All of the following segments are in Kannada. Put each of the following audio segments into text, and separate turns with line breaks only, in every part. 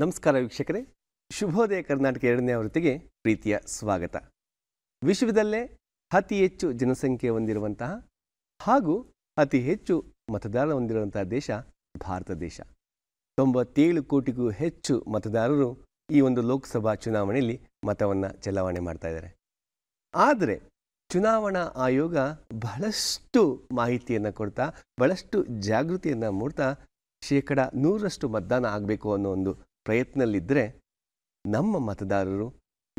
ನಮಸ್ಕಾರ ವೀಕ್ಷಕರೇ ಶುಭೋದಯ ಕರ್ನಾಟಕ ಎರಡನೇ ಆವೃತ್ತಿಗೆ ಪ್ರೀತಿಯ ಸ್ವಾಗತ ವಿಶ್ವದಲ್ಲೇ ಅತಿ ಹೆಚ್ಚು ಜನಸಂಖ್ಯೆ ಹೊಂದಿರುವಂತಹ ಹಾಗೂ ಅತಿ ಹೆಚ್ಚು ಮತದಾರ ಹೊಂದಿರುವಂತಹ ದೇಶ ಭಾರತ ದೇಶ ತೊಂಬತ್ತೇಳು ಕೋಟಿಗೂ ಹೆಚ್ಚು ಮತದಾರರು ಈ ಒಂದು ಲೋಕಸಭಾ ಚುನಾವಣೆಯಲ್ಲಿ ಮತವನ್ನು ಚಲಾವಣೆ ಮಾಡ್ತಾ ಇದ್ದಾರೆ ಆದರೆ ಚುನಾವಣಾ ಆಯೋಗ ಬಹಳಷ್ಟು ಮಾಹಿತಿಯನ್ನು ಕೊಡ್ತಾ ಬಹಳಷ್ಟು ಜಾಗೃತಿಯನ್ನು ಮೂಡ್ತಾ ಶೇಕಡ ನೂರಷ್ಟು ಮತದಾನ ಆಗಬೇಕು ಅನ್ನೋ ಒಂದು ಪ್ರಯತ್ನದಲ್ಲಿದ್ದರೆ ನಮ್ಮ ಮತದಾರರು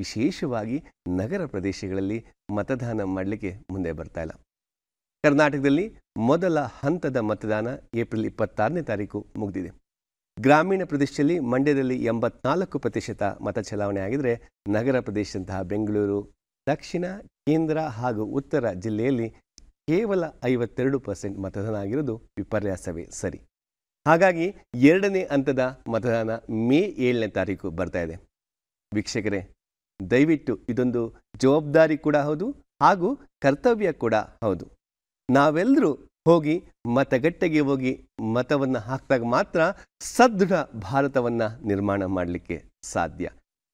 ವಿಶೇಷವಾಗಿ ನಗರ ಪ್ರದೇಶಗಳಲ್ಲಿ ಮತದಾನ ಮಾಡಲಿಕ್ಕೆ ಮುಂದೆ ಬರ್ತಾ ಇಲ್ಲ ಕರ್ನಾಟಕದಲ್ಲಿ ಮೊದಲ ಹಂತದ ಮತದಾನ ಏಪ್ರಿಲ್ ಇಪ್ಪತ್ತಾರನೇ ತಾರೀಕು ಮುಗಿದಿದೆ ಗ್ರಾಮೀಣ ಪ್ರದೇಶದಲ್ಲಿ ಮಂಡ್ಯದಲ್ಲಿ ಎಂಬತ್ನಾಲ್ಕು ಪ್ರತಿಶತ ಮತ ಚಲಾವಣೆ ಆಗಿದರೆ ನಗರ ಪ್ರದೇಶದಂತಹ ಬೆಂಗಳೂರು ದಕ್ಷಿಣ ಕೇಂದ್ರ ಹಾಗೂ ಉತ್ತರ ಜಿಲ್ಲೆಯಲ್ಲಿ ಕೇವಲ ಐವತ್ತೆರಡು ಪರ್ಸೆಂಟ್ ಮತದಾನ ಆಗಿರೋದು ವಿಪರ್ಯಾಸವೇ ಸರಿ ಹಾಗಾಗಿ ಎರಡನೇ ಹಂತದ ಮತದಾನ ಮೇ ಏಳನೇ ತಾರೀಕು ಬರ್ತಾ ಇದೆ ವೀಕ್ಷಕರೇ ದಯವಿಟ್ಟು ಇದೊಂದು ಜವಾಬ್ದಾರಿ ಕೂಡ ಹೌದು ಹಾಗೂ ಕರ್ತವ್ಯ ಕೂಡ ಹೌದು ನಾವೆಲ್ಲರೂ ಹೋಗಿ ಮತಗಟ್ಟೆಗೆ ಹೋಗಿ ಮತವನ್ನು ಹಾಕಿದಾಗ ಮಾತ್ರ ಸದೃಢ ಭಾರತವನ್ನು ನಿರ್ಮಾಣ ಮಾಡಲಿಕ್ಕೆ ಸಾಧ್ಯ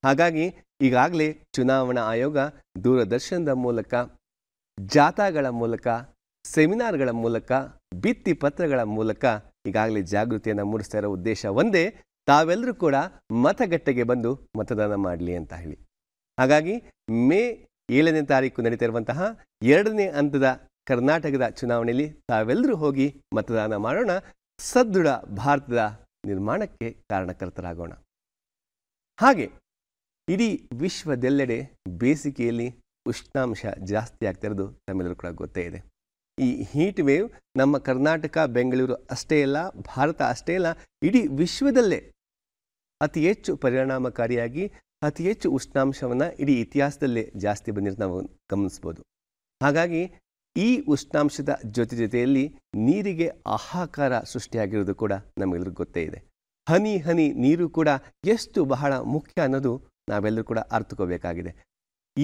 ಹಾಗಾಗಿ ಈಗಾಗಲೇ ಚುನಾವಣಾ ಆಯೋಗ ದೂರದರ್ಶನದ ಮೂಲಕ ಜಾಥಾಗಳ ಮೂಲಕ ಸೆಮಿನಾರ್ಗಳ ಮೂಲಕ ಭಿತ್ತಿ ಪತ್ರಗಳ ಮೂಲಕ ಈಗಾಗಲೇ ಜಾಗೃತಿಯನ್ನು ಮೂಡಿಸ್ತಾ ಇರೋ ಉದ್ದೇಶ ಒಂದೇ ತಾವೆಲ್ಲರೂ ಕೂಡ ಮತಗಟ್ಟೆಗೆ ಬಂದು ಮತದಾನ ಮಾಡಲಿ ಅಂತ ಹೇಳಿ ಹಾಗಾಗಿ ಮೇ ಏಳನೇ ತಾರೀಕು ನಡೀತಿರುವಂತಹ ಎರಡನೇ ಹಂತದ ಕರ್ನಾಟಕದ ಚುನಾವಣೆಯಲ್ಲಿ ತಾವೆಲ್ಲರೂ ಹೋಗಿ ಮತದಾನ ಮಾಡೋಣ ಸದೃಢ ಭಾರತದ ನಿರ್ಮಾಣಕ್ಕೆ ಕಾರಣಕರ್ತರಾಗೋಣ ಹಾಗೆ ಇಡೀ ವಿಶ್ವದೆಲ್ಲೆಡೆ ಬೇಸಿಗೆಯಲ್ಲಿ ಉಷ್ಣಾಂಶ ಜಾಸ್ತಿ ಆಗ್ತಿರೋದು ತಮ್ಮೆಲ್ಲರೂ ಕೂಡ ಗೊತ್ತೇ ಇದೆ ಈ ಹೀಟ್ ವೇವ್ ನಮ್ಮ ಕರ್ನಾಟಕ ಬೆಂಗಳೂರು ಅಷ್ಟೇ ಅಲ್ಲ ಭಾರತ ಅಷ್ಟೇ ಅಲ್ಲ ಇಡೀ ವಿಶ್ವದಲ್ಲೇ ಅತಿ ಹೆಚ್ಚು ಪರಿಣಾಮಕಾರಿಯಾಗಿ ಅತಿ ಹೆಚ್ಚು ಉಷ್ಣಾಂಶವನ್ನು ಇಡೀ ಇತಿಹಾಸದಲ್ಲೇ ಜಾಸ್ತಿ ಬಂದಿರೋದು ನಾವು ಗಮನಿಸ್ಬೋದು ಹಾಗಾಗಿ ಈ ಉಷ್ಣಾಂಶದ ಜೊತೆ ಜೊತೆಯಲ್ಲಿ ನೀರಿಗೆ ಆಹಾಕಾರ ಸೃಷ್ಟಿಯಾಗಿರೋದು ಕೂಡ ನಮಗೆಲ್ಲರಿಗೂ ಗೊತ್ತೇ ಇದೆ ಹನಿ ಹನಿ ನೀರು ಕೂಡ ಎಷ್ಟು ಬಹಳ ಮುಖ್ಯ ಅನ್ನೋದು ನಾವೆಲ್ಲರೂ ಕೂಡ ಅರ್ಥಕೋಬೇಕಾಗಿದೆ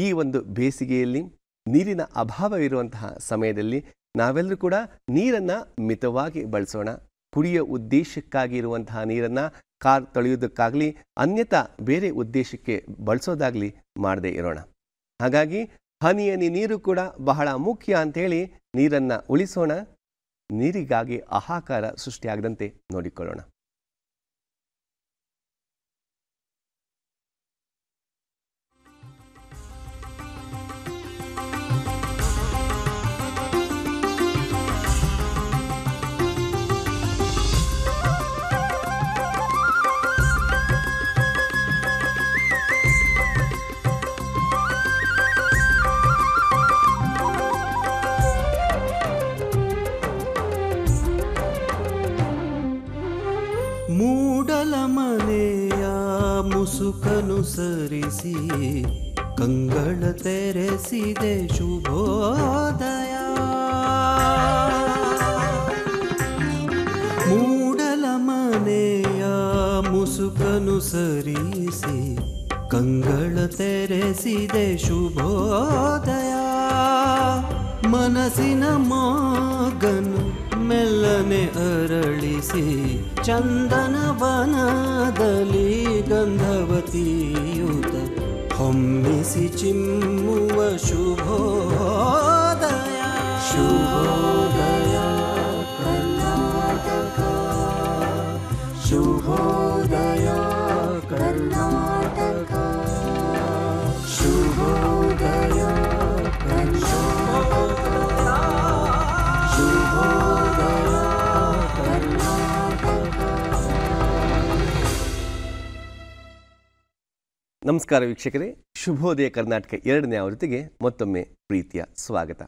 ಈ ಒಂದು ಬೇಸಿಗೆಯಲ್ಲಿ ನೀರಿನ ಅಭಾವ ಇರುವಂತಹ ಸಮಯದಲ್ಲಿ ನಾವೆಲ್ಲರೂ ಕೂಡ ನೀರನ್ನು ಮಿತವಾಗಿ ಬಳಸೋಣ ಕುಡಿಯ ಉದ್ದೇಶಕ್ಕಾಗಿ ಇರುವಂತಹ ನೀರನ್ನು ಕಾರ್ ತೊಳೆಯೋದಕ್ಕಾಗಲಿ ಅನ್ಯತಾ ಬೇರೆ ಉದ್ದೇಶಕ್ಕೆ ಬಳಸೋದಾಗಲಿ ಮಾಡದೇ ಇರೋಣ ಹಾಗಾಗಿ ಹನಿ ಹನಿ ನೀರು ಕೂಡ ಬಹಳ ಮುಖ್ಯ ಅಂಥೇಳಿ ನೀರನ್ನು ಉಳಿಸೋಣ ನೀರಿಗಾಗಿ ಆಹಾಕಾರ ಸೃಷ್ಟಿಯಾಗದಂತೆ ನೋಡಿಕೊಳ್ಳೋಣ
ಮನೆಯ ಮುಸುಕನು ಸರಿಸಿ
ಕಂಗಳ ತೆರೆಸಿದೆ ಶುಭೋದಯ ಮೂಡಲ ಮನೆಯ ಮುಸುಕನು ಸರಿಸಿ ಕಂಗಳ ತೆರೆಸಿದೆ ಶುಭೋದಯ ಮನಸ್ಸಿನ ಮಗನು ಮೆಲ್ಲನೆ ಅರಳಿಸಿ ಚಂದನವನದಲ್ಲಿ ಗಂಧವತಿಯೂತ ಹೊಮ್ಮಿಸಿ ಚಿಮ್ಮುವ ಶುಭೋದಯ ಶುಭೋದಯ ಶುಭೋ ನಮಸ್ಕಾರ ವೀಕ್ಷಕರೇ ಶುಭೋದಯ ಕರ್ನಾಟಕ ಎರಡನೇ ಆವೃತ್ತಿಗೆ ಮತ್ತೊಮ್ಮೆ ಪ್ರೀತಿಯ ಸ್ವಾಗತ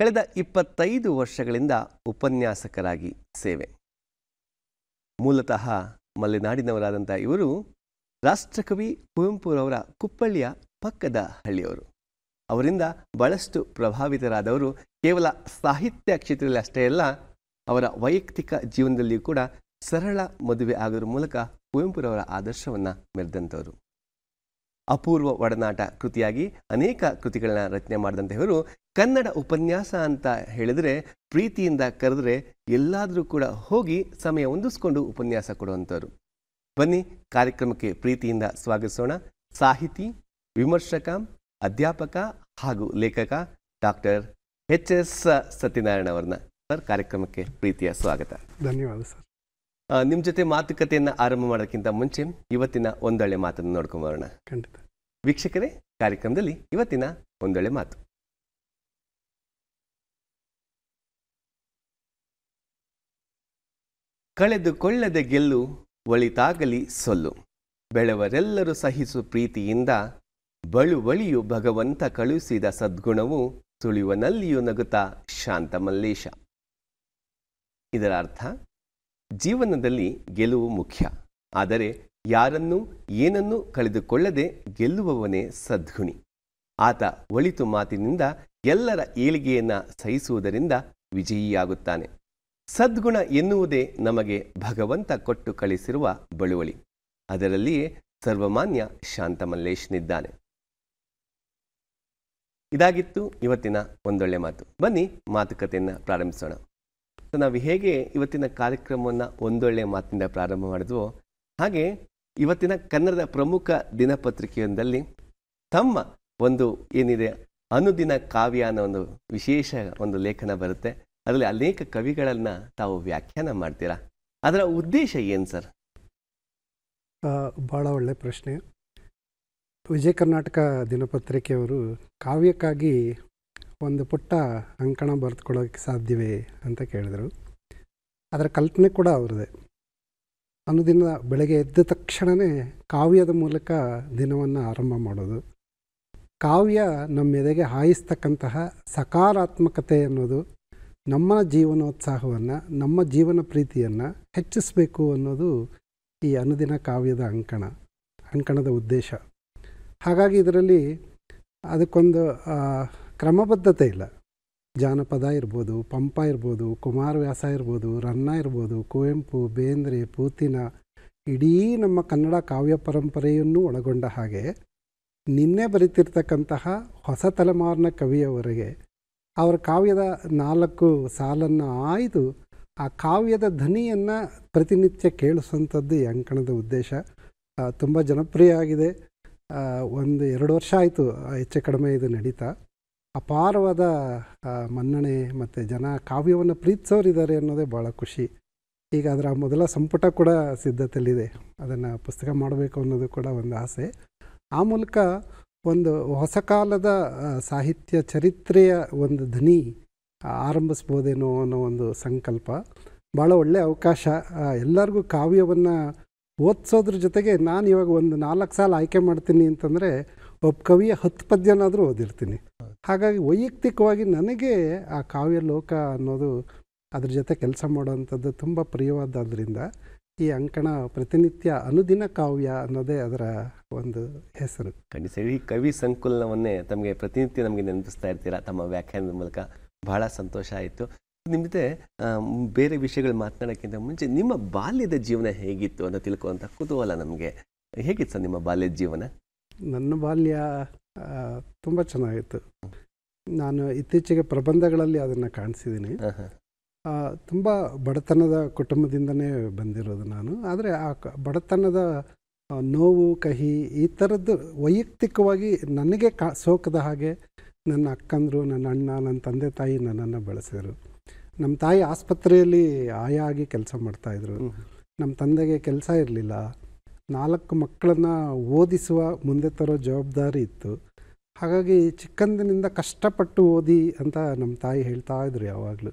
ಕಳೆದ ಇಪ್ಪತ್ತೈದು ವರ್ಷಗಳಿಂದ ಉಪನ್ಯಾಸಕರಾಗಿ ಸೇವೆ ಮೂಲತಃ ಮಲೆನಾಡಿನವರಾದಂಥ ಇವರು ರಾಷ್ಟ್ರಕವಿ ಕುವೆಂಪುರವರ ಕುಪ್ಪಳ್ಳಿಯ ಪಕ್ಕದ ಹಳ್ಳಿಯವರು ಅವರಿಂದ ಬಹಳಷ್ಟು ಪ್ರಭಾವಿತರಾದವರು ಕೇವಲ ಸಾಹಿತ್ಯ ಕ್ಷೇತ್ರದಲ್ಲಿ ಅಷ್ಟೇ ಅಲ್ಲ ಅವರ ವೈಯಕ್ತಿಕ ಜೀವನದಲ್ಲಿಯೂ ಕೂಡ ಸರಳ ಮದುವೆ ಆಗೋದ್ರ ಮೂಲಕ ಕುವೆಂಪುರವರ ಆದರ್ಶವನ್ನು ಮೆರೆದಂಥವರು ಅಪೂರ್ವ ಒಡನಾಟ ಕೃತಿಯಾಗಿ ಅನೇಕ ಕೃತಿಗಳನ್ನ ರಚನೆ ಮಾಡಿದಂಥವರು ಕನ್ನಡ ಉಪನ್ಯಾಸ ಅಂತ ಹೇಳಿದ್ರೆ ಪ್ರೀತಿಯಿಂದ ಕರೆದ್ರೆ ಎಲ್ಲಾದರೂ ಕೂಡ ಹೋಗಿ ಸಮಯ ಹೊಂದಿಸ್ಕೊಂಡು ಉಪನ್ಯಾಸ ಕೊಡುವಂಥವ್ರು ಬನ್ನಿ ಕಾರ್ಯಕ್ರಮಕ್ಕೆ ಪ್ರೀತಿಯಿಂದ ಸ್ವಾಗತಿಸೋಣ ಸಾಹಿತಿ ವಿಮರ್ಶಕ ಅಧ್ಯಾಪಕ ಹಾಗೂ ಲೇಖಕ ಡಾಕ್ಟರ್ ಎಚ್ ಎಸ್ ಸತ್ಯನಾರಾಯಣ ಅವರನ್ನ ಸರ್ ಕಾರ್ಯಕ್ರಮಕ್ಕೆ ಪ್ರೀತಿಯ ಸ್ವಾಗತ ಧನ್ಯವಾದ ಸರ್ ನಿಮ್ಮ ಜೊತೆ ಮಾತುಕತೆಯನ್ನು ಆರಂಭ ಮಾಡೋಕ್ಕಿಂತ ಮುಂಚೆ ಇವತ್ತಿನ ಒಂದೊಳ್ಳೆ ಮಾತನ್ನು ನೋಡ್ಕೊಂಬರೋಣ ಖಂಡಿತ ವೀಕ್ಷಕರೇ ಕಾರ್ಯಕ್ರಮದಲ್ಲಿ ಇವತ್ತಿನ ಒಂದೊಳ್ಳೆ ಮಾತು ಕಳೆದುಕೊಳ್ಳದೆ ಗೆಲ್ಲು ಒಳಿತಾಗಲಿ ಸೊಲ್ಲು ಬೆಳವರೆಲ್ಲರೂ ಸಹಿಸು ಪ್ರೀತಿಯಿಂದ ಬಳುವಳಿಯು ಭಗವಂತ ಕಳುಹಿಸಿದ ಸದ್ಗುಣವು ನಲ್ಲಿಯೂ ನಗುತ್ತ ಶಾಂತ ಮಲ್ಲೇಶ ಇದರ ಅರ್ಥ ಜೀವನದಲ್ಲಿ ಗೆಲುವು ಮುಖ್ಯ ಆದರೆ ಯಾರನ್ನೂ ಏನನ್ನೂ ಕಳೆದುಕೊಳ್ಳದೆ ಗೆಲ್ಲುವವನೇ ಸದ್ಗುಣಿ ಆತ ಒಳಿತು ಮಾತಿನಿಂದ ಎಲ್ಲರ ಏಳಿಗೆಯನ್ನು ಸಹಿಸುವುದರಿಂದ ವಿಜಯಿಯಾಗುತ್ತಾನೆ ಸದ್ಗುಣ ಎನ್ನುವುದೇ ನಮಗೆ ಭಗವಂತ ಕೊಟ್ಟು ಕಳಿಸಿರುವ ಬಳುವಳಿ ಅದರಲ್ಲಿಯೇ ಸರ್ವಮಾನ್ಯ ಶಾಂತಮಲ್ಲೇಶ್ನಿದ್ದಾನೆ ಇದಾಗಿತ್ತು ಇವತ್ತಿನ ಒಂದೊಳ್ಳೆ ಮಾತು ಬನ್ನಿ ಮಾತುಕತೆಯನ್ನು ಪ್ರಾರಂಭಿಸೋಣ ನಾವು ಹೇಗೆ ಇವತ್ತಿನ ಕಾರ್ಯಕ್ರಮವನ್ನು ಒಂದೊಳ್ಳೆಯ ಮಾತಿನಿಂದ ಪ್ರಾರಂಭ ಮಾಡಿದ್ವು ಹಾಗೆ ಇವತ್ತಿನ ಕನ್ನಡದ ಪ್ರಮುಖ ದಿನಪತ್ರಿಕೆಯೊಂದಲ್ಲಿ ತಮ್ಮ ಒಂದು ಏನಿದೆ ಅನುದಿನ ಕಾವ್ಯ ಅನ್ನೋ ಒಂದು ವಿಶೇಷ ಒಂದು ಲೇಖನ ಬರುತ್ತೆ ಅದರಲ್ಲಿ ಅನೇಕ ಕವಿಗಳನ್ನು ತಾವು ವ್ಯಾಖ್ಯಾನ ಮಾಡ್ತೀರಾ ಅದರ ಉದ್ದೇಶ ಏನು ಸರ್
ಭಾಳ ಒಳ್ಳೆ ಪ್ರಶ್ನೆ ವಿಜಯ ಕರ್ನಾಟಕ ದಿನಪತ್ರಿಕೆಯವರು ಕಾವ್ಯಕ್ಕಾಗಿ ಒಂದು ಪುಟ್ಟ ಅಂಕಣ ಬರೆದುಕೊಳ್ಳೋಕ್ಕೆ ಸಾಧ್ಯವೇ ಅಂತ ಕೇಳಿದರು ಅದರ ಕಲ್ಪನೆ ಕೂಡ ಅವ್ರದ್ದೇ ಅನುದಿನ ಬೆಳಗ್ಗೆ ಎದ್ದ ತಕ್ಷಣವೇ ಕಾವ್ಯದ ಮೂಲಕ ದಿನವನ್ನು ಆರಂಭ ಮಾಡೋದು ಕಾವ್ಯ ನಮ್ಮ ಎದೆಗೆ ಹಾಯಿಸ್ತಕ್ಕಂತಹ ಸಕಾರಾತ್ಮಕತೆ ಅನ್ನೋದು ನಮ್ಮ ಜೀವನೋತ್ಸಾಹವನ್ನು ನಮ್ಮ ಜೀವನ ಪ್ರೀತಿಯನ್ನು ಹೆಚ್ಚಿಸಬೇಕು ಅನ್ನೋದು ಈ ಅನುದಿನ ಕಾವ್ಯದ ಅಂಕಣ ಅಂಕಣದ ಉದ್ದೇಶ ಹಾಗಾಗಿ ಇದರಲ್ಲಿ ಅದಕ್ಕೊಂದು ಕ್ರಮಬದ್ಧತೆ ಇಲ್ಲ ಜಾನಪದ ಇರ್ಬೋದು ಪಂಪ ಇರ್ಬೋದು ಕುಮಾರವ್ಯಾಸ ಇರ್ಬೋದು ರನ್ನ ಇರ್ಬೋದು ಕುವೆಂಪು ಬೇಂದ್ರೆ ಪೂತಿನ ಇಡೀ ನಮ್ಮ ಕನ್ನಡ ಕಾವ್ಯ ಪರಂಪರೆಯನ್ನು ಒಳಗೊಂಡ ಹಾಗೆ ನಿನ್ನೆ ಬರಿತಿರ್ತಕ್ಕಂತಹ ಹೊಸ ತಲೆಮಾರಿನ ಕವಿಯವರೆಗೆ ಅವರ ಕಾವ್ಯದ ನಾಲ್ಕು ಸಾಲನ್ನು ಆಯ್ದು ಆ ಕಾವ್ಯದ ಧ್ವನಿಯನ್ನು ಪ್ರತಿನಿತ್ಯ ಕೇಳಿಸುವಂಥದ್ದು ಈ ಅಂಕಣದ ಉದ್ದೇಶ ತುಂಬ ಜನಪ್ರಿಯ ಆಗಿದೆ ಒಂದು ಎರಡು ವರ್ಷ ಆಯಿತು ಹೆಚ್ಚು ಕಡಿಮೆ ಇದು ನಡೀತಾ ಅಪಾರವಾದ ಮನ್ನಣೆ ಮತ್ತು ಜನ ಕಾವ್ಯವನ್ನು ಪ್ರೀತಿಸೋರಿದ್ದಾರೆ ಅನ್ನೋದೇ ಭಾಳ ಖುಷಿ ಈಗ ಅದರ ಮೊದಲ ಸಂಪುಟ ಕೂಡ ಸಿದ್ಧತೆಯಲ್ಲಿದೆ ಅದನ್ನು ಪುಸ್ತಕ ಮಾಡಬೇಕು ಅನ್ನೋದು ಕೂಡ ಒಂದು ಆಸೆ ಆ ಮೂಲಕ ಒಂದು ಹೊಸ ಕಾಲದ ಸಾಹಿತ್ಯ ಚರಿತ್ರೆಯ ಒಂದು ಧ್ವನಿ ಆರಂಭಿಸ್ಬೋದೇನೋ ಅನ್ನೋ ಒಂದು ಸಂಕಲ್ಪ ಭಾಳ ಒಳ್ಳೆಯ ಅವಕಾಶ ಎಲ್ಲರಿಗೂ ಕಾವ್ಯವನ್ನು ಓದಿಸೋದ್ರ ಜೊತೆಗೆ ನಾನು ಇವಾಗ ಒಂದು ನಾಲ್ಕು ಸಾಲ ಆಯ್ಕೆ ಮಾಡ್ತೀನಿ ಅಂತಂದರೆ ಒಬ್ಬ ಕವಿಯ ಹತ್ತು ಪದ್ಯನಾದರೂ ಓದಿರ್ತೀನಿ ಹಾಗಾಗಿ ವೈಯಕ್ತಿಕವಾಗಿ ನನಗೆ ಆ ಕಾವ್ಯ ಲೋಕ ಅನ್ನೋದು ಅದ್ರ ಜೊತೆ ಕೆಲಸ ಮಾಡೋವಂಥದ್ದು ತುಂಬ ಪ್ರಿಯವಾದಾದ್ರಿಂದ ಈ ಅಂಕಣ ಪ್ರತಿನಿತ್ಯ ಅನುದಿನ ಕಾವ್ಯ ಅನ್ನೋದೇ ಅದರ ಒಂದು ಹೆಸರು
ಖಂಡಿತ ಈ ಕವಿ ಸಂಕುಲನವನ್ನೇ ತಮಗೆ ಪ್ರತಿನಿತ್ಯ ನಮಗೆ ನೆನಪಿಸ್ತಾ ಇರ್ತೀರಾ ತಮ್ಮ ವ್ಯಾಖ್ಯಾನದ ಮೂಲಕ ಬಹಳ ಸಂತೋಷ ಆಯಿತು ನಿಮ್ಮ ಜೊತೆ ಬೇರೆ ವಿಷಯಗಳು ಮಾತನಾಡೋಕ್ಕಿಂತ ಮುಂಚೆ ನಿಮ್ಮ ಬಾಲ್ಯದ ಜೀವನ ಹೇಗಿತ್ತು ಅಂತ ತಿಳ್ಕೊಳ್ತಾ ಕುತೂಹಲ ನಮಗೆ ಹೇಗಿತ್ತು ಸರ್ ನಿಮ್ಮ ಬಾಲ್ಯದ ಜೀವನ
ನನ್ನ ಬಾಲ್ಯ ತುಂಬ ಚೆನ್ನಾಗಿತ್ತು ನಾನು ಇತ್ತೀಚೆಗೆ ಪ್ರಬಂಧಗಳಲ್ಲಿ ಅದನ್ನು ಕಾಣಿಸಿದ್ದೀನಿ ತುಂಬ ಬಡತನದ ಕುಟುಂಬದಿಂದನೇ ಬಂದಿರೋದು ನಾನು ಆದರೆ ಆ ಬಡತನದ ನೋವು ಕಹಿ ಈ ಥರದ್ದು ವೈಯಕ್ತಿಕವಾಗಿ ನನಗೆ ಕಾ ಸೋಕದ ಹಾಗೆ ನನ್ನ ಅಕ್ಕಂದರು ನನ್ನ ಅಣ್ಣ ನನ್ನ ತಂದೆ ತಾಯಿ ನನ್ನನ್ನು ಬಳಸಿದರು ನಮ್ಮ ತಾಯಿ ಆಸ್ಪತ್ರೆಯಲ್ಲಿ ಆಯಾಗಿ ಕೆಲಸ ಮಾಡ್ತಾಯಿದ್ರು ನಮ್ಮ ತಂದೆಗೆ ಕೆಲಸ ಇರಲಿಲ್ಲ ನಾಲ್ಕು ಮಕ್ಕಳನ್ನು ಓದಿಸುವ ಮುಂದೆ ತರೋ ಜವಾಬ್ದಾರಿ ಇತ್ತು ಹಾಗಾಗಿ ಚಿಕ್ಕಂದಿನಿಂದ ಕಷ್ಟಪಟ್ಟು ಓದಿ ಅಂತ ನಮ್ಮ ತಾಯಿ ಹೇಳ್ತಾ ಇದ್ರು ಯಾವಾಗಲೂ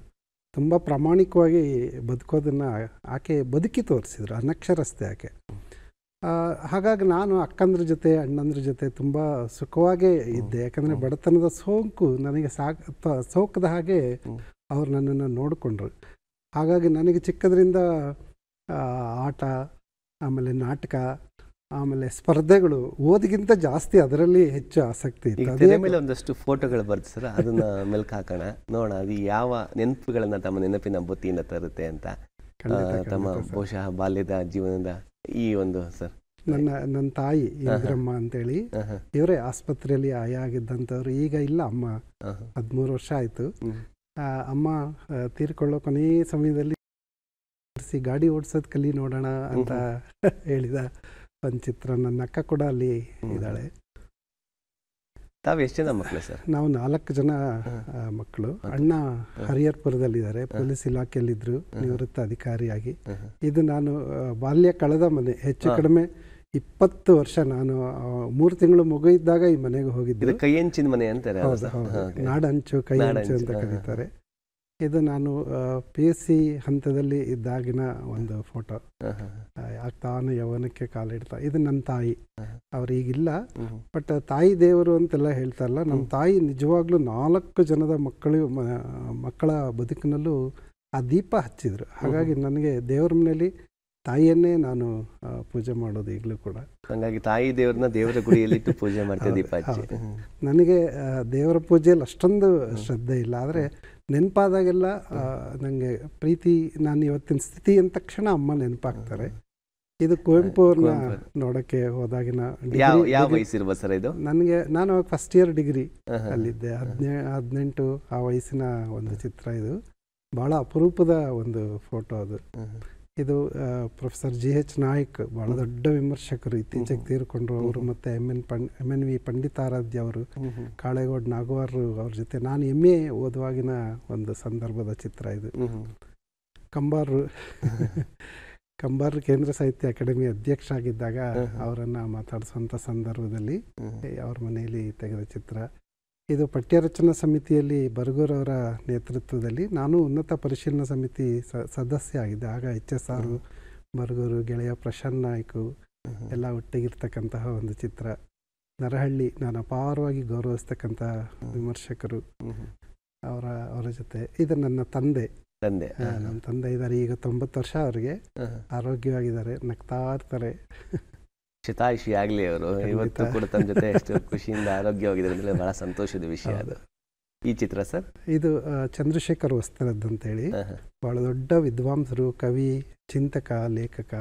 ತುಂಬ ಪ್ರಾಮಾಣಿಕವಾಗಿ ಬದುಕೋದನ್ನು ಆಕೆ ಬದುಕಿ ತೋರಿಸಿದ್ರು ಅನಕ್ಷರಸ್ತೆ ಆಕೆ ಹಾಗಾಗಿ ನಾನು ಅಕ್ಕಂದ್ರ ಜೊತೆ ಅಣ್ಣಂದ್ರ ಜೊತೆ ತುಂಬ ಸುಖವಾಗೇ ಇದ್ದೆ ಯಾಕಂದರೆ ಬಡತನದ ಸೋಂಕು ನನಗೆ ಸಾಕ ಸೋಕದ ಹಾಗೆ ಅವ್ರು ನನ್ನನ್ನು ನೋಡಿಕೊಂಡ್ರು ಹಾಗಾಗಿ ನನಗೆ ಚಿಕ್ಕದ್ರಿಂದ ಆಟ ಆಮೇಲೆ ನಾಟಕ ಆಮೇಲೆ ಸ್ಪರ್ಧೆಗಳು ಓದಿಗಿಂತ ಜಾಸ್ತಿ ಅದರಲ್ಲಿ ಹೆಚ್ಚು ಆಸಕ್ತಿ ಇತ್ತು ಮೇಲೆ
ಒಂದಷ್ಟು ಫೋಟೋಗಳು ಬರ್ತಿಸಲ್ಲ ಅದನ್ನ ಮೆಲ್ಕ್ ಹಾಕೋಣ ನೋಡೋಣ ಅದು ಯಾವ ನೆನಪುಗಳನ್ನ ತಮ್ಮ ನೆನಪಿನ ಬುತ್ತಿಯಿಂದ ತರುತ್ತೆ ಅಂತ ತಮ್ಮ ಬಹುಶಃ ಬಾಲ್ಯದ ಜೀವನದ ಈ ಒಂದು ಸರ್
ನನ್ನ ನನ್ನ ತಾಯಿ ಇಂದ್ರಮ್ಮ ಅಂತೇಳಿ ಇವರೇ ಆಸ್ಪತ್ರೆಯಲ್ಲಿ ಆಯ ಆಗಿದ್ದಂಥವ್ರು ಈಗ ಇಲ್ಲ ಅಮ್ಮ ಹದಿಮೂರು ವರ್ಷ ಆಯಿತು ಅಮ್ಮ ತೀರ್ಕೊಳ್ಳೋ ಕೊನೆಯ ಸಮಯದಲ್ಲಿ ಕರೆಸಿ ಗಾಡಿ ಓಡಿಸೋದು ಕಲಿ ನೋಡೋಣ ಅಂತ ಹೇಳಿದ ಒಂದು ಚಿತ್ರ ನನ್ನ ಅಕ್ಕ ಕೂಡ ಅಲ್ಲಿ ಇದ್ದಾಳೆ
ತಾವು ಎಷ್ಟು ಜನ ಮಕ್ಕಳು ಸರ್
ನಾವು ನಾಲ್ಕು ಜನ ಮಕ್ಕಳು ಅಣ್ಣ ಹರಿಹರ್ಪುರದಲ್ಲಿದ್ದಾರೆ ಪೊಲೀಸ್ ಇಲಾಖೆಯಲ್ಲಿದ್ದರು ನಿವೃತ್ತ ಅಧಿಕಾರಿಯಾಗಿ ಇದು ನಾನು ಬಾಲ್ಯ ಕಳೆದ ಮನೆ ಹೆಚ್ಚು ಕಡಿಮೆ ಇಪ್ಪತ್ತು ವರ್ಷ ನಾನು ಮೂರು ತಿಂಗಳು ಮಗು ಇದ್ದಾಗ ಈ ಮನೆಗೆ ಹೋಗಿದ್ದೆ ಕೈ
ಹಂಚಿನ ಮನೆ ಅಂತಾರೆ ನಾಡಂಚು ಕೈ ಹಂಚು ಅಂತ ಕರೀತಾರೆ
ಇದು ನಾನು ಪಿ ಎಸ್ ಸಿ ಹಂತದಲ್ಲಿ ಇದ್ದಾಗಿನ ಒಂದು ಫೋಟೋ ತಾನು ಯವನಕ್ಕೆ ಕಾಲಿಡ್ತಾ ಇದು ನನ್ನ ತಾಯಿ ಅವ್ರು ಈಗಿಲ್ಲ ಬಟ್ ತಾಯಿ ದೇವರು ಅಂತೆಲ್ಲ ಹೇಳ್ತಾರಲ್ಲ ನಮ್ಮ ತಾಯಿ ನಿಜವಾಗ್ಲೂ ನಾಲ್ಕು ಜನದ ಮಕ್ಕಳು ಮಕ್ಕಳ ಬದುಕಿನಲ್ಲೂ ಆ ದೀಪ ಹಚ್ಚಿದ್ರು ಹಾಗಾಗಿ ನನಗೆ ದೇವ್ರ ಮನೆಯಲ್ಲಿ ತಾಯಿಯನ್ನೇ ನಾನು ಪೂಜೆ ಮಾಡೋದು ಈಗಲೂ ಕೂಡ
ಹಾಗಾಗಿ ತಾಯಿ ದೇವರನ್ನ ದೇವರ ಗುಡಿಯಲ್ಲಿಟ್ಟು ಪೂಜೆ ಮಾಡ್ತೀವಿ
ನನಗೆ ದೇವರ ಪೂಜೆಯಲ್ಲಿ ಅಷ್ಟೊಂದು ಶ್ರದ್ಧೆ ಇಲ್ಲ ಆದರೆ ನೆನಪಾದಾಗೆಲ್ಲ ನನಗೆ ಪ್ರೀತಿ ನಾನು ಇವತ್ತಿನ ಸ್ಥಿತಿ ಅಂದ ತಕ್ಷಣ ಅಮ್ಮ ನೆನಪಾಗ್ತಾರೆ ಇದು ಕುವೆಂಪು ಅವ್ರನ್ನ ನೋಡೋಕ್ಕೆ ಹೋದಾಗಿನ ಇದು ನನಗೆ ನಾನು ಫಸ್ಟ್ ಇಯರ್ ಡಿಗ್ರಿ ಅಲ್ಲಿದ್ದೆ ಹದಿನೇ ಹದಿನೆಂಟು ಆ ವಯಸ್ಸಿನ ಒಂದು ಚಿತ್ರ ಇದು ಭಾಳ ಅಪರೂಪದ ಒಂದು ಫೋಟೋ ಅದು ಇದು ಪ್ರೊಫೆಸರ್ ಜಿ ಎಚ್ ನಾಯ್ಕ್ ಬಹಳ ದೊಡ್ಡ ವಿಮರ್ಶಕರು ಇತ್ತೀಚೆಗೆ ತೀರ್ಕೊಂಡ್ರು ಅವರು ಮತ್ತೆ ಎಮ್ ಎನ್ ಪಂಡ್ ಎಮ್ ಎನ್ ವಿ ಪಂಡಿತಾರಾಧ್ಯ ಅವರು ಕಾಳೇಗೌಡ ನಾಗವಾರ್ ಅವ್ರ ಜೊತೆ ನಾನು ಎಮ್ ಎ ಓದುವಾಗಿನ ಒಂದು ಸಂದರ್ಭದ ಚಿತ್ರ ಇದು ಕಂಬಾರ ಕಂಬಾರ್ ಕೇಂದ್ರ ಸಾಹಿತ್ಯ ಅಕಾಡೆಮಿ ಅಧ್ಯಕ್ಷ ಆಗಿದ್ದಾಗ ಅವರನ್ನು ಮಾತಾಡಿಸುವಂತ ಸಂದರ್ಭದಲ್ಲಿ ಅವ್ರ ಮನೆಯಲ್ಲಿ ತೆಗೆದ ಚಿತ್ರ ಇದು ಪಠ್ಯ ರಚನಾ ಸಮಿತಿಯಲ್ಲಿ ಬರಗೂರವರ ನೇತೃತ್ವದಲ್ಲಿ ನಾನು ಉನ್ನತ ಪರಿಶೀಲನಾ ಸಮಿತಿ ಸದಸ್ಯ ಆಗಿದ್ದೆ ಆಗ ಎಚ್ ಎಸ್ ಆರ್ ಬರಗೂರು ಗೆಳೆಯ ಪ್ರಶಾಂತ್ ನಾಯ್ಕು ಎಲ್ಲ ಒಟ್ಟಿಗಿರ್ತಕ್ಕಂತಹ ಒಂದು ಚಿತ್ರ ನರಹಳ್ಳಿ ನಾನು ಅಪಾರವಾಗಿ ಗೌರವಿಸ್ತಕ್ಕಂತಹ ವಿಮರ್ಶಕರು ಅವರ ಅವರ ಜೊತೆ ಇದು ನನ್ನ ತಂದೆ ತಂದೆ ನಮ್ಮ ತಂದೆ ಇದ್ದಾರೆ ಈಗ ತೊಂಬತ್ತು ವರ್ಷ ಅವರಿಗೆ ಆರೋಗ್ಯವಾಗಿದ್ದಾರೆ ನಗ್ತಾ ಇರ್ತಾರೆ
ಶತಾಯುಷಿ ಆಗಲಿ ಅವರು ಇವತ್ತು ಕೂಡ ತಮ್ಮ ಜೊತೆ ಎಷ್ಟು ಖುಷಿಯಿಂದ ಆರೋಗ್ಯವಾಗಿದ್ದಾರೆ ಅಂದರೆ ಬಹಳ ಸಂತೋಷದ ವಿಷಯ ಅದು ಈ ಚಿತ್ರ ಸರ್
ಇದು ಚಂದ್ರಶೇಖರ್ ವಸ್ತರದ್ದು ಹೇಳಿ ಬಹಳ ದೊಡ್ಡ ವಿದ್ವಾಂಸರು ಕವಿ ಚಿಂತಕ ಲೇಖಕ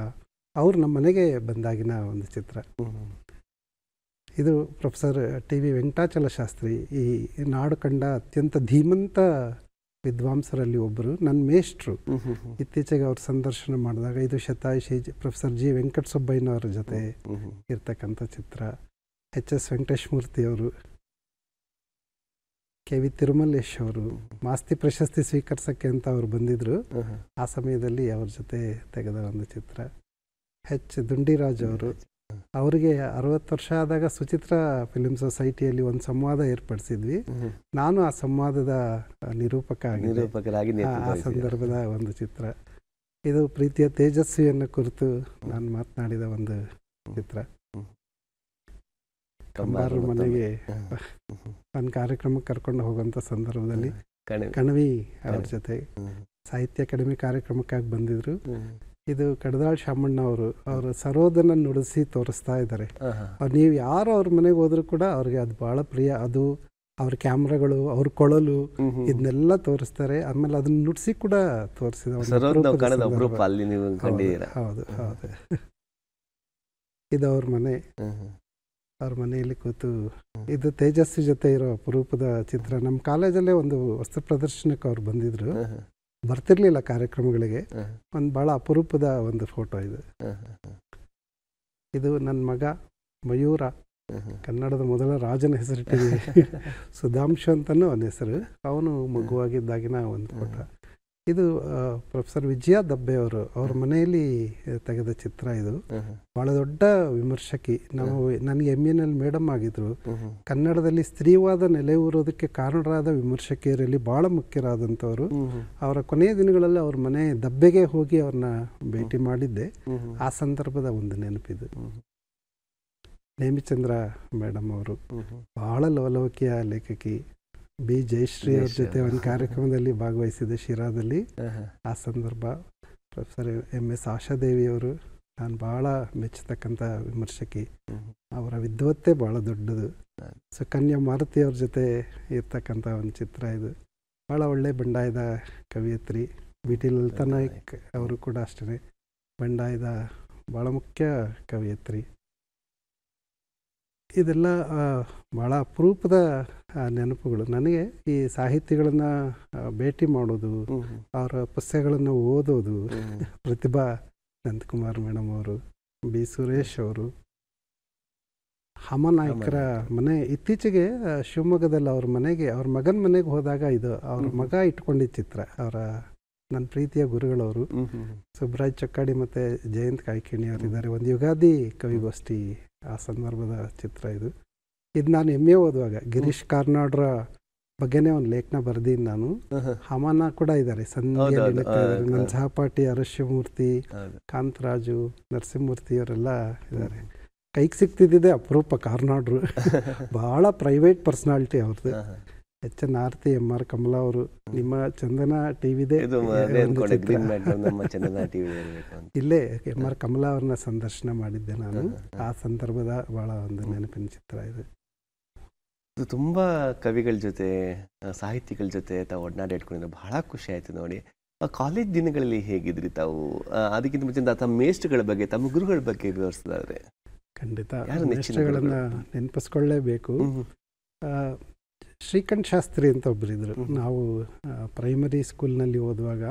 ಅವರು ನಮ್ಮ ಮನೆಗೆ ಬಂದಾಗಿನ ಒಂದು ಚಿತ್ರ ಇದು professor T V Venkatachala Shastri ಈ ನಾಡು ಕಂಡ ಅತ್ಯಂತ ಧೀಮಂತ ವಿದ್ವಾಂಸರಲ್ಲಿ ಒಬ್ಬರು ನನ್ನ ಮೇಷ್ಟ್ರು ಇತ್ತೀಚೆಗೆ ಅವರು ಸಂದರ್ಶನ ಮಾಡಿದಾಗ ಇದು ಶತಾಯಿಷಿ ಪ್ರೊಫೆಸರ್ ಜಿ ಸುಬ್ಬಯ್ಯನವರ ಜೊತೆ ಇರ್ತಕ್ಕಂಥ ಚಿತ್ರ ಎಚ್ ಎಸ್ ವೆಂಕಟೇಶ್ ಅವರು ಕೆ ವಿ ತಿರುಮಲ್ಲೇಶ್ ಅವರು ಮಾಸ್ತಿ ಪ್ರಶಸ್ತಿ ಸ್ವೀಕರಿಸಕ್ಕೆ ಅಂತ ಅವರು ಬಂದಿದ್ರು ಆ ಸಮಯದಲ್ಲಿ ಅವ್ರ ಜೊತೆ ತೆಗೆದ ಒಂದು ಚಿತ್ರ ಎಚ್ ದುಂಡಿರಾಜ್ ಅವರು ಅವರಿಗೆ ಅರವತ್ತು ವರ್ಷ ಆದಾಗ ಸುಚಿತ್ರ ಫಿಲಿಮ್ ಸೊಸೈಟಿಯಲ್ಲಿ ಒಂದು ಸಂವಾದ ಏರ್ಪಡಿಸಿದ್ವಿ ನಾನು ಆ ಸಂವಾದದ ನಿರೂಪಕ ನಿರೂಪಕರಾಗಿ ಆ ಸಂದರ್ಭದ ಒಂದು ಚಿತ್ರ ಇದು ಪ್ರೀತಿಯ ತೇಜಸ್ವಿಯನ್ನು ಕುರಿತು ನಾನು ಮಾತನಾಡಿದ ಒಂದು ಚಿತ್ರ
ಕಂಬಾರು ಮನೆಗೆ
ನನ್ನ ಕಾರ್ಯಕ್ರಮಕ್ಕೆ ಕರ್ಕೊಂಡು ಹೋಗುವಂಥ ಸಂದರ್ಭದಲ್ಲಿ ಕಣವಿ ಅವ್ರ ಜೊತೆ ಸಾಹಿತ್ಯ ಅಕಾಡೆಮಿ ಕಾರ್ಯಕ್ರಮಕ್ಕಾಗಿ ಬಂದಿದ್ರು ಇದು ಕಡದಾಳ್ ಶಾಮಣ್ಣ ಅವರು ಅವರ ಸರೋದನ ನುಡಿಸಿ ತೋರಿಸ್ತಾ ಇದ್ದಾರೆ ನೀವು ಯಾರು ಅವ್ರ ಮನೆಗೆ ಹೋದ್ರು ಕೂಡ ಅವ್ರಿಗೆ ಅದು ಬಹಳ ಪ್ರಿಯ ಅದು ಅವ್ರ ಕ್ಯಾಮ್ರಾಗಳು ಅವ್ರ ಕೊಳಲು ಇದನ್ನೆಲ್ಲ ತೋರಿಸ್ತಾರೆ ಆಮೇಲೆ ಅದನ್ನ ನುಡಿಸಿ ಕೂಡ ತೋರಿಸಿದ ಹೌದು ಹೌದು ಇದು ಅವ್ರ ಮನೆ ಅವ್ರ ಮನೆಯಲ್ಲಿ ಕೂತು ಇದು ತೇಜಸ್ವಿ ಜೊತೆ ಇರೋ ಅಪರೂಪದ ಚಿತ್ರ ನಮ್ಮ ಕಾಲೇಜಲ್ಲೇ ಒಂದು ವಸ್ತು ಪ್ರದರ್ಶನಕ್ಕೆ ಅವ್ರು ಬಂದಿದ್ರು ಬರ್ತಿರ್ಲಿಲ್ಲ ಕಾರ್ಯಕ್ರಮಗಳಿಗೆ ಒಂದು ಬಹಳ ಅಪರೂಪದ ಒಂದು ಫೋಟೋ ಇದು ಇದು ನನ್ನ ಮಗ ಮಯೂರ ಕನ್ನಡದ ಮೊದಲ ರಾಜನ ಹೆಸರಿಟ್ಟಿದ್ದೀನಿ ಸುಧಾಂಶು ಅಂತಲೂ ಅವನ ಹೆಸರು ಅವನು ಮಗುವಾಗಿದ್ದಾಗಿನ ಒಂದು ಫೋಟೋ ಇದು ಪ್ರೊಫೆಸರ್ ವಿಜಯ ದಬ್ಬೆ ಅವರು ಅವ್ರ ಮನೆಯಲ್ಲಿ ತೆಗೆದ ಚಿತ್ರ ಇದು ಬಹಳ ದೊಡ್ಡ ವಿಮರ್ಶಕಿ ನಾವು ನನಗೆ ಎಮ್ ಎನ್ ಎಲ್ ಮೇಡಮ್ ಆಗಿದ್ರು ಕನ್ನಡದಲ್ಲಿ ಸ್ತ್ರೀವಾದ ನೆಲೆ ಊರೋದಕ್ಕೆ ಕಾರಣರಾದ ವಿಮರ್ಶಕಿಯರಲ್ಲಿ ಬಹಳ ಮುಖ್ಯರಾದಂಥವ್ರು ಅವರ ಕೊನೆಯ ದಿನಗಳಲ್ಲಿ ಅವ್ರ ಮನೆ ದಬ್ಬೆಗೆ ಹೋಗಿ ಅವ್ರನ್ನ ಭೇಟಿ ಮಾಡಿದ್ದೆ ಆ ಸಂದರ್ಭದ ಒಂದು ನೆನಪಿದು ನೇಮಿಚಂದ್ರ ಮೇಡಮ್ ಅವರು ಬಹಳ ಲವಲೌಕಿಯ ಲೇಖಕಿ ಬಿ ಜಯಶ್ರೀ ಅವ್ರ ಜೊತೆ ಒಂದು ಕಾರ್ಯಕ್ರಮದಲ್ಲಿ ಭಾಗವಹಿಸಿದೆ ಶಿರಾದಲ್ಲಿ ಆ ಸಂದರ್ಭ ಪ್ರೊಫೆಸರ್ ಎಮ್ ಎಸ್ ಆಶಾದೇವಿ ಅವರು ನಾನು ಭಾಳ ಮೆಚ್ಚತಕ್ಕಂಥ ವಿಮರ್ಶಕಿ ಅವರ ವಿದ್ವತ್ತೆ ಬಹಳ ದೊಡ್ಡದು ಸೊ ಕನ್ಯಾ ಮಾರುತಿ ಅವ್ರ ಜೊತೆ ಇರ್ತಕ್ಕಂಥ ಒಂದು ಚಿತ್ರ ಇದು ಭಾಳ ಒಳ್ಳೆ ಬಂಡಾಯದ ಕವಿಯತ್ರಿ ಬಿ ಟಿ ಲಲಿತಾ ನಾಯ್ಕ್ ಅವರು ಕೂಡ ಅಷ್ಟೇ ಬಂಡಾಯದ ಭಾಳ ಮುಖ್ಯ ಕವಿಯತ್ರಿ ಇದೆಲ್ಲ ಭಾಳ ಅಪರೂಪದ ನೆನಪುಗಳು ನನಗೆ ಈ ಸಾಹಿತ್ಯಗಳನ್ನ ಭೇಟಿ ಮಾಡೋದು ಅವರ ಪುಸ್ತಕಗಳನ್ನ ಓದೋದು ಪ್ರತಿಭಾ ನಂದಕುಮಾರ್ ಮೇಡಮ್ ಅವರು ಬಿ ಸುರೇಶ್ ಅವರು ಹಮನಾಯ್ಕರ ಮನೆ ಇತ್ತೀಚೆಗೆ ಶಿವಮೊಗ್ಗದಲ್ಲಿ ಅವ್ರ ಮನೆಗೆ ಅವ್ರ ಮಗನ ಮನೆಗೆ ಹೋದಾಗ ಇದು ಅವ್ರ ಮಗ ಇಟ್ಕೊಂಡಿದ್ದ ಚಿತ್ರ ಅವರ ನನ್ನ ಪ್ರೀತಿಯ ಗುರುಗಳವರು ಸುಬ್ರಾಜ್ ಚಕ್ಕಾಡಿ ಮತ್ತೆ ಜಯಂತ್ ಕಾಯ್ಕಿಣಿ ಅವರಿದ್ದಾರೆ ಒಂದು ಯುಗಾದಿ ಕವಿಗೋಷ್ಠಿ ಆ ಸಂದರ್ಭದ ಚಿತ್ರ ಇದು ಇದು ನಾನು ಹೆಮ್ಮೆ ಓದುವಾಗ ಗಿರೀಶ್ ಕಾರ್ನಾಡ್ರ ಬಗ್ಗೆನೇ ಒಂದು ಲೇಖನ ಬರ್ದೀನಿ ನಾನು ಹಮಾನ ಕೂಡ ಇದ್ದಾರೆ ನನ್ನ ಸಹಪಾಠಿ ಅರಶ್ಯಮೂರ್ತಿ ಕಾಂತರಾಜು ನರಸಿಂಹಮೂರ್ತಿ ಅವರೆಲ್ಲ ಇದ್ದಾರೆ ಕೈಗೆ ಸಿಗ್ತಿದ್ದಿದೆ ಅಪರೂಪ ಕಾರ್ನಾಡ್ರು ಬಹಳ ಪ್ರೈವೇಟ್ ಪರ್ಸನಾಲಿಟಿ ಅವ್ರದ್ದು H N Arathi M R Kamala ಅವರು ನಿಮ್ಮ ಚಂದನ ಟಿವಿ ಇಲ್ಲೇ ಎಂ ಆರ್ ಕಮಲಾ ಅವ್ರನ್ನ ಸಂದರ್ಶನ ಮಾಡಿದ್ದೆ ನಾನು ಆ ಸಂದರ್ಭದ ಬಹಳ ಒಂದು ನೆನಪಿನ ಚಿತ್ರ ಇದೆ
ಇದು ತುಂಬ ಕವಿಗಳ ಜೊತೆ ಸಾಹಿತಿಗಳ ಜೊತೆ ತಾವು ಒಡನಾಡಿಟ್ಕೊಂಡಿದ್ರೆ ಬಹಳ ಖುಷಿ ಆಯ್ತು ನೋಡಿ ಕಾಲೇಜ್ ದಿನಗಳಲ್ಲಿ ಹೇಗಿದ್ರಿ ತಾವು ಅದಕ್ಕಿಂತ ಮುಂಚೆ ತಮ್ಮ ಮೇಷ್ಟ್ಗಳ ಬಗ್ಗೆ ತಮ್ಮ ಗುರುಗಳ ಬಗ್ಗೆ ವಿವರಿಸಿದ್ರೆ
ಖಂಡಿತ ನೆನಪಿಸ್ಕೊಳ್ಳೇಬೇಕು ಶ್ರೀಕಂಠ ಶಾಸ್ತ್ರಿ ಅಂತ ಒಬ್ಬರಿದ್ದರು ನಾವು ಪ್ರೈಮರಿ ಸ್ಕೂಲ್ನಲ್ಲಿ ಓದುವಾಗ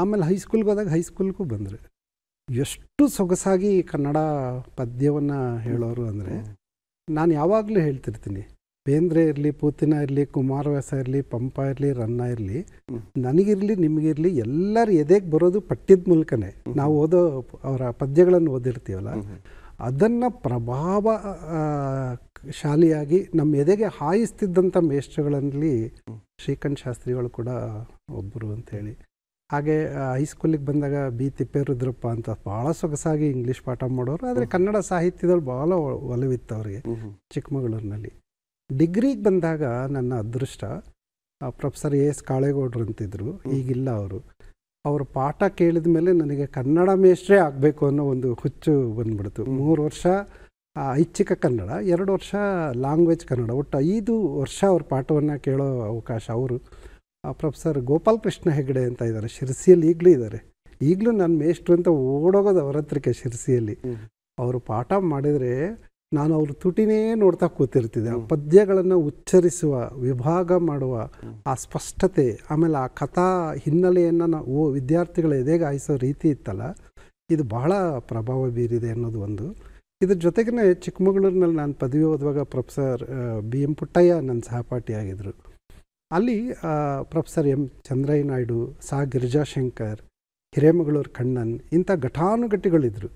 ಆಮೇಲೆ ಹೈಸ್ಕೂಲ್ಗೆ ಹೋದಾಗ ಹೈಸ್ಕೂಲ್ಗೂ ಬಂದರು ಎಷ್ಟು ಸೊಗಸಾಗಿ ಕನ್ನಡ ಪದ್ಯವನ್ನು ಹೇಳೋರು ಅಂದರೆ ನಾನು ಯಾವಾಗಲೂ ಹೇಳ್ತಿರ್ತೀನಿ ಬೇಂದ್ರೆ ಇರಲಿ ಪೂತಿನ ಇರಲಿ ಕುಮಾರವ್ಯಾಸ ಇರಲಿ ಪಂಪ ಇರಲಿ ರನ್ನ ಇರಲಿ ನನಗಿರಲಿ ನಿಮಗಿರಲಿ ಎಲ್ಲರೂ ಎದೆಗೆ ಬರೋದು ಪಠ್ಯದ ಮೂಲಕನೇ ನಾವು ಓದೋ ಅವರ ಪದ್ಯಗಳನ್ನು ಓದಿರ್ತೀವಲ್ಲ ಅದನ್ನು ಪ್ರಭಾವ ಶಾಲಿಯಾಗಿ ನಮ್ಮ ಎದೆಗೆ ಹಾಯಿಸ್ತಿದ್ದಂಥ ಮೇಷ್ಟ್ರಗಳಲ್ಲಿ ಶ್ರೀಕಂಠ ಶಾಸ್ತ್ರಿಗಳು ಕೂಡ ಒಬ್ಬರು ಅಂಥೇಳಿ ಹಾಗೆ ಹೈಸ್ಕೂಲಿಗೆ ಬಂದಾಗ ಬಿ ತಿಪ್ಪೇರುದ್ರಪ್ಪ ಅಂತ ಭಾಳ ಸೊಗಸಾಗಿ ಇಂಗ್ಲೀಷ್ ಪಾಠ ಮಾಡೋರು ಆದರೆ ಕನ್ನಡ ಸಾಹಿತ್ಯದಲ್ಲಿ ಭಾಳ ಒಲವಿತ್ತು ಅವರಿಗೆ ಚಿಕ್ಕಮಗಳೂರಿನಲ್ಲಿ ಡಿಗ್ರಿಗೆ ಬಂದಾಗ ನನ್ನ ಅದೃಷ್ಟ ಪ್ರೊಫೆಸರ್ ಎ ಎಸ್ ಕಾಳೇಗೌಡ್ರು ಅಂತಿದ್ರು ಈಗಿಲ್ಲ ಅವರು ಅವರು ಪಾಠ ಕೇಳಿದ ಮೇಲೆ ನನಗೆ ಕನ್ನಡ ಮೇಷ್ಟ್ರೇ ಆಗಬೇಕು ಅನ್ನೋ ಒಂದು ಹುಚ್ಚು ಬಂದ್ಬಿಡ್ತು ಮೂರು ವರ್ಷ ಐಚ್ಛಿಕ ಕನ್ನಡ ಎರಡು ವರ್ಷ ಲ್ಯಾಂಗ್ವೇಜ್ ಕನ್ನಡ ಒಟ್ಟು ಐದು ವರ್ಷ ಅವ್ರ ಪಾಠವನ್ನು ಕೇಳೋ ಅವಕಾಶ ಅವರು ಪ್ರೊಫೆಸರ್ ಗೋಪಾಲ್ ಕೃಷ್ಣ ಹೆಗ್ಡೆ ಅಂತ ಇದ್ದಾರೆ ಶಿರಸಿಯಲ್ಲಿ ಈಗಲೂ ಇದ್ದಾರೆ ಈಗಲೂ ನಾನು ಮೇಷ್ಟ್ರು ಅಂತ ಓಡೋಗೋದು ಅವರತ್ರಿಕೆ ಹತ್ರಕ್ಕೆ ಶಿರ್ಸಿಯಲ್ಲಿ ಅವರು ಪಾಠ ಮಾಡಿದರೆ ನಾನು ಅವ್ರ ತುಟಿನೇ ನೋಡ್ತಾ ಕೂತಿರ್ತಿದ್ದೆ ಪದ್ಯಗಳನ್ನು ಉಚ್ಚರಿಸುವ ವಿಭಾಗ ಮಾಡುವ ಆ ಸ್ಪಷ್ಟತೆ ಆಮೇಲೆ ಆ ಕಥಾ ಹಿನ್ನೆಲೆಯನ್ನು ನಾವು ಓ ವಿದ್ಯಾರ್ಥಿಗಳ ಎದೆಗೆ ಆಯಿಸೋ ರೀತಿ ಇತ್ತಲ್ಲ ಇದು ಬಹಳ ಪ್ರಭಾವ ಬೀರಿದೆ ಅನ್ನೋದು ಒಂದು ಇದ್ರ ಜೊತೆಗೇ ಚಿಕ್ಕಮಗಳೂರಿನಲ್ಲಿ ನಾನು ಪದವಿ ಓದುವಾಗ ಪ್ರೊಫೆಸರ್ ಬಿ ಎಂ ಪುಟ್ಟಯ್ಯ ನನ್ನ ಆಗಿದ್ದರು ಅಲ್ಲಿ ಪ್ರೊಫೆಸರ್ ಎಂ ಚಂದ್ರಯ್ಯ ನಾಯ್ಡು ಸಾ ಗಿರಿಜಾಶಂಕರ್ ಹಿರೇಮಗಳೂರು ಕಣ್ಣನ್ ಇಂಥ ಘಟಾನುಘಟಿಗಳಿದ್ರು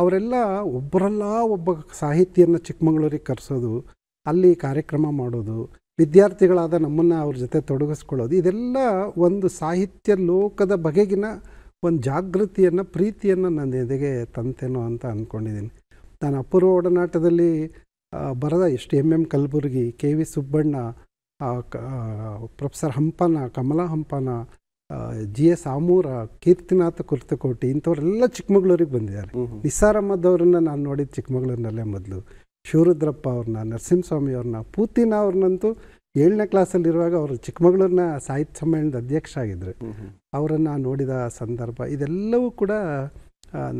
ಅವರೆಲ್ಲ ಒಬ್ಬರಲ್ಲ ಒಬ್ಬ ಸಾಹಿತ್ಯನ ಚಿಕ್ಕಮಗಳೂರಿಗೆ ಕರೆಸೋದು ಅಲ್ಲಿ ಕಾರ್ಯಕ್ರಮ ಮಾಡೋದು ವಿದ್ಯಾರ್ಥಿಗಳಾದ ನಮ್ಮನ್ನು ಅವ್ರ ಜೊತೆ ತೊಡಗಿಸ್ಕೊಳ್ಳೋದು ಇದೆಲ್ಲ ಒಂದು ಸಾಹಿತ್ಯ ಲೋಕದ ಬಗೆಗಿನ ಒಂದು ಜಾಗೃತಿಯನ್ನು ಪ್ರೀತಿಯನ್ನು ನನ್ನ ಎದೆಗೆ ತಂತೇನೋ ಅಂತ ಅಂದ್ಕೊಂಡಿದ್ದೀನಿ ನಾನು ಅಪೂರ್ವ ಒಡನಾಟದಲ್ಲಿ ಬರದ ಎಷ್ಟು M M Kalburgi K V Subbanna professor Hampana Kamala Hampana G S Amur Keerthinatha Kurtakoti ಇಂಥವರೆಲ್ಲ ಚಿಕ್ಕಮಗಳೂರಿಗೆ ಬಂದಿದ್ದಾರೆ ನಿಸಾರಮ್ಮದವ್ರನ್ನ ನಾನು ನೋಡಿದ ಚಿಕ್ಕಮಗಳೂರಿನಲ್ಲೇ ಮೊದಲು ಶಿವರುದ್ರಪ್ಪ ಅವ್ರನ್ನ ನರಸಿಂಹಸ್ವಾಮಿ ಅವ್ರನ್ನ ಪೂತಿನ ಅವ್ರನ್ನಂತೂ ಏಳನೇ ಕ್ಲಾಸಲ್ಲಿರುವಾಗ ಅವರು ಚಿಕ್ಕಮಗಳೂರಿನ ಸಾಹಿತ್ಯ ಸಮ್ಮೇಳನದ ಅಧ್ಯಕ್ಷ ಆಗಿದ್ದರು ಅವರನ್ನು ನೋಡಿದ ಸಂದರ್ಭ ಇದೆಲ್ಲವೂ ಕೂಡ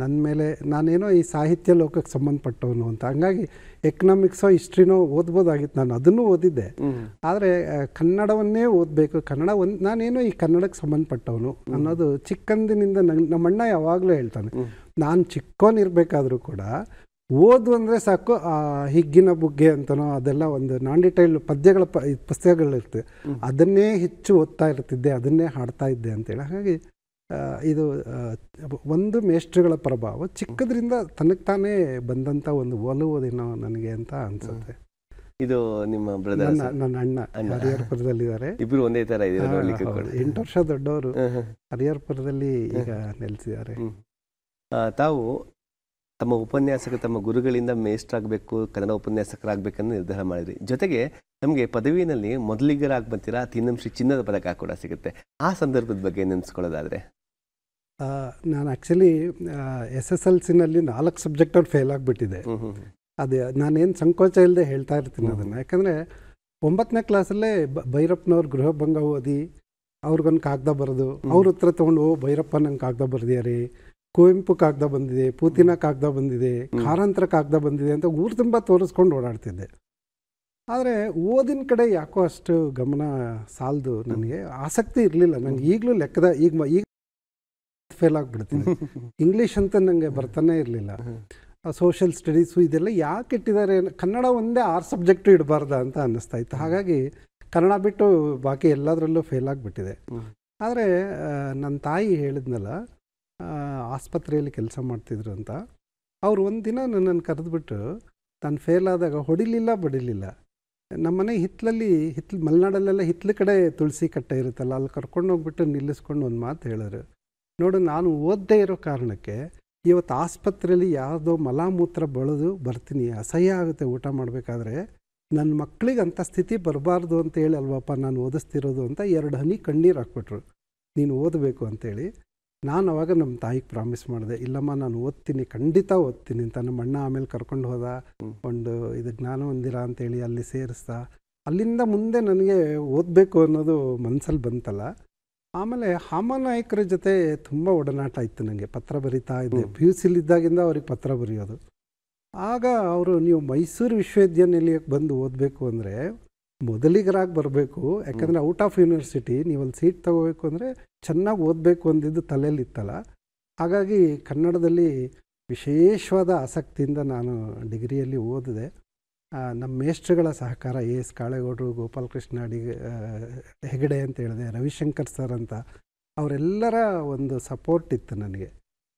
ನನ್ನ ಮೇಲೆ ನಾನೇನೋ ಈ ಸಾಹಿತ್ಯ ಲೋಕಕ್ಕೆ ಸಂಬಂಧಪಟ್ಟವನು ಅಂತ ಹಂಗಾಗಿ ಎಕನಾಮಿಕ್ಸೋ ಹಿಸ್ಟ್ರಿನೋ ಓದ್ಬೋದಾಗಿತ್ತು ನಾನು ಅದನ್ನು ಓದಿದ್ದೆ ಆದರೆ ಕನ್ನಡವನ್ನೇ ಓದಬೇಕು ಕನ್ನಡ ಒಂದು ನಾನೇನೋ ಈ ಕನ್ನಡಕ್ಕೆ ಸಂಬಂಧಪಟ್ಟವನು ಅನ್ನೋದು ಚಿಕ್ಕಂದಿನಿಂದ ನಮ್ಮ ನಮ್ಮಣ್ಣ ಯಾವಾಗಲೂ ಹೇಳ್ತಾನೆ ನಾನು ಚಿಕ್ಕವನಿರಬೇಕಾದ್ರೂ ಕೂಡ ಓದು ಅಂದರೆ ಸಾಕು ಆ ಹಿಗ್ಗಿನ ಬುಗ್ಗೆ ಅಂತನೋ ಅದೆಲ್ಲ ಒಂದು ನಾನ್ ಡಿಟೈಲ್ ಪದ್ಯಗಳ ಪ ಅದನ್ನೇ ಹೆಚ್ಚು ಓದ್ತಾ ಇರ್ತಿದ್ದೆ ಅದನ್ನೇ ಹಾಡ್ತಾ ಇದ್ದೆ ಅಂತೇಳಿ ಹಾಗಾಗಿ ಇದು ಒಂದು ಮೇಷ್ಟ್ರಿಗಳ ಪ್ರಭಾವ ಚಿಕ್ಕದ್ರಿಂದ ತನಗೆ ತಾನೇ ಬಂದಂಥ ಒಂದು ಒಲುವುದೇನೋ ನನಗೆ ಅಂತ ಅನ್ಸುತ್ತೆ
ಇದು ನಿಮ್ಮ ಬ್ರದರ್ ನನ್ನ ಅಣ್ಣ ಹರಿಹರಪುರದಲ್ಲಿದ್ದಾರೆ ಇಬ್ಬರು ಒಂದೇ ತರ ಎಂಟು
ವರ್ಷ ದೊಡ್ಡವರು ಹರಿಹರಪುರದಲ್ಲಿ ಈಗ ನೆಲೆಸಿದ್ದಾರೆ
ತಾವು ತಮ್ಮ ಉಪನ್ಯಾಸಕ ತಮ್ಮ ಗುರುಗಳಿಂದ ಮೇಷ್ಟ್ರಾಗಬೇಕು ಕನ್ನಡ ಉಪನ್ಯಾಸಕರಾಗಬೇಕನ್ನು ನಿರ್ಧಾರ ಮಾಡಿದ್ರಿ ಜೊತೆಗೆ ನಮಗೆ ಪದವಿನಲ್ಲಿ ಮೊದಲಿಗರಾಗಿ ಬಂತೀರಾ ತಿನ್ನಂಶ್ರೀ ಚಿನ್ನದ ಪದಕ ಕೂಡ ಸಿಗುತ್ತೆ ಆ ಸಂದರ್ಭದ ಬಗ್ಗೆ ನೆನೆಸ್ಕೊಳ್ಳೋದಾದರೆ
ನಾನು ಆ್ಯಕ್ಚುಲಿ ಎಸ್ ಎಸ್ ಎಲ್ ಸಿನಲ್ಲಿ ನಾಲ್ಕು ಸಬ್ಜೆಕ್ಟಲ್ಲಿ ಫೇಲ್ ಆಗಿಬಿಟ್ಟಿದೆ ಅದೇ ನಾನೇನು ಸಂಕೋಚ ಇಲ್ಲದೆ ಹೇಳ್ತಾ ಇರ್ತೀನಿ ಅದನ್ನು ಯಾಕಂದರೆ ಒಂಬತ್ತನೇ ಕ್ಲಾಸಲ್ಲೇ ಭೈರಪ್ಪನವ್ರು ಗೃಹಭಂಗ ಓದಿ ಅವ್ರಿಗೊಂದು ಕಾಗ್ದ ಬರೆದು ಅವ್ರ ಹತ್ರ ತೊಗೊಂಡು ಭೈರಪ್ಪ ನಂಗೆ ಕಾಗದ ರೀ ಕುವೆಂಪು ಕಾಗ್ದ ಬಂದಿದೆ ಪೂತಿನ ಕಾಗದ ಬಂದಿದೆ ಕಾರಾಂತರ ಕಾಗ್ದ ಬಂದಿದೆ ಅಂತ ಊರು ತುಂಬ ತೋರಿಸ್ಕೊಂಡು ಓಡಾಡ್ತಿದ್ದೆ ಆದರೆ ಓದಿನ ಕಡೆ ಯಾಕೋ ಅಷ್ಟು ಗಮನ ಸಾಲದು ನನಗೆ ಆಸಕ್ತಿ ಇರಲಿಲ್ಲ ನನಗೆ ಈಗಲೂ ಲೆಕ್ಕದ ಈಗ ಈಗ ಫೇಲ್ ಆಗಿಬಿಡ್ತೀನಿ ಇಂಗ್ಲೀಷ್ ಅಂತ ನನಗೆ ಬರ್ತಾನೆ ಇರಲಿಲ್ಲ ಸೋಷಿಯಲ್ ಸ್ಟಡೀಸು ಇದೆಲ್ಲ ಯಾಕೆ ಇಟ್ಟಿದ್ದಾರೆ ಕನ್ನಡ ಒಂದೇ ಆರು ಸಬ್ಜೆಕ್ಟು ಇಡಬಾರ್ದ ಅಂತ ಅನ್ನಿಸ್ತಾ ಇತ್ತು ಹಾಗಾಗಿ ಕನ್ನಡ ಬಿಟ್ಟು ಬಾಕಿ ಎಲ್ಲದರಲ್ಲೂ ಫೇಲ್ ಆಗಿಬಿಟ್ಟಿದೆ ಆದರೆ ನನ್ನ ತಾಯಿ ಹೇಳಿದ್ನಲ್ಲ ಆಸ್ಪತ್ರೆಯಲ್ಲಿ ಕೆಲಸ ಮಾಡ್ತಿದ್ರು ಅಂತ ಅವ್ರು ಒಂದು ದಿನ ನನ್ನನ್ನು ಕರೆದ್ಬಿಟ್ಟು ನಾನು ಫೇಲ್ ಆದಾಗ ಹೊಡಿಲಿಲ್ಲ ಬಡಿಲಿಲ್ಲ ನಮ್ಮನೆ ಹಿತ್ತಲಲ್ಲಿ ಹಿತ್ಲು ಮಲೆನಾಡಲ್ಲೆಲ್ಲ ಹಿತ್ಲ ಕಡೆ ತುಳಸಿ ಕಟ್ಟೆ ಇರುತ್ತಲ್ಲ ಅಲ್ಲಿ ಕರ್ಕೊಂಡು ಹೋಗ್ಬಿಟ್ಟು ನಿಲ್ಲಿಸ್ಕೊಂಡು ಒಂದು ಮಾತು ಹೇಳಿದ್ರು ನೋಡು ನಾನು ಓದ್ದೇ ಇರೋ ಕಾರಣಕ್ಕೆ ಇವತ್ತು ಆಸ್ಪತ್ರೆಯಲ್ಲಿ ಯಾವುದೋ ಮಲಮೂತ್ರ ಬಳದು ಬರ್ತೀನಿ ಅಸಹ್ಯ ಆಗುತ್ತೆ ಊಟ ಮಾಡಬೇಕಾದ್ರೆ ನನ್ನ ಮಕ್ಕಳಿಗೆ ಅಂಥ ಸ್ಥಿತಿ ಬರಬಾರ್ದು ಅಂತೇಳಿ ಅಲ್ವಪ್ಪ ನಾನು ಓದಿಸ್ತಿರೋದು ಅಂತ ಎರಡು ಹನಿ ಕಣ್ಣೀರು ಹಾಕ್ಬಿಟ್ರು ನೀನು ಓದಬೇಕು ಅಂತೇಳಿ ನಾನು ಅವಾಗ ನಮ್ಮ ತಾಯಿಗೆ ಪ್ರಾಮಿಸ್ ಮಾಡಿದೆ ಇಲ್ಲಮ್ಮ ನಾನು ಓದ್ತೀನಿ ಖಂಡಿತ ಓದ್ತೀನಿ ಅಂತ ನಮ್ಮ ಅಣ್ಣ ಆಮೇಲೆ ಕರ್ಕೊಂಡು ಹೋದ ಒಂದು ಇದು ಜ್ಞಾನ ಹೊಂದಿರ ಅಂತೇಳಿ ಅಲ್ಲಿ ಸೇರಿಸ್ದ ಅಲ್ಲಿಂದ ಮುಂದೆ ನನಗೆ ಓದಬೇಕು ಅನ್ನೋದು ಮನಸ್ಸಲ್ಲಿ ಬಂತಲ್ಲ ಆಮೇಲೆ ನಾಯಕರ ಜೊತೆ ತುಂಬ ಒಡನಾಟ ಇತ್ತು ನನಗೆ ಪತ್ರ ಬರಿತಾ ಇದ್ದೆ ಪಿ ಯು ಸಿಲಿದ್ದಾಗಿಂದ ಅವ್ರಿಗೆ ಪತ್ರ ಬರೆಯೋದು ಆಗ ಅವರು ನೀವು ಮೈಸೂರು ವಿಶ್ವವಿದ್ಯಾನಿಲಯಕ್ಕೆ ಬಂದು ಓದಬೇಕು ಅಂದರೆ ಮೊದಲಿಗರಾಗಿ ಬರಬೇಕು ಯಾಕಂದರೆ ಔಟ್ ಆಫ್ ಯೂನಿವರ್ಸಿಟಿ ನೀವು ಅಲ್ಲಿ ಸೀಟ್ ತಗೋಬೇಕು ಅಂದರೆ ಚೆನ್ನಾಗಿ ಓದಬೇಕು ಅಂದಿದ್ದು ತಲೆಯಲ್ಲಿತ್ತಲ್ಲ ಇತ್ತಲ್ಲ ಹಾಗಾಗಿ ಕನ್ನಡದಲ್ಲಿ ವಿಶೇಷವಾದ ಆಸಕ್ತಿಯಿಂದ ನಾನು ಡಿಗ್ರಿಯಲ್ಲಿ ಓದಿದೆ ನಮ್ಮ ಮೇಷ್ಟ್ರಗಳ ಸಹಕಾರ ಎ ಎಸ್ ಕಾಳೇಗೌಡರು ಗೋಪಾಲಕೃಷ್ಣ ಅಡಿ ಹೆಗಡೆ ಅಂತ ಹೇಳಿದೆ ರವಿಶಂಕರ್ ಸರ್ ಅಂತ ಅವರೆಲ್ಲರ ಒಂದು ಸಪೋರ್ಟ್ ಇತ್ತು ನನಗೆ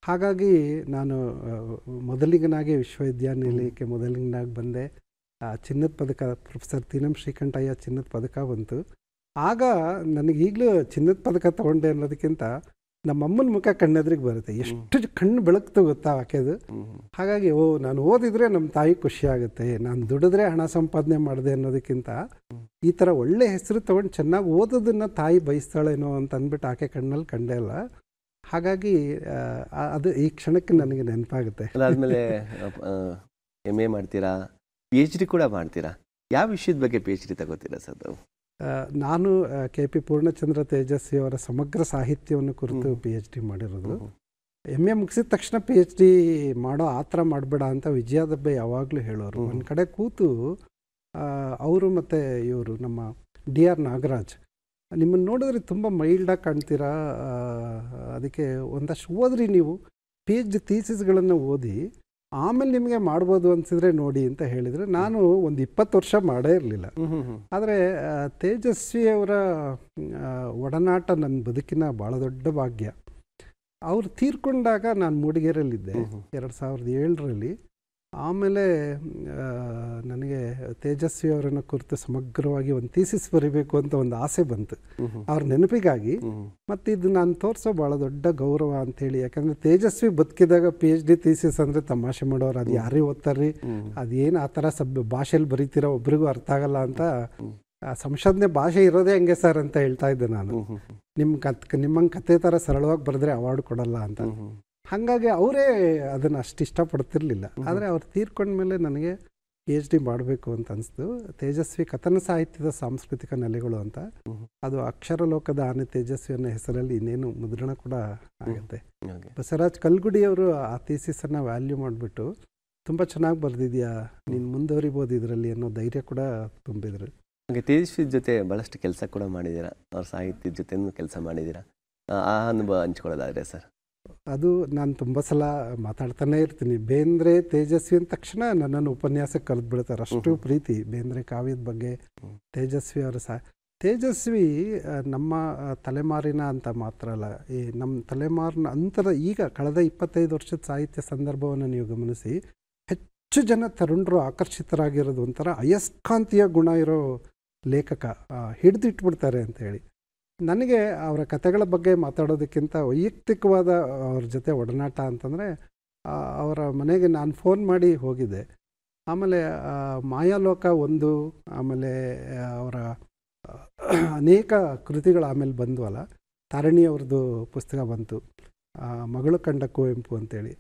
ಹಾಗಾಗಿ ನಾನು ಮೊದಲಿಗನಾಗಿ ವಿಶ್ವವಿದ್ಯಾನಿಲಯಕ್ಕೆ ಮೊದಲಿಗನಾಗಿ ಬಂದೆ ಚಿನ್ನದ ಪದಕ ಪ್ರೊಫೆಸರ್ ತೀನಂ ಶ್ರೀಕಂಠಯ್ಯ ಚಿನ್ನದ ಪದಕ ಬಂತು ಆಗ ನನಗೀಗಲೂ ಚಿನ್ನದ ಪದಕ ತೊಗೊಂಡೆ ಅನ್ನೋದಕ್ಕಿಂತ ನಮ್ಮಮ್ಮನ ಮುಖ ಕಣ್ಣೆದ್ರಿಗೆ ಬರುತ್ತೆ ಎಷ್ಟು ಕಣ್ಣು ಬೆಳಕ್ತು ಗೊತ್ತಾ ಆಕೆದು ಹಾಗಾಗಿ ಓ ನಾನು ಓದಿದ್ರೆ ನಮ್ಮ ತಾಯಿ ಖುಷಿ ಆಗುತ್ತೆ ನಾನು ದುಡಿದ್ರೆ ಹಣ ಸಂಪಾದನೆ ಮಾಡಿದೆ ಅನ್ನೋದಕ್ಕಿಂತ ಈ ಥರ ಒಳ್ಳೆ ಹೆಸರು ತಗೊಂಡು ಚೆನ್ನಾಗಿ ಓದೋದನ್ನ ತಾಯಿ ಬಯಸ್ತಾಳೇನೋ ಅಂತ ಅಂದ್ಬಿಟ್ಟು ಆಕೆ ಕಣ್ಣಲ್ಲಿ ಕಂಡೇ ಇಲ್ಲ ಹಾಗಾಗಿ ಅದು ಈ ಕ್ಷಣಕ್ಕೆ ನನಗೆ ನೆನಪಾಗುತ್ತೆ ಅದಾದಮೇಲೆ
ಎಮ್ ಎ ಮಾಡ್ತೀರಾ ಪಿ ಎಚ್ ಡಿ ಕೂಡ ಮಾಡ್ತೀರಾ ಯಾವ ವಿಷಯದ ಬಗ್ಗೆ ಪಿ ಎಚ್ ಡಿ ತಗೋತೀರಾ ಸರ್ ನಾವು
ನಾನು ಕೆ ಪಿ ಪೂರ್ಣಚಂದ್ರ ತೇಜಸ್ವಿ ಅವರ ಸಮಗ್ರ ಸಾಹಿತ್ಯವನ್ನು ಕುರಿತು ಪಿ ಎಚ್ ಡಿ ಮಾಡಿರೋದು ಎಮ್ ಎ ಮುಗಿಸಿದ ತಕ್ಷಣ ಪಿ ಎಚ್ ಡಿ ಮಾಡೋ ಆ ಥರ ಮಾಡಬೇಡ ಅಂತ ವಿಜಯದಬ್ಬ ಯಾವಾಗಲೂ ಹೇಳೋರು ಒಂದು ಕಡೆ ಕೂತು ಅವರು ಮತ್ತು ಇವರು ನಮ್ಮ ಡಿ ಆರ್ ನಾಗರಾಜ್ ನಿಮ್ಮನ್ನು ನೋಡಿದ್ರೆ ತುಂಬ ಮೈಲ್ಡಾಗಿ ಕಾಣ್ತೀರಾ ಅದಕ್ಕೆ ಒಂದಷ್ಟು ಓದ್ರಿ ನೀವು ಪಿ ಎಚ್ ಡಿ ಥೀಸಿಸ್ಗಳನ್ನು ಓದಿ ಆಮೇಲೆ ನಿಮಗೆ ಮಾಡ್ಬೋದು ಅನಿಸಿದ್ರೆ ನೋಡಿ ಅಂತ ಹೇಳಿದರೆ ನಾನು ಒಂದು ಇಪ್ಪತ್ತು ವರ್ಷ ಮಾಡೇ ಇರಲಿಲ್ಲ ಆದರೆ ತೇಜಸ್ವಿಯವರ ಒಡನಾಟ ನನ್ನ ಬದುಕಿನ ಭಾಳ ದೊಡ್ಡ ಭಾಗ್ಯ ಅವ್ರು ತೀರ್ಕೊಂಡಾಗ ನಾನು ಮೂಡಿಗೆರೆಯಲ್ಲಿದ್ದೆ ಎರಡು ಸಾವಿರದ ಏಳರಲ್ಲಿ ಆಮೇಲೆ ನನಗೆ ತೇಜಸ್ವಿ ಅವರನ್ನು ಕುರಿತು ಸಮಗ್ರವಾಗಿ ಒಂದು ಥೀಸಿಸ್ ಬರಿಬೇಕು ಅಂತ ಒಂದು ಆಸೆ ಬಂತು ಅವ್ರ ನೆನಪಿಗಾಗಿ ಮತ್ತು ಇದು ನಾನು ತೋರಿಸೋ ಭಾಳ ದೊಡ್ಡ ಗೌರವ ಅಂತ ಹೇಳಿ ಯಾಕಂದ್ರೆ ತೇಜಸ್ವಿ ಬದುಕಿದಾಗ ಪಿ ಎಚ್ ಡಿ ಥೀಸಿಸ್ ಅಂದರೆ ತಮಾಷೆ ಮಾಡೋರು ಅದು ಯಾರೇ ಓದ್ತಾರ್ರಿ ಅದೇನು ಆ ಥರ ಸಬ್ ಭಾಷೆಯಲ್ಲಿ ಬರೀತಿರೋ ಒಬ್ರಿಗೂ ಅರ್ಥ ಆಗಲ್ಲ ಅಂತ ಸಂಶೋಧನೆ ಭಾಷೆ ಇರೋದೇ ಹಂಗೆ ಸರ್ ಅಂತ ಹೇಳ್ತಾ ಇದ್ದೆ ನಾನು ನಿಮ್ಮ ಕತ್ ನಿಮ್ಮಂಗೆ ಕತೆ ಥರ ಸರಳವಾಗಿ ಬರೆದ್ರೆ ಅವಾರ್ಡ್ ಕೊಡಲ್ಲ ಅಂತ ಹಾಗಾಗಿ ಅವರೇ ಅದನ್ನು ಅಷ್ಟು ಇಷ್ಟಪಡ್ತಿರ್ಲಿಲ್ಲ ಆದರೆ ಅವ್ರು ತೀರ್ಕೊಂಡ್ಮೇಲೆ ನನಗೆ ಪಿ ಎಚ್ ಡಿ ಮಾಡಬೇಕು ಅಂತ ಅನಿಸ್ತು ತೇಜಸ್ವಿ ಕಥನ ಸಾಹಿತ್ಯದ ಸಾಂಸ್ಕೃತಿಕ ನೆಲೆಗಳು ಅಂತ ಅದು ಅಕ್ಷರ ಲೋಕದ ಆನೆ ತೇಜಸ್ವಿ ಅನ್ನೋ ಹೆಸರಲ್ಲಿ ಇನ್ನೇನು ಮುದ್ರಣ ಕೂಡ ಆಗುತ್ತೆ ಬಸವರಾಜ್ ಕಲ್ಗುಡಿಯವರು ಆ ಥೀಸಿಸನ್ನು ವ್ಯಾಲ್ಯೂ ಮಾಡಿಬಿಟ್ಟು ತುಂಬ ಚೆನ್ನಾಗಿ ಬರ್ದಿದ್ಯಾ ನೀನು ಮುಂದುವರಿಬೋದು ಇದರಲ್ಲಿ ಅನ್ನೋ ಧೈರ್ಯ ಕೂಡ
ತುಂಬಿದ್ರು ಹಾಗೆ ತೇಜಸ್ವಿ ಜೊತೆ ಭಾಳಷ್ಟು ಕೆಲಸ ಕೂಡ ಮಾಡಿದ್ದೀರಾ ಅವ್ರ ಸಾಹಿತ್ಯದ ಜೊತೆ ಕೆಲಸ ಮಾಡಿದ್ದೀರಾ ಆ ಅನುಭವ ಹಂಚ್ಕೊಳ್ಳೋದಾದ್ರೆ ಸರ್
ಅದು ನಾನು ತುಂಬ ಸಲ ಮಾತಾಡ್ತಾನೆ ಇರ್ತೀನಿ ಬೇಂದ್ರೆ ತೇಜಸ್ವಿ ಅಂದ ತಕ್ಷಣ ನನ್ನನ್ನು ಉಪನ್ಯಾಸಕ್ಕೆ ಕರೆದು ಬಿಡ್ತಾರೆ ಅಷ್ಟು ಪ್ರೀತಿ ಬೇಂದ್ರೆ ಕಾವ್ಯದ ಬಗ್ಗೆ ತೇಜಸ್ವಿ ಅವರು ಸಹ ತೇಜಸ್ವಿ ನಮ್ಮ ತಲೆಮಾರಿನ ಅಂತ ಮಾತ್ರ ಅಲ್ಲ ಈ ನಮ್ಮ ತಲೆಮಾರಿನ ಅಂತರ ಈಗ ಕಳೆದ ಇಪ್ಪತ್ತೈದು ವರ್ಷದ ಸಾಹಿತ್ಯ ಸಂದರ್ಭವನ್ನು ನೀವು ಗಮನಿಸಿ ಹೆಚ್ಚು ಜನ ತರುಣರು ಆಕರ್ಷಿತರಾಗಿರೋದು ಒಂಥರ ಅಯಸ್ಕಾಂತೀಯ ಗುಣ ಇರೋ ಲೇಖಕ ಹಿಡಿದಿಟ್ಬಿಡ್ತಾರೆ ಅಂತ ಹೇಳಿ ನನಗೆ ಅವರ ಕತೆಗಳ ಬಗ್ಗೆ ಮಾತಾಡೋದಕ್ಕಿಂತ ವೈಯಕ್ತಿಕವಾದ ಅವ್ರ ಜೊತೆ ಒಡನಾಟ ಅಂತಂದರೆ ಅವರ ಮನೆಗೆ ನಾನು ಫೋನ್ ಮಾಡಿ ಹೋಗಿದ್ದೆ ಆಮೇಲೆ ಮಾಯಾಲೋಕ ಒಂದು ಆಮೇಲೆ ಅವರ ಅನೇಕ ಕೃತಿಗಳು ಆಮೇಲೆ ಬಂದ್ವಲ್ಲ ತಾರಿಣಿ ಅವ್ರದ್ದು ಪುಸ್ತಕ ಬಂತು ಮಗಳು ಕಂಡ ಕುವೆಂಪು ಅಂತೇಳಿ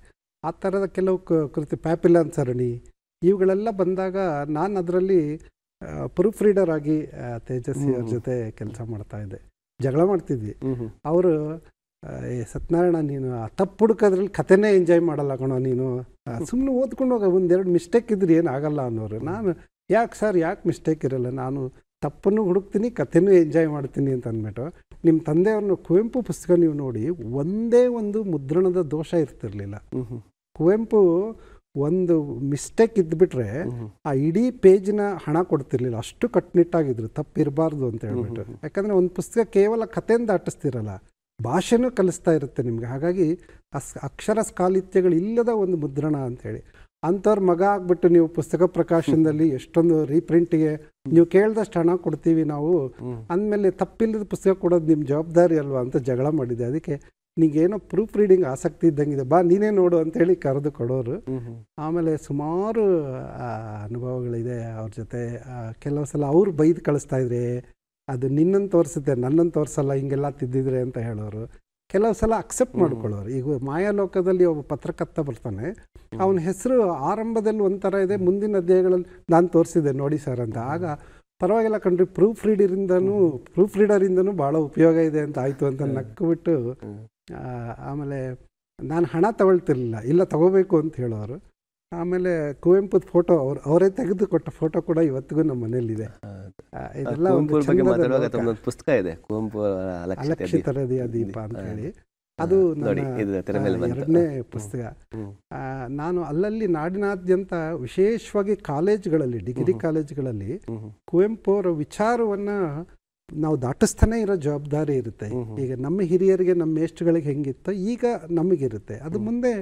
ಆ ಥರದ ಕೆಲವು ಕೃತಿ ಪ್ಯಾಪಿಲನ್ ಸರಣಿ ಇವುಗಳೆಲ್ಲ ಬಂದಾಗ ನಾನು ಅದರಲ್ಲಿ ಪ್ರೂಫ್ ರೀಡರ್ ಆಗಿ ತೇಜಸ್ವಿ ಅವ್ರ ಜೊತೆ ಕೆಲಸ ಮಾಡ್ತಾ ಜಗಳ ಮಾಡ್ತಿದ್ವಿ ಅವರು ಏ ಸತ್ಯನಾರಾಯಣ ನೀನು ಆ ತಪ್ಪು ಹುಡುಕೋದ್ರಲ್ಲಿ ಕಥೆನೇ ಎಂಜಾಯ್ ಮಾಡಲ್ಲ ಕಣೋ ನೀನು ಸುಮ್ಮನೆ ಓದ್ಕೊಂಡು ಹೋಗ ಒಂದೆರಡು ಮಿಸ್ಟೇಕ್ ಇದ್ರೆ ಏನು ಆಗಲ್ಲ ಅನ್ನೋರು ನಾನು ಯಾಕೆ ಸರ್ ಯಾಕೆ ಮಿಸ್ಟೇಕ್ ಇರಲ್ಲ ನಾನು ತಪ್ಪನ್ನು ಹುಡುಕ್ತೀನಿ ಕಥೆನೂ ಎಂಜಾಯ್ ಮಾಡ್ತೀನಿ ಅಂತ ಅಂದ್ಬಿಟ್ಟು ನಿಮ್ಮ ತಂದೆಯವ್ರನ್ನ ಕುವೆಂಪು ಪುಸ್ತಕ ನೀವು ನೋಡಿ ಒಂದೇ ಒಂದು ಮುದ್ರಣದ ದೋಷ ಇರ್ತಿರ್ಲಿಲ್ಲ ಕುವೆಂಪು ಒಂದು ಮಿಸ್ಟೇಕ್ ಇದ್ಬಿಟ್ರೆ ಆ ಇಡೀ ಪೇಜ್ನ ಹಣ ಕೊಡ್ತಿರ್ಲಿಲ್ಲ ಅಷ್ಟು ಕಟ್ಟುನಿಟ್ಟಾಗಿದ್ರು ತಪ್ಪಿರಬಾರ್ದು ಅಂತ ಹೇಳ್ಬಿಟ್ಟು ಯಾಕಂದ್ರೆ ಒಂದು ಪುಸ್ತಕ ಕೇವಲ ಕಥೆಯಿಂದ ಆಟಿಸ್ತಿರಲ್ಲ ಭಾಷೆನೂ ಕಲಿಸ್ತಾ ಇರುತ್ತೆ ನಿಮ್ಗೆ ಹಾಗಾಗಿ ಅಸ್ ಅಕ್ಷರ ಸ್ಕಾಲಿತ್ಯಗಳು ಇಲ್ಲದ ಒಂದು ಮುದ್ರಣ ಅಂತೇಳಿ ಅಂಥವ್ರ ಮಗ ಆಗ್ಬಿಟ್ಟು ನೀವು ಪುಸ್ತಕ ಪ್ರಕಾಶನದಲ್ಲಿ ಎಷ್ಟೊಂದು ರೀಪ್ರಿಂಟಿಗೆ ನೀವು ಕೇಳ್ದಷ್ಟು ಹಣ ಕೊಡ್ತೀವಿ ನಾವು ಅಂದಮೇಲೆ ತಪ್ಪಿಲ್ಲದ ಪುಸ್ತಕ ಕೊಡೋದು ನಿಮ್ಮ ಜವಾಬ್ದಾರಿ ಅಲ್ವಾ ಅಂತ ಜಗಳ ಮಾಡಿದೆ ಅದಕ್ಕೆ ನೀಗೇನೋ ಪ್ರೂಫ್ ರೀಡಿಂಗ್ ಆಸಕ್ತಿ ಇದ್ದಂಗಿದೆ ಬಾ ನೀನೇ ನೋಡು ಅಂತೇಳಿ ಕರೆದು ಕೊಡೋರು ಆಮೇಲೆ ಸುಮಾರು ಅನುಭವಗಳಿದೆ ಅವ್ರ ಜೊತೆ ಕೆಲವು ಸಲ ಅವ್ರು ಬೈದು ಕಳಿಸ್ತಾ ಇದ್ರೆ ಅದು ನಿನ್ನನ್ನು ತೋರಿಸುತ್ತೆ ನನ್ನನ್ನು ತೋರಿಸಲ್ಲ ಹಿಂಗೆಲ್ಲ ತಿದ್ದಿದ್ರೆ ಅಂತ ಹೇಳೋರು ಕೆಲವು ಸಲ ಅಕ್ಸೆಪ್ಟ್ ಮಾಡ್ಕೊಳ್ಳೋರು ಈಗ ಮಾಯಾಲೋಕದಲ್ಲಿ ಒಬ್ಬ ಪತ್ರಕರ್ತ ಬರ್ತಾನೆ ಅವನ ಹೆಸರು ಆರಂಭದಲ್ಲಿ ಒಂಥರ ಇದೆ ಮುಂದಿನ ಅಧ್ಯಾಯಗಳಲ್ಲಿ ನಾನು ತೋರಿಸಿದೆ ನೋಡಿ ಸರ್ ಅಂತ ಆಗ ಪರವಾಗಿಲ್ಲ ಕಣ್ರಿ ಪ್ರೂಫ್ ರೀಡರಿಂದನೂ ಪ್ರೂಫ್ ರೀಡರಿಂದನೂ ಭಾಳ ಉಪಯೋಗ ಇದೆ ಅಂತ ಆಯಿತು ಅಂತ ನಕ್ಕು ಬಿಟ್ಟು ಆಮೇಲೆ ನಾನು ಹಣ ತಗೊಳ್ತಿರ್ಲಿಲ್ಲ ಇಲ್ಲ ತಗೋಬೇಕು ಅಂತ ಹೇಳೋರು ಆಮೇಲೆ ಕುವೆಂಪುದ ಫೋಟೋ ಅವ್ರು ಅವರೇ ತೆಗೆದು ಕೊಟ್ಟ ಫೋಟೋ ಕೂಡ ಇವತ್ತಿಗೂ ನಮ್ಮ ಮನೇಲಿ ಇದೆಲ್ಲ
ಪುಸ್ತಕ ಇದೆ ಕುವೆಂಪು ಅಲಕ್ಷಿತರ ದೀಪ ಅಂತ ಹೇಳಿ ಅದು ಎರಡನೇ ಪುಸ್ತಕ
ನಾನು ಅಲ್ಲಲ್ಲಿ ನಾಡಿನಾದ್ಯಂತ ವಿಶೇಷವಾಗಿ ಕಾಲೇಜ್ಗಳಲ್ಲಿ ಡಿಗ್ರಿ ಕಾಲೇಜ್ಗಳಲ್ಲಿ ಕುವೆಂಪು ಅವರ ವಿಚಾರವನ್ನ ನಾವು ದಾಟಿಸ್ತಾನೆ ಇರೋ ಜವಾಬ್ದಾರಿ ಇರುತ್ತೆ ಈಗ ನಮ್ಮ ಹಿರಿಯರಿಗೆ ನಮ್ಮ ಮೇಷ್ಟ್ಗಳಿಗೆ ಹೆಂಗಿತ್ತು ಈಗ ನಮಗಿರುತ್ತೆ ಅದು ಮುಂದೆ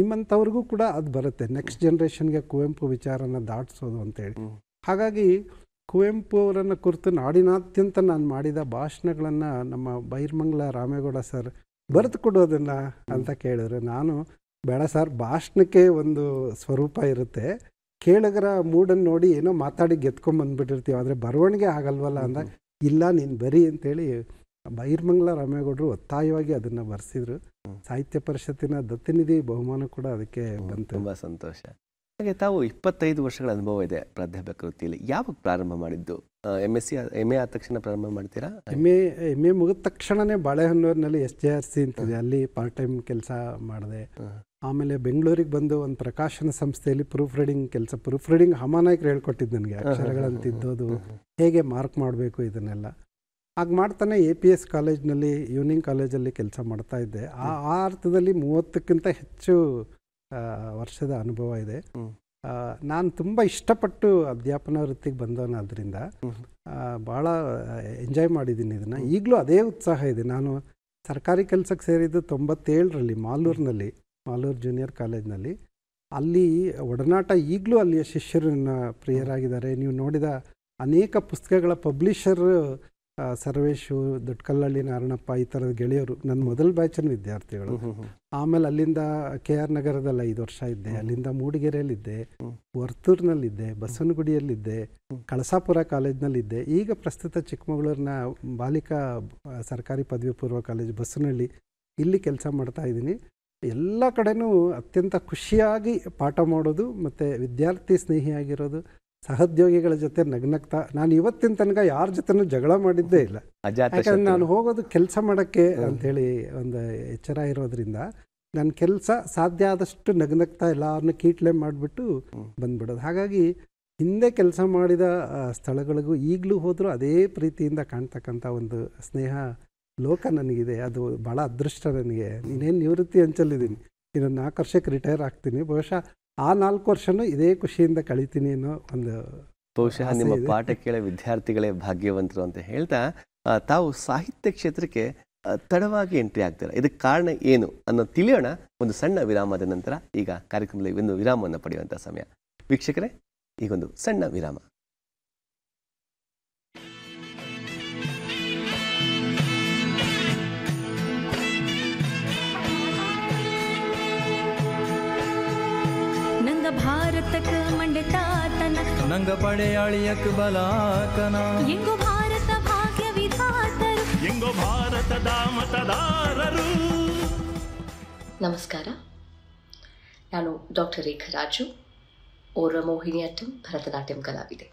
ನಿಮ್ಮಂಥವ್ರಿಗೂ ಕೂಡ ಅದು ಬರುತ್ತೆ ನೆಕ್ಸ್ಟ್ ಜನ್ರೇಷನ್ಗೆ ಕುವೆಂಪು ವಿಚಾರನ ದಾಟಿಸೋದು ಅಂತೇಳಿ ಹಾಗಾಗಿ ಕುವೆಂಪು ಅವರನ್ನು ಕುರಿತು ನಾಡಿನಾದ್ಯಂತ ನಾನು ಮಾಡಿದ ಭಾಷಣಗಳನ್ನು ನಮ್ಮ ಬೈರ್ಮಂಗ್ಲ ರಾಮೇಗೌಡ ಸರ್ ಬರೆದು ಕೊಡೋದನ್ನ ಅಂತ ಕೇಳಿದ್ರೆ ನಾನು ಬೇಡ ಸರ್ ಭಾಷಣಕ್ಕೆ ಒಂದು ಸ್ವರೂಪ ಇರುತ್ತೆ ಕೇಳಗರ ಮೂಡನ್ನು ನೋಡಿ ಏನೋ ಮಾತಾಡಿ ಗೆದ್ಕೊಂಡ್ ಬಂದ್ಬಿಟ್ಟಿರ್ತೀವಿ ಆದರೆ ಬರವಣಿಗೆ ಆಗಲ್ವಲ್ಲ ಅಂದಾಗ ಇಲ್ಲ ನೀನು ಬರಿ ಅಂತೇಳಿ ಬಹಿರ್ಮಂಗ್ಲ ರಾಮೇಗೌಡರು ಒತ್ತಾಯವಾಗಿ ಅದನ್ನು ಬರೆಸಿದ್ರು ಸಾಹಿತ್ಯ ಪರಿಷತ್ತಿನ ದತ್ತಿನಿಧಿ ಬಹುಮಾನ ಕೂಡ ಅದಕ್ಕೆ ಬಂತು ತುಂಬ
ಸಂತೋಷ ಹಾಗೆ ತಾವು ಇಪ್ಪತ್ತೈದು ವರ್ಷಗಳ ಅನುಭವ ಇದೆ ಪ್ರಾಧ್ಯಾಪಕ ವೃತ್ತಿಯಲ್ಲಿ ಯಾವಾಗ ಪ್ರಾರಂಭ ಮಾಡಿದ್ದು M S C M A ಆದ ತಕ್ಷಣ ಪ್ರಾರಂಭ ಮಾಡ್ತೀರಾ
ಎಮ್ ಎ ಎಮ್ ಎ ಮುಗಿದ ತಕ್ಷಣನೇ ಬಾಳೆಹೊನ್ನೂರಿನಲ್ಲಿ ಎಸ್ ಜೆ ಆರ್ ಸಿ ಅಂತಿದೆ ಅಲ್ಲಿ ಪಾರ್ಟ್ ಟೈಮ್ ಕೆಲಸ ಮಾಡಿದೆ ಆಮೇಲೆ ಬೆಂಗಳೂರಿಗೆ ಬಂದು ಒಂದು ಪ್ರಕಾಶನ ಸಂಸ್ಥೆಯಲ್ಲಿ ಪ್ರೂಫ್ ರೀಡಿಂಗ್ ಕೆಲಸ ಪ್ರೂಫ್ ರೀಡಿಂಗ್ ಹಮಾನಾಯಕರು ಹೇಳ್ಕೊಟ್ಟಿದ್ದು ನನಗೆ ಅಕ್ಷರಗಳನ್ನು ಹೇಗೆ ಮಾರ್ಕ್ ಮಾಡಬೇಕು ಇದನ್ನೆಲ್ಲ ಆಗ ಮಾಡ್ತಾನೆ ಎ ಪಿ ಎಸ್ ಕಾಲೇಜ್ನಲ್ಲಿ ಈವ್ನಿಂಗ್ ಕಾಲೇಜಲ್ಲಿ ಕೆಲಸ ಮಾಡ್ತಾ ಇದ್ದೆ ಆ ಆ ಅರ್ಥದಲ್ಲಿ ಮೂವತ್ತಕ್ಕಿಂತ ಹೆಚ್ಚು ವರ್ಷದ ಅನುಭವ ಇದೆ ನಾನು ತುಂಬ ಇಷ್ಟಪಟ್ಟು ಅಧ್ಯಾಪನ ವೃತ್ತಿಗೆ ಬಂದವನಾದ್ರಿಂದ ಭಾಳ ಎಂಜಾಯ್ ಮಾಡಿದ್ದೀನಿ ಇದನ್ನು ಈಗಲೂ ಅದೇ ಉತ್ಸಾಹ ಇದೆ ನಾನು ಸರ್ಕಾರಿ ಕೆಲಸಕ್ಕೆ ಸೇರಿದ್ದು ತೊಂಬತ್ತೇಳರಲ್ಲಿ ಮಾಲೂರಿನಲ್ಲಿ ಮಾಲೂರು ಜೂನಿಯರ್ ಕಾಲೇಜ್ನಲ್ಲಿ ಅಲ್ಲಿ ಒಡನಾಟ ಈಗಲೂ ಅಲ್ಲಿಯ ಶಿಷ್ಯರನ್ನು ಪ್ರಿಯರಾಗಿದ್ದಾರೆ ನೀವು ನೋಡಿದ ಅನೇಕ ಪುಸ್ತಕಗಳ ಪಬ್ಲಿಷರ್ ಸರ್ವೇಶು ದೊಡ್ಡಕಲ್ಲಳ್ಳಿ ನಾರಾಯಣಪ್ಪ ಈ ಥರದ ಗೆಳೆಯರು ನನ್ನ ಮೊದಲ ಬ್ಯಾಚನ ವಿದ್ಯಾರ್ಥಿಗಳು ಆಮೇಲೆ ಅಲ್ಲಿಂದ ಕೆ ಆರ್ ನಗರದಲ್ಲ ಐದು ವರ್ಷ ಇದ್ದೆ ಅಲ್ಲಿಂದ ಮೂಡಿಗೆರೆಯಲ್ಲಿದ್ದೆ ವರ್ತೂರ್ನಲ್ಲಿದ್ದೆ ಬಸವನಗುಡಿಯಲ್ಲಿದ್ದೆ ಕಳಸಾಪುರ ಕಾಲೇಜ್ನಲ್ಲಿದ್ದೆ ಈಗ ಪ್ರಸ್ತುತ ಚಿಕ್ಕಮಗಳೂರಿನ ಬಾಲಿಕಾ ಸರ್ಕಾರಿ ಪದವಿ ಪೂರ್ವ ಕಾಲೇಜ್ ಬಸ್ಸನಹಳ್ಳಿ ಇಲ್ಲಿ ಕೆಲಸ ಮಾಡ್ತಾ ಇದ್ದೀನಿ ಎಲ್ಲ ಕಡೆನೂ ಅತ್ಯಂತ ಖುಷಿಯಾಗಿ ಪಾಠ ಮಾಡೋದು ಮತ್ತು ವಿದ್ಯಾರ್ಥಿ ಸ್ನೇಹಿಯಾಗಿರೋದು ಸಹೋದ್ಯೋಗಿಗಳ ಜೊತೆ ನಗ್ನಗ್ತಾ ನಾನು ಇವತ್ತಿನ ತನಕ ಯಾರ ಜೊತೆನೂ ಜಗಳ ಮಾಡಿದ್ದೇ ಇಲ್ಲ
ಯಾಕಂದ್ರೆ ನಾನು
ಹೋಗೋದು ಕೆಲಸ ಮಾಡೋಕ್ಕೆ ಹೇಳಿ ಒಂದು ಎಚ್ಚರ ಇರೋದ್ರಿಂದ ನನ್ನ ಕೆಲಸ ಸಾಧ್ಯ ಆದಷ್ಟು ನಗ್ನಗ್ತಾ ಎಲ್ಲರನ್ನ ಕೀಟ್ಲೆ ಮಾಡಿಬಿಟ್ಟು ಬಂದ್ಬಿಡೋದು ಹಾಗಾಗಿ ಹಿಂದೆ ಕೆಲಸ ಮಾಡಿದ ಸ್ಥಳಗಳಿಗೂ ಈಗಲೂ ಹೋದರೂ ಅದೇ ಪ್ರೀತಿಯಿಂದ ಕಾಣ್ತಕ್ಕಂಥ ಒಂದು ಸ್ನೇಹ ಲೋಕ ನನಗಿದೆ ಅದು ಭಾಳ ಅದೃಷ್ಟ ನನಗೆ ನೀನೇನು ನಿವೃತ್ತಿ ಅಂಚಲ್ಲಿದ್ದೀನಿ ಇನ್ನೊಂದು ನಾಲ್ಕು ವರ್ಷಕ್ಕೆ ರಿಟೈರ್ ಆಗ್ತೀನಿ ಬಹುಶಃ ಆ ನಾಲ್ಕು ವರ್ಷನೂ ಇದೇ ಖುಷಿಯಿಂದ ಕಳಿತೀನಿ ಅನ್ನೋ ಒಂದು
ಬಹುಶಃ ನಿಮ್ಮ ಪಾಠ ಕೇಳ ವಿದ್ಯಾರ್ಥಿಗಳೇ ಭಾಗ್ಯವಂತರು ಅಂತ ಹೇಳ್ತಾ ತಾವು ಸಾಹಿತ್ಯ ಕ್ಷೇತ್ರಕ್ಕೆ ತಡವಾಗಿ ಎಂಟ್ರಿ ಆಗ್ತಾರೆ ಇದಕ್ಕೆ ಕಾರಣ ಏನು ಅನ್ನೋ ತಿಳಿಯೋಣ ಒಂದು ಸಣ್ಣ ವಿರಾಮದ ನಂತರ ಈಗ ಕಾರ್ಯಕ್ರಮದಲ್ಲಿ ಒಂದು ವಿರಾಮವನ್ನು ಪಡೆಯುವಂಥ ಸಮಯ ವೀಕ್ಷಕರೇ ಈಗೊಂದು ಸಣ್ಣ ವಿರಾಮ ಭಾರತಕ ಮಂಡತಾತನ ನಂಗ ಪಡೆಯಾಳಿಯಕ್ ಬಲಾತನ ಇಂಗು ಭಾರತ ಭಾಗ್ಯ ವಿಧಾತರು ಇಂಗು ಭಾರತದ ಮತದಾರರು ನಮಸ್ಕಾರ ನಾನು ಡಾಕ್ಟರ್ ರೇಖಾ ರಾಜು ಓರ್ವ ಮೋಹಿನಿಯಟ್ಟಂ ಭರತನಾಟ್ಯಂ ಕಲಾವಿದೆ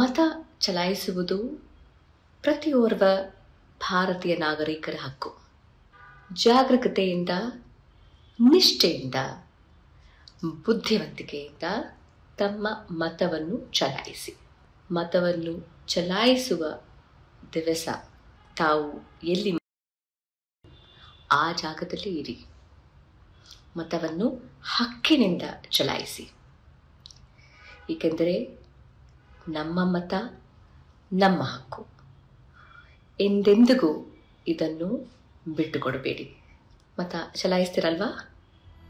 ಮತ ಚಲಾಯಿಸುವುದು ಪ್ರತಿಯೋರ್ವ ಭಾರತೀಯ ನಾಗರಿಕರ ಹಕ್ಕು ಜಾಗೃತೆಯಿಂದ ನಿಷ್ಠೆಯಿಂದ ಬುದ್ಧಿವಂತಿಕೆಯಿಂದ ತಮ್ಮ ಮತವನ್ನು ಚಲಾಯಿಸಿ ಮತವನ್ನು ಚಲಾಯಿಸುವ ದಿವಸ ತಾವು ಎಲ್ಲಿ ಆ ಜಾಗದಲ್ಲಿ ಇರಿ ಮತವನ್ನು ಹಕ್ಕಿನಿಂದ ಚಲಾಯಿಸಿ ಏಕೆಂದರೆ ನಮ್ಮ ಮತ ನಮ್ಮ ಹಕ್ಕು ಎಂದೆಂದಿಗೂ ಇದನ್ನು ಬಿಟ್ಟುಕೊಡಬೇಡಿ ಮತ ಚಲಾಯಿಸ್ತೀರಲ್ವಾ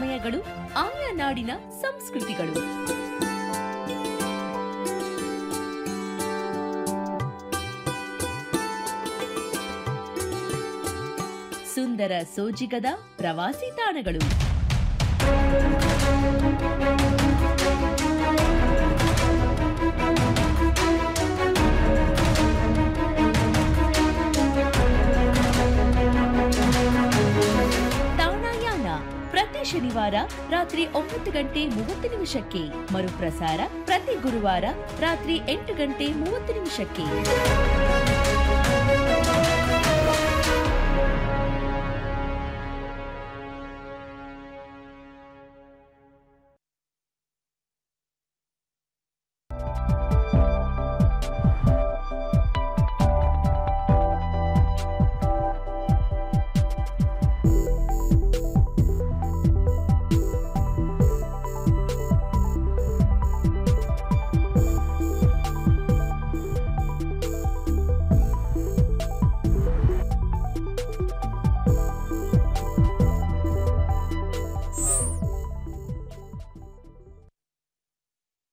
ವಿಸ್ಮಯಗಳು ಆಯಾ ನಾಡಿನ ಸಂಸ್ಕೃತಿಗಳು ಸುಂದರ ಸೋಜಿಗದ ಪ್ರವಾಸಿ ತಾಣಗಳು ಶನಿವಾರ ರಾತ್ರಿ ಒಂಬತ್ತು ಗಂಟೆ ಮೂವತ್ತು ನಿಮಿಷಕ್ಕೆ ಮರುಪ್ರಸಾರ ಪ್ರತಿ ಗುರುವಾರ ರಾತ್ರಿ ಎಂಟು ಗಂಟೆ ಮೂವತ್ತು ನಿಮಿಷಕ್ಕೆ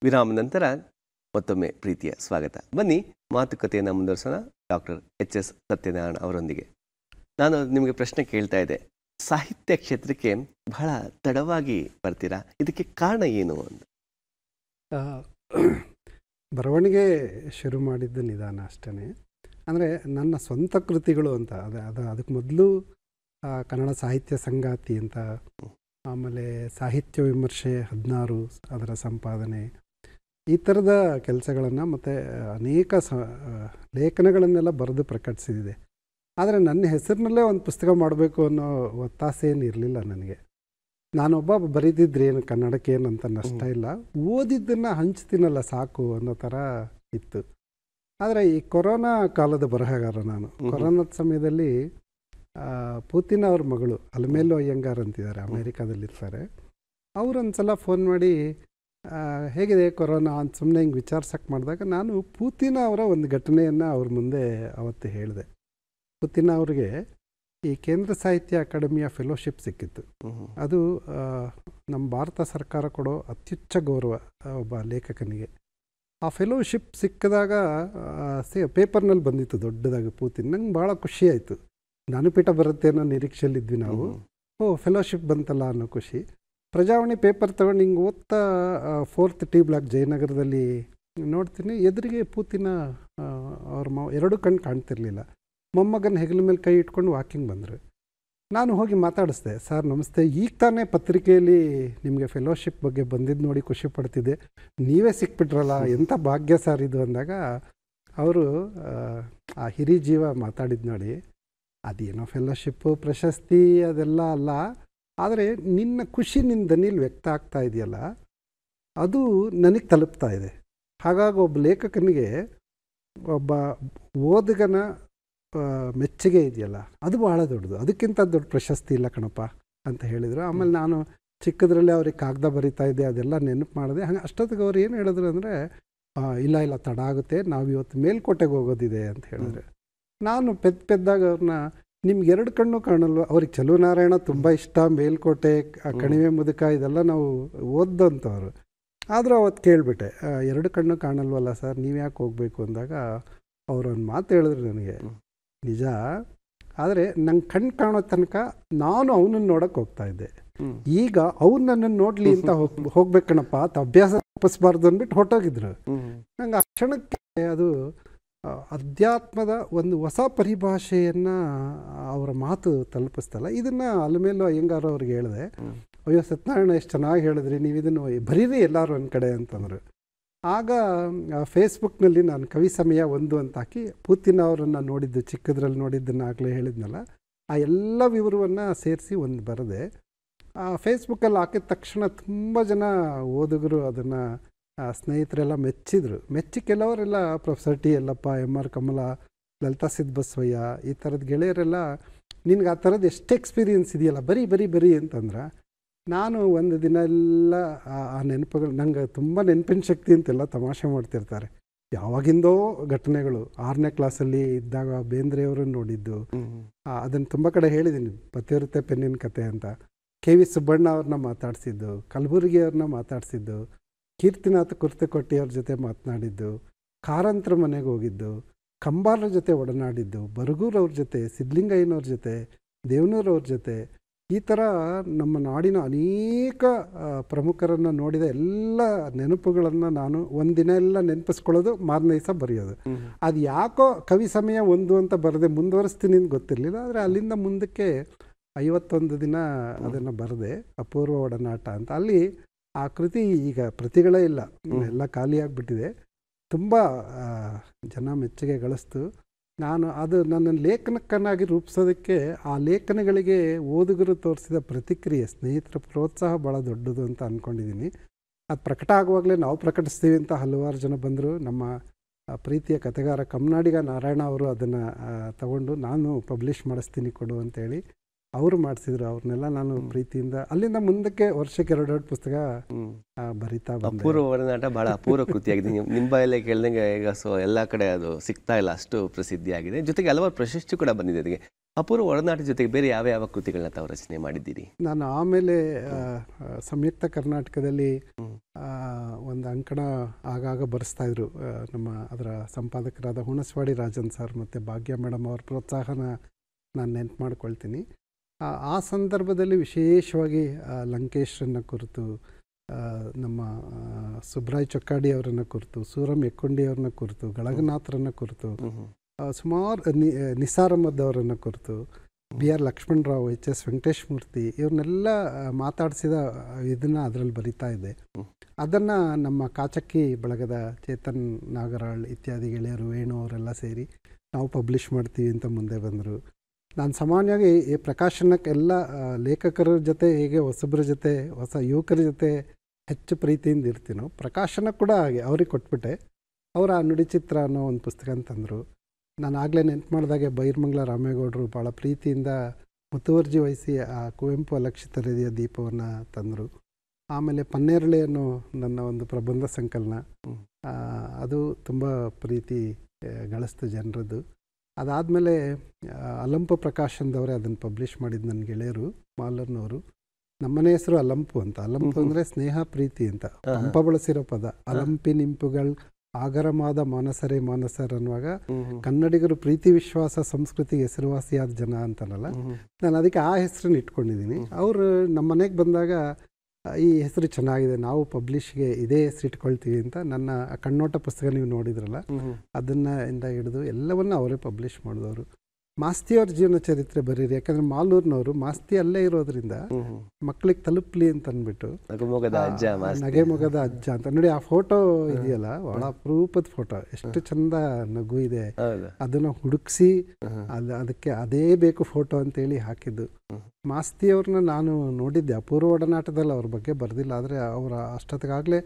ವಿರಾಮ ನಂತರ ಮತ್ತೊಮ್ಮೆ ಪ್ರೀತಿಯ ಸ್ವಾಗತ ಬನ್ನಿ ಮಾತುಕತೆಯನ್ನು ಮುಂದುವರಿಸೋಣ ಡಾಕ್ಟರ್ ಎಚ್ ಎಸ್ ಸತ್ಯನಾರಾಯಣ ಅವರೊಂದಿಗೆ ನಾನು ನಿಮಗೆ ಪ್ರಶ್ನೆ ಕೇಳ್ತಾ ಇದ್ದೆ ಸಾಹಿತ್ಯ ಕ್ಷೇತ್ರಕ್ಕೆ ಬಹಳ ತಡವಾಗಿ ಬರ್ತೀರಾ ಇದಕ್ಕೆ ಕಾರಣ ಏನು ಅಂತ
ಬರವಣಿಗೆ ಶುರು ಮಾಡಿದ್ದ ನಿಧಾನ ಅಷ್ಟೇ ಅಂದರೆ ನನ್ನ ಸ್ವಂತ ಕೃತಿಗಳು ಅಂತ ಅದು ಅದು ಅದಕ್ಕೆ ಮೊದಲು ಕನ್ನಡ ಸಾಹಿತ್ಯ ಸಂಗಾತಿ ಅಂತ ಆಮೇಲೆ ಸಾಹಿತ್ಯ ವಿಮರ್ಶೆ ಹದಿನಾರು ಅದರ ಸಂಪಾದನೆ ಈ ಥರದ ಕೆಲಸಗಳನ್ನು ಮತ್ತು ಅನೇಕ ಸ ಲೇಖನಗಳನ್ನೆಲ್ಲ ಬರೆದು ಪ್ರಕಟಿಸಿದೆ ಆದರೆ ನನ್ನ ಹೆಸರಿನಲ್ಲೇ ಒಂದು ಪುಸ್ತಕ ಮಾಡಬೇಕು ಅನ್ನೋ ಒತ್ತಾಸೇನು ಇರಲಿಲ್ಲ ನನಗೆ ನಾನೊಬ್ಬ ಏನು ಕನ್ನಡಕ್ಕೆ ಅಂತ ನಷ್ಟ ಇಲ್ಲ ಓದಿದ್ದನ್ನು ಹಂಚ್ತೀನಲ್ಲ ಸಾಕು ಅನ್ನೋ ಥರ ಇತ್ತು ಆದರೆ ಈ ಕೊರೋನಾ ಕಾಲದ ಬರಹಗಾರ ನಾನು ಕೊರೋನಾದ ಸಮಯದಲ್ಲಿ ಪೂತಿನ ಅವ್ರ ಮಗಳು ಅಲ್ಮೇಲೋ ಅಯ್ಯಂಗಾರ್ ಅಂತಿದ್ದಾರೆ ಅಮೇರಿಕಾದಲ್ಲಿರ್ತಾರೆ ಅವ್ರು ಒಂದು ಸಲ ಫೋನ್ ಮಾಡಿ ಹೇಗಿದೆ ಕೊರೋನಾ ಅಂತ ಸುಮ್ಮನೆ ಹಿಂಗೆ ವಿಚಾರಿಸೋಕ್ಕೆ ಮಾಡಿದಾಗ ನಾನು ಪೂತಿನ ಅವರ ಒಂದು ಘಟನೆಯನ್ನು ಅವ್ರ ಮುಂದೆ ಅವತ್ತು ಹೇಳಿದೆ ಪೂತಿನ ಅವ್ರಿಗೆ ಈ ಕೇಂದ್ರ ಸಾಹಿತ್ಯ ಅಕಾಡೆಮಿಯ ಫೆಲೋಶಿಪ್ ಸಿಕ್ಕಿತ್ತು ಅದು ನಮ್ಮ ಭಾರತ ಸರ್ಕಾರ ಕೊಡೋ ಅತ್ಯುಚ್ಚ ಗೌರವ ಒಬ್ಬ ಲೇಖಕನಿಗೆ ಆ ಫೆಲೋಶಿಪ್ ಸಿಕ್ಕಿದಾಗ ಸೇ ಪೇಪರ್ನಲ್ಲಿ ಬಂದಿತ್ತು ದೊಡ್ಡದಾಗಿ ಪೂತಿನ ನಂಗೆ ಭಾಳ ಖುಷಿಯಾಯಿತು ಜ್ಞಾನಪೀಠ ಬರುತ್ತೆ ಅನ್ನೋ ನಿರೀಕ್ಷೆಯಲ್ಲಿದ್ವಿ ನಾವು ಓ ಫೆಲೋಶಿಪ್ ಬಂತಲ್ಲ ಅನ್ನೋ ಖುಷಿ ಪ್ರಜಾವಾಣಿ ಪೇಪರ್ ತಗೊಂಡು ಹಿಂಗೆ ಓದ್ತಾ ಫೋರ್ತ್ ಟಿ ಬ್ಲಾಕ್ ಜಯನಗರದಲ್ಲಿ ನೋಡ್ತೀನಿ ಎದುರಿಗೆ ಪೂತಿನ ಅವ್ರ ಮ ಎರಡು ಕಣ್ಣು ಕಾಣ್ತಿರ್ಲಿಲ್ಲ ಮೊಮ್ಮಗನ ಹೆಗಲ ಮೇಲೆ ಕೈ ಇಟ್ಕೊಂಡು ವಾಕಿಂಗ್ ಬಂದರು ನಾನು ಹೋಗಿ ಮಾತಾಡಿಸ್ದೆ ಸರ್ ನಮಸ್ತೆ ಈಗ ತಾನೇ ಪತ್ರಿಕೆಯಲ್ಲಿ ನಿಮಗೆ ಫೆಲೋಶಿಪ್ ಬಗ್ಗೆ ಬಂದಿದ್ದು ನೋಡಿ ಖುಷಿ ಪಡ್ತಿದ್ದೆ ನೀವೇ ಸಿಕ್ಬಿಟ್ರಲ್ಲ ಎಂಥ ಭಾಗ್ಯ ಸರ್ ಇದು ಅಂದಾಗ ಅವರು ಆ ಹಿರಿ ಜೀವ ಮಾತಾಡಿದ್ದು ನೋಡಿ ಅದೇನೋ ಫೆಲೋಶಿಪ್ಪು ಪ್ರಶಸ್ತಿ ಅದೆಲ್ಲ ಅಲ್ಲ ಆದರೆ ನಿನ್ನ ಖುಷಿ ನಿನ್ನ ದನಿಲ್ ವ್ಯಕ್ತ ಆಗ್ತಾ ಇದೆಯಲ್ಲ ಅದು ನನಗೆ ತಲುಪ್ತಾ ಇದೆ ಹಾಗಾಗಿ ಒಬ್ಬ ಲೇಖಕನಿಗೆ ಒಬ್ಬ ಓದುಗನ ಮೆಚ್ಚುಗೆ ಇದೆಯಲ್ಲ ಅದು ಭಾಳ ದೊಡ್ಡದು ಅದಕ್ಕಿಂತ ದೊಡ್ಡ ಪ್ರಶಸ್ತಿ ಇಲ್ಲ ಕಣಪ್ಪ ಅಂತ ಹೇಳಿದರು ಆಮೇಲೆ ನಾನು ಚಿಕ್ಕದ್ರಲ್ಲಿ ಅವ್ರಿಗೆ ಕಾಗದ ಬರಿತಾ ಇದ್ದೆ ಅದೆಲ್ಲ ನೆನಪು ಮಾಡಿದೆ ಹಂಗೆ ಅಷ್ಟೊತ್ತಿಗೆ ಅವ್ರು ಏನು ಹೇಳಿದ್ರು ಅಂದರೆ ಇಲ್ಲ ಇಲ್ಲ ತಡ ಆಗುತ್ತೆ ನಾವು ಇವತ್ತು ಮೇಲ್ಕೋಟೆಗೆ ಹೋಗೋದಿದೆ ಅಂತ ಹೇಳಿದ್ರೆ ನಾನು ಪೆದ್ದ ಪೆದ್ದಾಗ ಅವ್ರನ್ನ ನಿಮ್ಗೆ ಎರಡು ಕಣ್ಣು ಕಾಣಲ್ವ ಅವ್ರಿಗೆ ಚಲೋ ನಾರಾಯಣ ತುಂಬ ಇಷ್ಟ ಮೇಲ್ಕೋಟೆ ಕಣಿವೆ ಮುದುಕ ಇದೆಲ್ಲ ನಾವು ಓದ್ದಂಥವ್ರು ಆದರೂ ಅವತ್ತು ಕೇಳಿಬಿಟ್ಟೆ ಎರಡು ಕಣ್ಣು ಕಾಣಲ್ವಲ್ಲ ಸರ್ ನೀವು ಯಾಕೆ ಹೋಗಬೇಕು ಅಂದಾಗ ಅವರು ಒಂದು ಮಾತು ಹೇಳಿದ್ರು ನನಗೆ ನಿಜ ಆದರೆ ನಂಗೆ ಕಣ್ಣು ಕಾಣೋ ತನಕ ನಾನು ಅವನನ್ನು ನೋಡೋಕೆ ಹೋಗ್ತಾ ಇದ್ದೆ ಈಗ ಅವ್ನು ನನ್ನನ್ನು ನೋಡಲಿ ಅಂತ ಹೋಗ್ ಹೋಗ್ಬೇಕಣಪ್ಪ ಅಭ್ಯಾಸ ತಪ್ಪಿಸ್ಬಾರ್ದು ಅಂದ್ಬಿಟ್ಟು ಹೊಟ್ಟೋಗಿದ್ರು ನಂಗೆ ಆ ಕ್ಷಣಕ್ಕೆ ಅದು ಅಧ್ಯಾತ್ಮದ ಒಂದು ಹೊಸ ಪರಿಭಾಷೆಯನ್ನು ಅವರ ಮಾತು ತಲುಪಿಸ್ತಲ್ಲ ಇದನ್ನು ಮೇಲೂ ಅಯ್ಯಂಗಾರು ಅವ್ರಿಗೆ ಹೇಳಿದೆ ಅಯ್ಯೋ ಸತ್ಯನಾರಾಯಣ ಎಷ್ಟು ಚೆನ್ನಾಗಿ ಹೇಳಿದ್ರಿ ನೀವು ಇದನ್ನು ಬರೀರಿ ಎಲ್ಲರೂ ಒಂದು ಕಡೆ ಅಂತಂದರು ಆಗ ಫೇಸ್ಬುಕ್ನಲ್ಲಿ ನಾನು ಕವಿ ಸಮಯ ಒಂದು ಅಂತ ಹಾಕಿ ಪೂತಿನ ಅವರನ್ನು ನೋಡಿದ್ದು ಚಿಕ್ಕದ್ರಲ್ಲಿ ನೋಡಿದ್ದನ್ನು ಆಗಲೇ ಹೇಳಿದ್ನಲ್ಲ ಆ ಎಲ್ಲ ವಿವರವನ್ನು ಸೇರಿಸಿ ಒಂದು ಬರೆದೆ ಫೇಸ್ಬುಕ್ಕಲ್ಲಿ ಹಾಕಿದ ತಕ್ಷಣ ತುಂಬ ಜನ ಓದುಗರು ಅದನ್ನು ಸ್ನೇಹಿತರೆಲ್ಲ ಮೆಚ್ಚಿದ್ರು ಮೆಚ್ಚಿ ಕೆಲವರೆಲ್ಲ professor T Yellappa M R Kamala Lalita Siddha Basavaiah ಈ ಥರದ ಗೆಳೆಯರೆಲ್ಲ ನಿನಗೆ ಆ ಥರದ್ದು ಎಷ್ಟು ಎಕ್ಸ್ಪೀರಿಯೆನ್ಸ್ ಇದೆಯಲ್ಲ ಬರೀ ಬರೀ ಬರೀ ಅಂತಂದ್ರೆ ನಾನು ಒಂದು ದಿನ ಎಲ್ಲ ಆ ನೆನಪುಗಳು ನಂಗೆ ತುಂಬ ನೆನಪಿನ ಶಕ್ತಿ ಅಂತೆಲ್ಲ ತಮಾಷೆ ಮಾಡ್ತಿರ್ತಾರೆ ಯಾವಾಗಿಂದೋ ಘಟನೆಗಳು ಆರನೇ ಕ್ಲಾಸಲ್ಲಿ ಇದ್ದಾಗ ಬೇಂದ್ರೆಯವರು ನೋಡಿದ್ದು ಅದನ್ನು ತುಂಬ ಕಡೆ ಹೇಳಿದ್ದೀನಿ ಪತಿವೃತ್ತೆ ಪೆನ್ನಿನ ಕತೆ ಅಂತ ಕೆ ವಿ ಸುಬ್ಬಣ್ಣ ಅವ್ರನ್ನ ಮಾತಾಡಿಸಿದ್ದು ಕಲಬುರಗಿಯವ್ರನ್ನ ಮಾತಾಡಿಸಿದ್ದು ಕೀರ್ತಿನಾಥ್ ಕುರ್ತಕೋಟಿಯವ್ರ ಜೊತೆ ಮಾತನಾಡಿದ್ದು ಕಾರಂತ್ರ ಮನೆಗೆ ಹೋಗಿದ್ದು ಕಂಬಾರರ ಜೊತೆ ಒಡನಾಡಿದ್ದು ಬರಗೂರವ್ರ ಜೊತೆ ಸಿದ್ಲಿಂಗಯ್ಯನವ್ರ ಜೊತೆ ದೇವನೂರವ್ರ ಜೊತೆ ಈ ಥರ ನಮ್ಮ ನಾಡಿನ ಅನೇಕ ಪ್ರಮುಖರನ್ನು ನೋಡಿದ ಎಲ್ಲ ನೆನಪುಗಳನ್ನು ನಾನು ಒಂದಿನ ಎಲ್ಲ ನೆನಪಿಸ್ಕೊಳ್ಳೋದು ಮಾರನೇ ದಿವಸ ಬರೆಯೋದು ಅದು ಯಾಕೋ ಕವಿ ಸಮಯ ಒಂದು ಅಂತ ಬರದೆ ಮುಂದುವರಿಸ್ತೀನಿ ಅಂತ ಗೊತ್ತಿರಲಿಲ್ಲ ಆದರೆ ಅಲ್ಲಿಂದ ಮುಂದಕ್ಕೆ ಐವತ್ತೊಂದು ದಿನ ಅದನ್ನು ಬರೆದೆ ಅಪೂರ್ವ ಒಡನಾಟ ಅಂತ ಅಲ್ಲಿ ಆ ಕೃತಿ ಈಗ ಪ್ರತಿಗಳೇ ಇಲ್ಲ ಎಲ್ಲ ಖಾಲಿಯಾಗಿಬಿಟ್ಟಿದೆ ತುಂಬ ಜನ ಮೆಚ್ಚುಗೆ ಗಳಿಸ್ತು ನಾನು ಅದು ನನ್ನ ಲೇಖನಕ್ಕನ್ನಾಗಿ ರೂಪಿಸೋದಕ್ಕೆ ಆ ಲೇಖನಗಳಿಗೆ ಓದುಗರು ತೋರಿಸಿದ ಪ್ರತಿಕ್ರಿಯೆ ಸ್ನೇಹಿತರ ಪ್ರೋತ್ಸಾಹ ಭಾಳ ದೊಡ್ಡದು ಅಂತ ಅಂದ್ಕೊಂಡಿದ್ದೀನಿ ಅದು ಪ್ರಕಟ ಆಗುವಾಗಲೇ ನಾವು ಪ್ರಕಟಿಸ್ತೀವಿ ಅಂತ ಹಲವಾರು ಜನ ಬಂದರು ನಮ್ಮ ಪ್ರೀತಿಯ ಕಥೆಗಾರ ಕಮ್ನಾಡಿಗ ನಾರಾಯಣ ಅವರು ಅದನ್ನು ತಗೊಂಡು ನಾನು ಪಬ್ಲಿಷ್ ಮಾಡಿಸ್ತೀನಿ ಕೊಡು ಅಂತೇಳಿ ಅವರು ಮಾಡಿಸಿದ್ರು ಅವ್ರನ್ನೆಲ್ಲ ನಾನು ಪ್ರೀತಿಯಿಂದ ಅಲ್ಲಿಂದ ಮುಂದಕ್ಕೆ ವರ್ಷಕ್ಕೆ ಎರಡು ಎರಡು ಪುಸ್ತಕ ಬರಿತಾ ಅಪೂರ್ವ
ಒಡನಾಟ ಬಹಳ ಅಪೂರ್ವ ಕೃತಿಯಾಗಿದೆ ನಿಮ್ಮ ಬಾಯಲ್ಲೇ ಕೇಳ್ದಂಗೆ ಈಗ ಸೊ ಎಲ್ಲ ಕಡೆ ಅದು ಸಿಗ್ತಾ ಇಲ್ಲ ಅಷ್ಟು ಪ್ರಸಿದ್ಧಿಯಾಗಿದೆ ಜೊತೆಗೆ ಹಲವಾರು ಪ್ರಶಸ್ತಿ ಕೂಡ ಬಂದಿದೆ ಅದಕ್ಕೆ ಅಪೂರ್ವ ಒಡನಾಟ ಜೊತೆಗೆ ಬೇರೆ ಯಾವ ಯಾವ ಕೃತಿಗಳನ್ನ ತಾವು ರಚನೆ ಮಾಡಿದ್ದೀರಿ
ನಾನು ಆಮೇಲೆ ಸಂಯುಕ್ತ ಕರ್ನಾಟಕದಲ್ಲಿ ಒಂದು ಅಂಕಣ ಆಗಾಗ ಬರೆಸ್ತಾ ಇದ್ರು ನಮ್ಮ ಅದರ ಸಂಪಾದಕರಾದ ಹುಣಸ್ವಾಡಿ ರಾಜನ್ ಸರ್ ಮತ್ತು ಭಾಗ್ಯ ಮೇಡಮ್ ಅವ್ರ ಪ್ರೋತ್ಸಾಹನ ನಾನು ನೆನ್ಪು ಮಾಡ್ಕೊಳ್ತೀನಿ ಆ ಸಂದರ್ಭದಲ್ಲಿ ವಿಶೇಷವಾಗಿ ಲಂಕೇಶ್ರನ್ನ ಕುರಿತು ನಮ್ಮ ಸುಬ್ರಾಯ್ ಚೊಕ್ಕಾಡಿ ಅವರನ್ನ ಕುರಿತು ಸೂರಮ್ ಎಕ್ಕೊಂಡಿ ಅವ್ರನ್ನ ಕುರಿತು ಗಳಗನಾಥರನ್ನ ಕುರಿತು ಸುಮಾರು ನಿ ನಿಸಾರ್ ಅವರನ್ನ ಕುರಿತು B R Lakshmanrao H S Venkatesh Murthy ಇವ್ರನ್ನೆಲ್ಲ ಮಾತಾಡಿಸಿದ ಇದನ್ನು ಅದರಲ್ಲಿ ಬರಿತಾ ಇದೆ ಅದನ್ನು ನಮ್ಮ ಕಾಚಕ್ಕಿ ಬಳಗದ ಚೇತನ್ ನಾಗರಾಳ್ ಇತ್ಯಾದಿ ಗೆಳೆಯರು ವೇಣು ಅವರೆಲ್ಲ ಸೇರಿ ನಾವು ಪಬ್ಲಿಷ್ ಮಾಡ್ತೀವಿ ಅಂತ ಮುಂದೆ ಬಂದರು ನಾನು ಸಾಮಾನ್ಯವಾಗಿ ಈ ಪ್ರಕಾಶನಕ್ಕೆ ಎಲ್ಲ ಲೇಖಕರ ಜೊತೆ ಹೇಗೆ ಹೊಸಬ್ರ ಜೊತೆ ಹೊಸ ಯುವಕರ ಜೊತೆ ಹೆಚ್ಚು ಪ್ರೀತಿಯಿಂದ ಇರ್ತೀನೋ ಪ್ರಕಾಶನ ಕೂಡ ಹಾಗೆ ಅವ್ರಿಗೆ ಕೊಟ್ಬಿಟ್ಟೆ ಅವರ ಚಿತ್ರ ಅನ್ನೋ ಒಂದು ಪುಸ್ತಕ ಅಂತಂದರು ನಾನು ಆಗಲೇ ನೆನ್ಪು ಮಾಡಿದಾಗೆ ಬೈರ್ಮಂಗ್ಲ ರಾಮೇಗೌಡರು ಭಾಳ ಪ್ರೀತಿಯಿಂದ ಮುತುವರ್ಜಿ ವಹಿಸಿ ಆ ಕುವೆಂಪು ಅಲಕ್ಷಿತ ಹೃದಯ ದೀಪವನ್ನು ತಂದರು ಆಮೇಲೆ ಪನ್ನೇರಳೆ ಅನ್ನೋ ನನ್ನ ಒಂದು ಪ್ರಬಂಧ ಸಂಕಲನ ಅದು ತುಂಬ ಪ್ರೀತಿ ಗಳಿಸ್ತು ಜನರದ್ದು ಅದಾದಮೇಲೆ ಅಲಂಪ ಪ್ರಕಾಶನ್ದವರೇ ಅದನ್ನು ಪಬ್ಲಿಷ್ ಮಾಡಿದ ನನ್ನ ಗೆಳೆಯರು ಮಾಲರ್ನವರು ನಮ್ಮನೆ ಹೆಸರು ಅಲಂಪು ಅಂತ ಅಲಂಪು ಅಂದರೆ ಸ್ನೇಹ ಪ್ರೀತಿ ಅಂತ ಅಂಪ ಬಳಸಿರೋ ಪದ ಅಲಂಪಿ ನಿಂಪುಗಳು ಆಗರಮಾದ ಮಾನಸರೇ ಮಾನಸರ್ ಅನ್ನುವಾಗ ಕನ್ನಡಿಗರು ಪ್ರೀತಿ ವಿಶ್ವಾಸ ಸಂಸ್ಕೃತಿಗೆ ಹೆಸರುವಾಸಿಯಾದ ಜನ ಅಂತನಲ್ಲ ನಾನು ಅದಕ್ಕೆ ಆ ಹೆಸರನ್ನು ಇಟ್ಕೊಂಡಿದ್ದೀನಿ ಅವರು ನಮ್ಮ ಮನೆಗೆ ಬಂದಾಗ ಈ ಹೆಸರು ಚೆನ್ನಾಗಿದೆ ನಾವು ಪಬ್ಲಿಷ್ಗೆ ಇದೇ ಹೆಸರಿಟ್ಕೊಳ್ತೀವಿ ಅಂತ ನನ್ನ ಕಣ್ಣೋಟ ಪುಸ್ತಕ ನೀವು ನೋಡಿದ್ರಲ್ಲ ಅದನ್ನ ಇಂದ ಹಿಡಿದು ಎಲ್ಲವನ್ನು ಅವರೇ ಪಬ್ಲಿಷ್ ಮಾಡಿದವರು ಮಾಸ್ತಿಯವ್ರ ಜೀವನ ಚರಿತ್ರೆ ಬರೀರಿ ಯಾಕಂದ್ರೆ ಮಾಲೂರ್ನವರು ಮಾಸ್ತಿ ಅಲ್ಲೇ ಇರೋದ್ರಿಂದ ಮಕ್ಳಿಗೆ ತಲುಪ್ಲಿ ಅಂತ ಅಂದ್ಬಿಟ್ಟು ನಗೆ ಮೊಗದ ಅಜ್ಜ ಅಂತ ನೋಡಿ ಆ ಫೋಟೋ ಇದೆಯಲ್ಲ ಬಹಳ ಅಪರೂಪದ ಫೋಟೋ ಎಷ್ಟು ಚಂದ ನಗು ಇದೆ ಅದನ್ನ ಹುಡುಕ್ಸಿ ಅದಕ್ಕೆ ಅದೇ ಬೇಕು ಫೋಟೋ ಅಂತೇಳಿ ಹಾಕಿದ್ದು ಮಾಸ್ತಿಯವ್ರನ್ನ ನಾನು ನೋಡಿದ್ದೆ ಅಪೂರ್ವ ಒಡನಾಟದಲ್ಲಿ ಅವ್ರ ಬಗ್ಗೆ ಬರ್ದಿಲ್ಲ ಆದ್ರೆ ಅವರ ಅಷ್ಟೊತ್ತಿಗಾಗಲೇ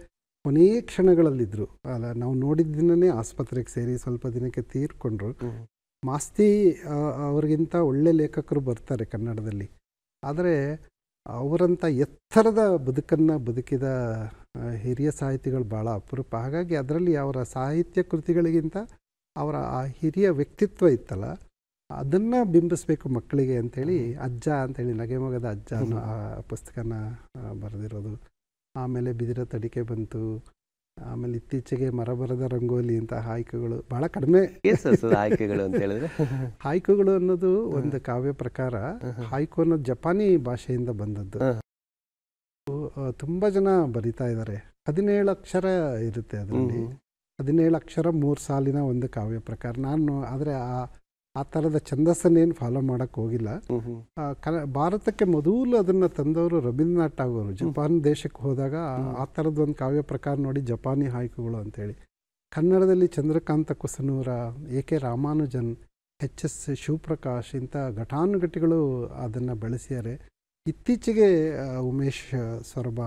ಕೊನೆಯ ಕ್ಷಣಗಳಲ್ಲಿದ್ದರು ಅಲ್ಲ ನಾವು ದಿನನೇ ಆಸ್ಪತ್ರೆಗೆ ಸೇರಿ ಸ್ವಲ್ಪ ದಿನಕ್ಕೆ ತೀರ್ಕೊಂಡ್ರು ಮಾಸ್ತಿ ಅವರಿಗಿಂತ ಒಳ್ಳೆ ಲೇಖಕರು ಬರ್ತಾರೆ ಕನ್ನಡದಲ್ಲಿ ಆದರೆ ಅವರಂಥ ಎತ್ತರದ ಬದುಕನ್ನು ಬದುಕಿದ ಹಿರಿಯ ಸಾಹಿತಿಗಳು ಭಾಳ ಅಪರೂಪ ಹಾಗಾಗಿ ಅದರಲ್ಲಿ ಅವರ ಸಾಹಿತ್ಯ ಕೃತಿಗಳಿಗಿಂತ ಅವರ ಆ ಹಿರಿಯ ವ್ಯಕ್ತಿತ್ವ ಇತ್ತಲ್ಲ ಅದನ್ನು ಬಿಂಬಿಸಬೇಕು ಮಕ್ಕಳಿಗೆ ಅಂಥೇಳಿ ಅಜ್ಜ ಅಂತೇಳಿ ನಗೆಮೊಗದ ಅಜ್ಜ ಅನ್ನೋ ಆ ಪುಸ್ತಕನ ಬರೆದಿರೋದು ಆಮೇಲೆ ಬಿದಿರ ತಡಿಕೆ ಬಂತು ಆಮೇಲೆ ಇತ್ತೀಚೆಗೆ ಮರಬರದ ರಂಗೋಲಿ ಅಂತ ಹಾಯ್ಕುಗಳು ಬಹಳ ಕಡಿಮೆ ಹಾಯ್ಕುಗಳು ಅಂತ ಹೇಳಿದ್ರೆ ಹಾಯ್ಕುಗಳು ಅನ್ನೋದು ಒಂದು ಕಾವ್ಯ ಪ್ರಕಾರ ಹಾಯ್ಕು ಅನ್ನೋದು ಜಪಾನಿ ಭಾಷೆಯಿಂದ ಬಂದದ್ದು ತುಂಬಾ ಜನ ಬರಿತಾ ಇದ್ದಾರೆ ಹದಿನೇಳು ಅಕ್ಷರ ಇರುತ್ತೆ ಅದರಲ್ಲಿ ಹದಿನೇಳು ಅಕ್ಷರ ಮೂರ್ ಸಾಲಿನ ಒಂದು ಕಾವ್ಯ ಪ್ರಕಾರ ನಾನು ಆದರೆ ಆ ಆ ಥರದ ಛಂದಸ್ಸನ್ನೇನು ಫಾಲೋ ಮಾಡೋಕ್ಕೆ ಹೋಗಿಲ್ಲ ಭಾರತಕ್ಕೆ ಮೊದಲು ಅದನ್ನು ತಂದವರು ರವೀಂದ್ರನಾಥ್ ಟಾಗೋರ್ ಜಪಾನ್ ದೇಶಕ್ಕೆ ಹೋದಾಗ ಆ ಥರದೊಂದು ಒಂದು ಕಾವ್ಯ ಪ್ರಕಾರ ನೋಡಿ ಜಪಾನಿ ಹಾಯ್ಕುಗಳು ಅಂತೇಳಿ ಕನ್ನಡದಲ್ಲಿ Chandrakanta Kusanur A K Ramanujan H S Shivaprakash ಇಂಥ ಘಟಾನುಘಟಿಗಳು ಅದನ್ನು ಬೆಳೆಸಿದ್ದಾರೆ ಇತ್ತೀಚೆಗೆ ಉಮೇಶ್ ಸೊರಬ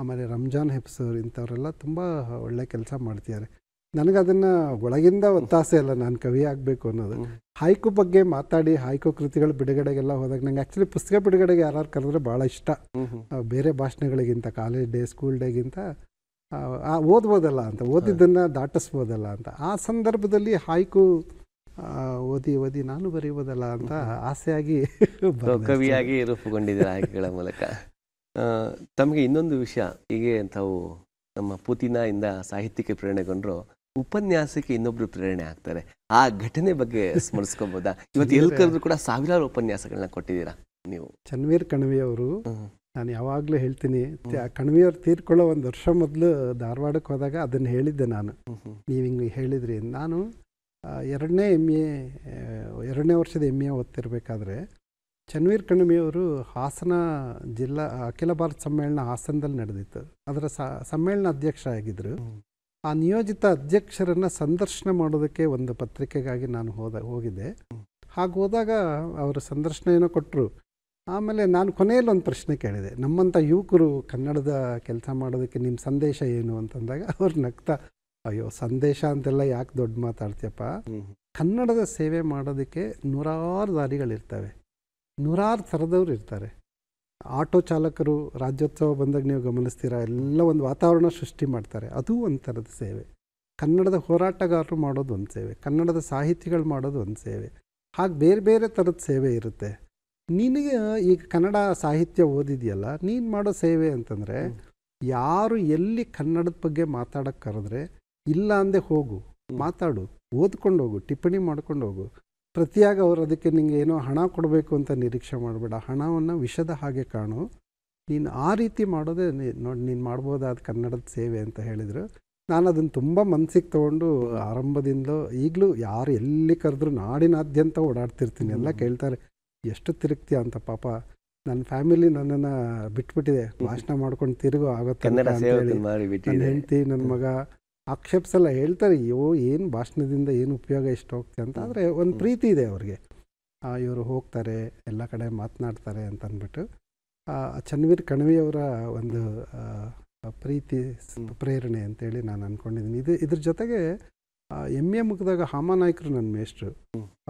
ಆಮೇಲೆ ರಂಜಾನ್ ಹೆಬ್ಸೂರ್ ಇಂಥವರೆಲ್ಲ ತುಂಬ ಒಳ್ಳೆ ಕೆಲಸ ಮಾಡ್ತಿದ್ದಾರೆ ನನಗೆ ಅದನ್ನು ಒಳಗಿಂದ ಒತ್ತಾಸೆ ಅಲ್ಲ ನಾನು ಕವಿ ಆಗಬೇಕು ಅನ್ನೋದು ಹಾಯ್ಕು ಬಗ್ಗೆ ಮಾತಾಡಿ ಹಾಯ್ಕು ಕೃತಿಗಳು ಬಿಡುಗಡೆಗೆಲ್ಲ ಹೋದಾಗ ನಂಗೆ ಆ್ಯಕ್ಚುಲಿ ಪುಸ್ತಕ ಬಿಡುಗಡೆಗೆ ಯಾರು ಕರೆದ್ರೆ ಭಾಳ ಇಷ್ಟ ಬೇರೆ ಭಾಷಣಗಳಿಗಿಂತ ಕಾಲೇಜ್ ಡೇ ಸ್ಕೂಲ್ ಡೇಗಿಂತ ಓದ್ಬೋದಲ್ಲ ಅಂತ ಓದಿದ್ದನ್ನು ದಾಟಿಸ್ಬೋದಲ್ಲ ಅಂತ ಆ ಸಂದರ್ಭದಲ್ಲಿ ಹಾಯ್ಕು ಓದಿ ಓದಿ ನಾನು ಬರೀಬೋದಲ್ಲ ಅಂತ ಆಸೆಯಾಗಿ ಕವಿಯಾಗಿ
ರೂಪುಗೊಂಡಿದ್ದೀರ ಆಯ್ಕೆಗಳ ಮೂಲಕ ತಮಗೆ ಇನ್ನೊಂದು ವಿಷಯ ಹೀಗೆ ಅಂತವು ನಮ್ಮ ಪುತಿನ ಇಂದ ಸಾಹಿತ್ಯಕ್ಕೆ ಪ್ರೇರಣೆಗೊಂಡರು ಉಪನ್ಯಾಸಕ್ಕೆ ಇನ್ನೊಬ್ರು ಪ್ರೇರಣೆ ಆಗ್ತಾರೆ ಆ ಘಟನೆ ಬಗ್ಗೆ ಸ್ಮರಿಸ್ಕೊಬೋದಾ ಇವತ್ತು ಎಲ್ಲಿ ಕರೆದ್ರು ಕೂಡ ಸಾವಿರಾರು ಉಪನ್ಯಾಸಗಳನ್ನ ಕೊಟ್ಟಿದ್ದೀರಾ ನೀವು
ಚನ್ವೀರ್ ಅವರು ನಾನು ಯಾವಾಗಲೂ ಹೇಳ್ತೀನಿ ಆ ತೀರ್ಕೊಳ್ಳೋ ಒಂದು ವರ್ಷ ಮೊದಲು ಧಾರವಾಡಕ್ಕೆ ಹೋದಾಗ ಅದನ್ನು ಹೇಳಿದ್ದೆ ನಾನು ನೀವು ಹಿಂಗೆ ಹೇಳಿದ್ರಿ ನಾನು ಎರಡನೇ ಎಮ್ ಎ ಎರಡನೇ ವರ್ಷದ ಎಮ್ ಎ ಓದ್ತಿರ್ಬೇಕಾದ್ರೆ ಚನ್ವೀರ್ ಕಣವಿಯವರು ಹಾಸನ ಜಿಲ್ಲಾ ಅಖಿಲ ಭಾರತ ಸಮ್ಮೇಳನ ಹಾಸನದಲ್ಲಿ ನಡೆದಿತ್ತು ಅದರ ಸಮ್ಮೇಳನ ಅಧ್ಯಕ್ಷ ಆಗಿದ್ರು ಆ ನಿಯೋಜಿತ ಅಧ್ಯಕ್ಷರನ್ನು ಸಂದರ್ಶನ ಮಾಡೋದಕ್ಕೆ ಒಂದು ಪತ್ರಿಕೆಗಾಗಿ ನಾನು ಹೋದ ಹೋಗಿದ್ದೆ ಹಾಗೆ ಹೋದಾಗ ಅವರು ಸಂದರ್ಶನ ಏನೋ ಕೊಟ್ಟರು ಆಮೇಲೆ ನಾನು ಕೊನೆಯಲ್ಲಿ ಒಂದು ಪ್ರಶ್ನೆ ಕೇಳಿದೆ ನಮ್ಮಂಥ ಯುವಕರು ಕನ್ನಡದ ಕೆಲಸ ಮಾಡೋದಕ್ಕೆ ನಿಮ್ಮ ಸಂದೇಶ ಏನು ಅಂತಂದಾಗ ಅವ್ರು ನಗ್ತಾ ಅಯ್ಯೋ ಸಂದೇಶ ಅಂತೆಲ್ಲ ಯಾಕೆ ದೊಡ್ಡ ಮಾತಾಡ್ತೀಯಪ್ಪ ಕನ್ನಡದ ಸೇವೆ ಮಾಡೋದಕ್ಕೆ ನೂರಾರು ದಾರಿಗಳಿರ್ತವೆ ನೂರಾರು ಥರದವ್ರು ಇರ್ತಾರೆ ಆಟೋ ಚಾಲಕರು ರಾಜ್ಯೋತ್ಸವ ಬಂದಾಗ ನೀವು ಗಮನಿಸ್ತೀರಾ ಎಲ್ಲ ಒಂದು ವಾತಾವರಣ ಸೃಷ್ಟಿ ಮಾಡ್ತಾರೆ ಅದು ಒಂದು ಸೇವೆ ಕನ್ನಡದ ಹೋರಾಟಗಾರರು ಮಾಡೋದು ಒಂದು ಸೇವೆ ಕನ್ನಡದ ಸಾಹಿತಿಗಳು ಮಾಡೋದು ಒಂದು ಸೇವೆ ಹಾಗೆ ಬೇರೆ ಬೇರೆ ಥರದ ಸೇವೆ ಇರುತ್ತೆ ನಿನಗೆ ಈಗ ಕನ್ನಡ ಸಾಹಿತ್ಯ ಓದಿದೆಯಲ್ಲ ನೀನು ಮಾಡೋ ಸೇವೆ ಅಂತಂದರೆ ಯಾರು ಎಲ್ಲಿ ಕನ್ನಡದ ಬಗ್ಗೆ ಮಾತಾಡೋಕ್ಕೆ ಕರೆದ್ರೆ ಇಲ್ಲ ಅಂದೆ ಹೋಗು ಮಾತಾಡು ಓದ್ಕೊಂಡು ಹೋಗು ಟಿಪ್ಪಣಿ ಮಾಡ್ಕೊಂಡು ಹೋಗು ಪ್ರತಿಯಾಗಿ ಅವರು ಅದಕ್ಕೆ ನಿಮಗೆ ಏನೋ ಹಣ ಕೊಡಬೇಕು ಅಂತ ನಿರೀಕ್ಷೆ ಮಾಡಬೇಡ ಹಣವನ್ನು ವಿಷದ ಹಾಗೆ ಕಾಣು ನೀನು ಆ ರೀತಿ ಮಾಡೋದೇ ನೋಡಿ ನೀನು ಮಾಡ್ಬೋದಾದ ಕನ್ನಡದ ಸೇವೆ ಅಂತ ಹೇಳಿದರು ನಾನು ಅದನ್ನು ತುಂಬ ಮನಸ್ಸಿಗೆ ತೊಗೊಂಡು ಆರಂಭದಿಂದಲೂ ಈಗಲೂ ಯಾರು ಎಲ್ಲಿ ಕರೆದ್ರೂ ನಾಡಿನಾದ್ಯಂತ ಓಡಾಡ್ತಿರ್ತೀನಿ ಎಲ್ಲ ಕೇಳ್ತಾರೆ ಎಷ್ಟು ತಿರುಗ್ತೀಯ ಅಂತ ಪಾಪ ನನ್ನ ಫ್ಯಾಮಿಲಿ ನನ್ನನ್ನು ಬಿಟ್ಬಿಟ್ಟಿದೆ ಭಾಷಣ ಮಾಡ್ಕೊಂಡು ತಿರುಗು ಆಗುತ್ತೆ ಹೆಂಡತಿ ನನ್ನ ಮಗ ಆಕ್ಷೇಪಿಸಲ್ಲ ಹೇಳ್ತಾರೆ ಅಯ್ಯೋ ಏನು ಭಾಷಣದಿಂದ ಏನು ಉಪಯೋಗ ಎಷ್ಟು ಹೋಗ್ತೆ ಅಂತ ಆದರೆ ಒಂದು ಪ್ರೀತಿ ಇದೆ ಅವ್ರಿಗೆ ಇವರು ಹೋಗ್ತಾರೆ ಎಲ್ಲ ಕಡೆ ಮಾತನಾಡ್ತಾರೆ ಅಂತ ಅಂದ್ಬಿಟ್ಟು ಚನ್ವೀರ್ ಕಣ್ವಿಯವರ ಒಂದು ಪ್ರೀತಿ ಪ್ರೇರಣೆ ಅಂತೇಳಿ ನಾನು ಅಂದ್ಕೊಂಡಿದ್ದೀನಿ ಇದು ಇದ್ರ ಜೊತೆಗೆ ಎಮ್ ಎ ಮುಗಿದಾಗ ಹಾಮಾನಾಯ್ಕರು ನನ್ನ ಮೇಷ್ಟ್ರು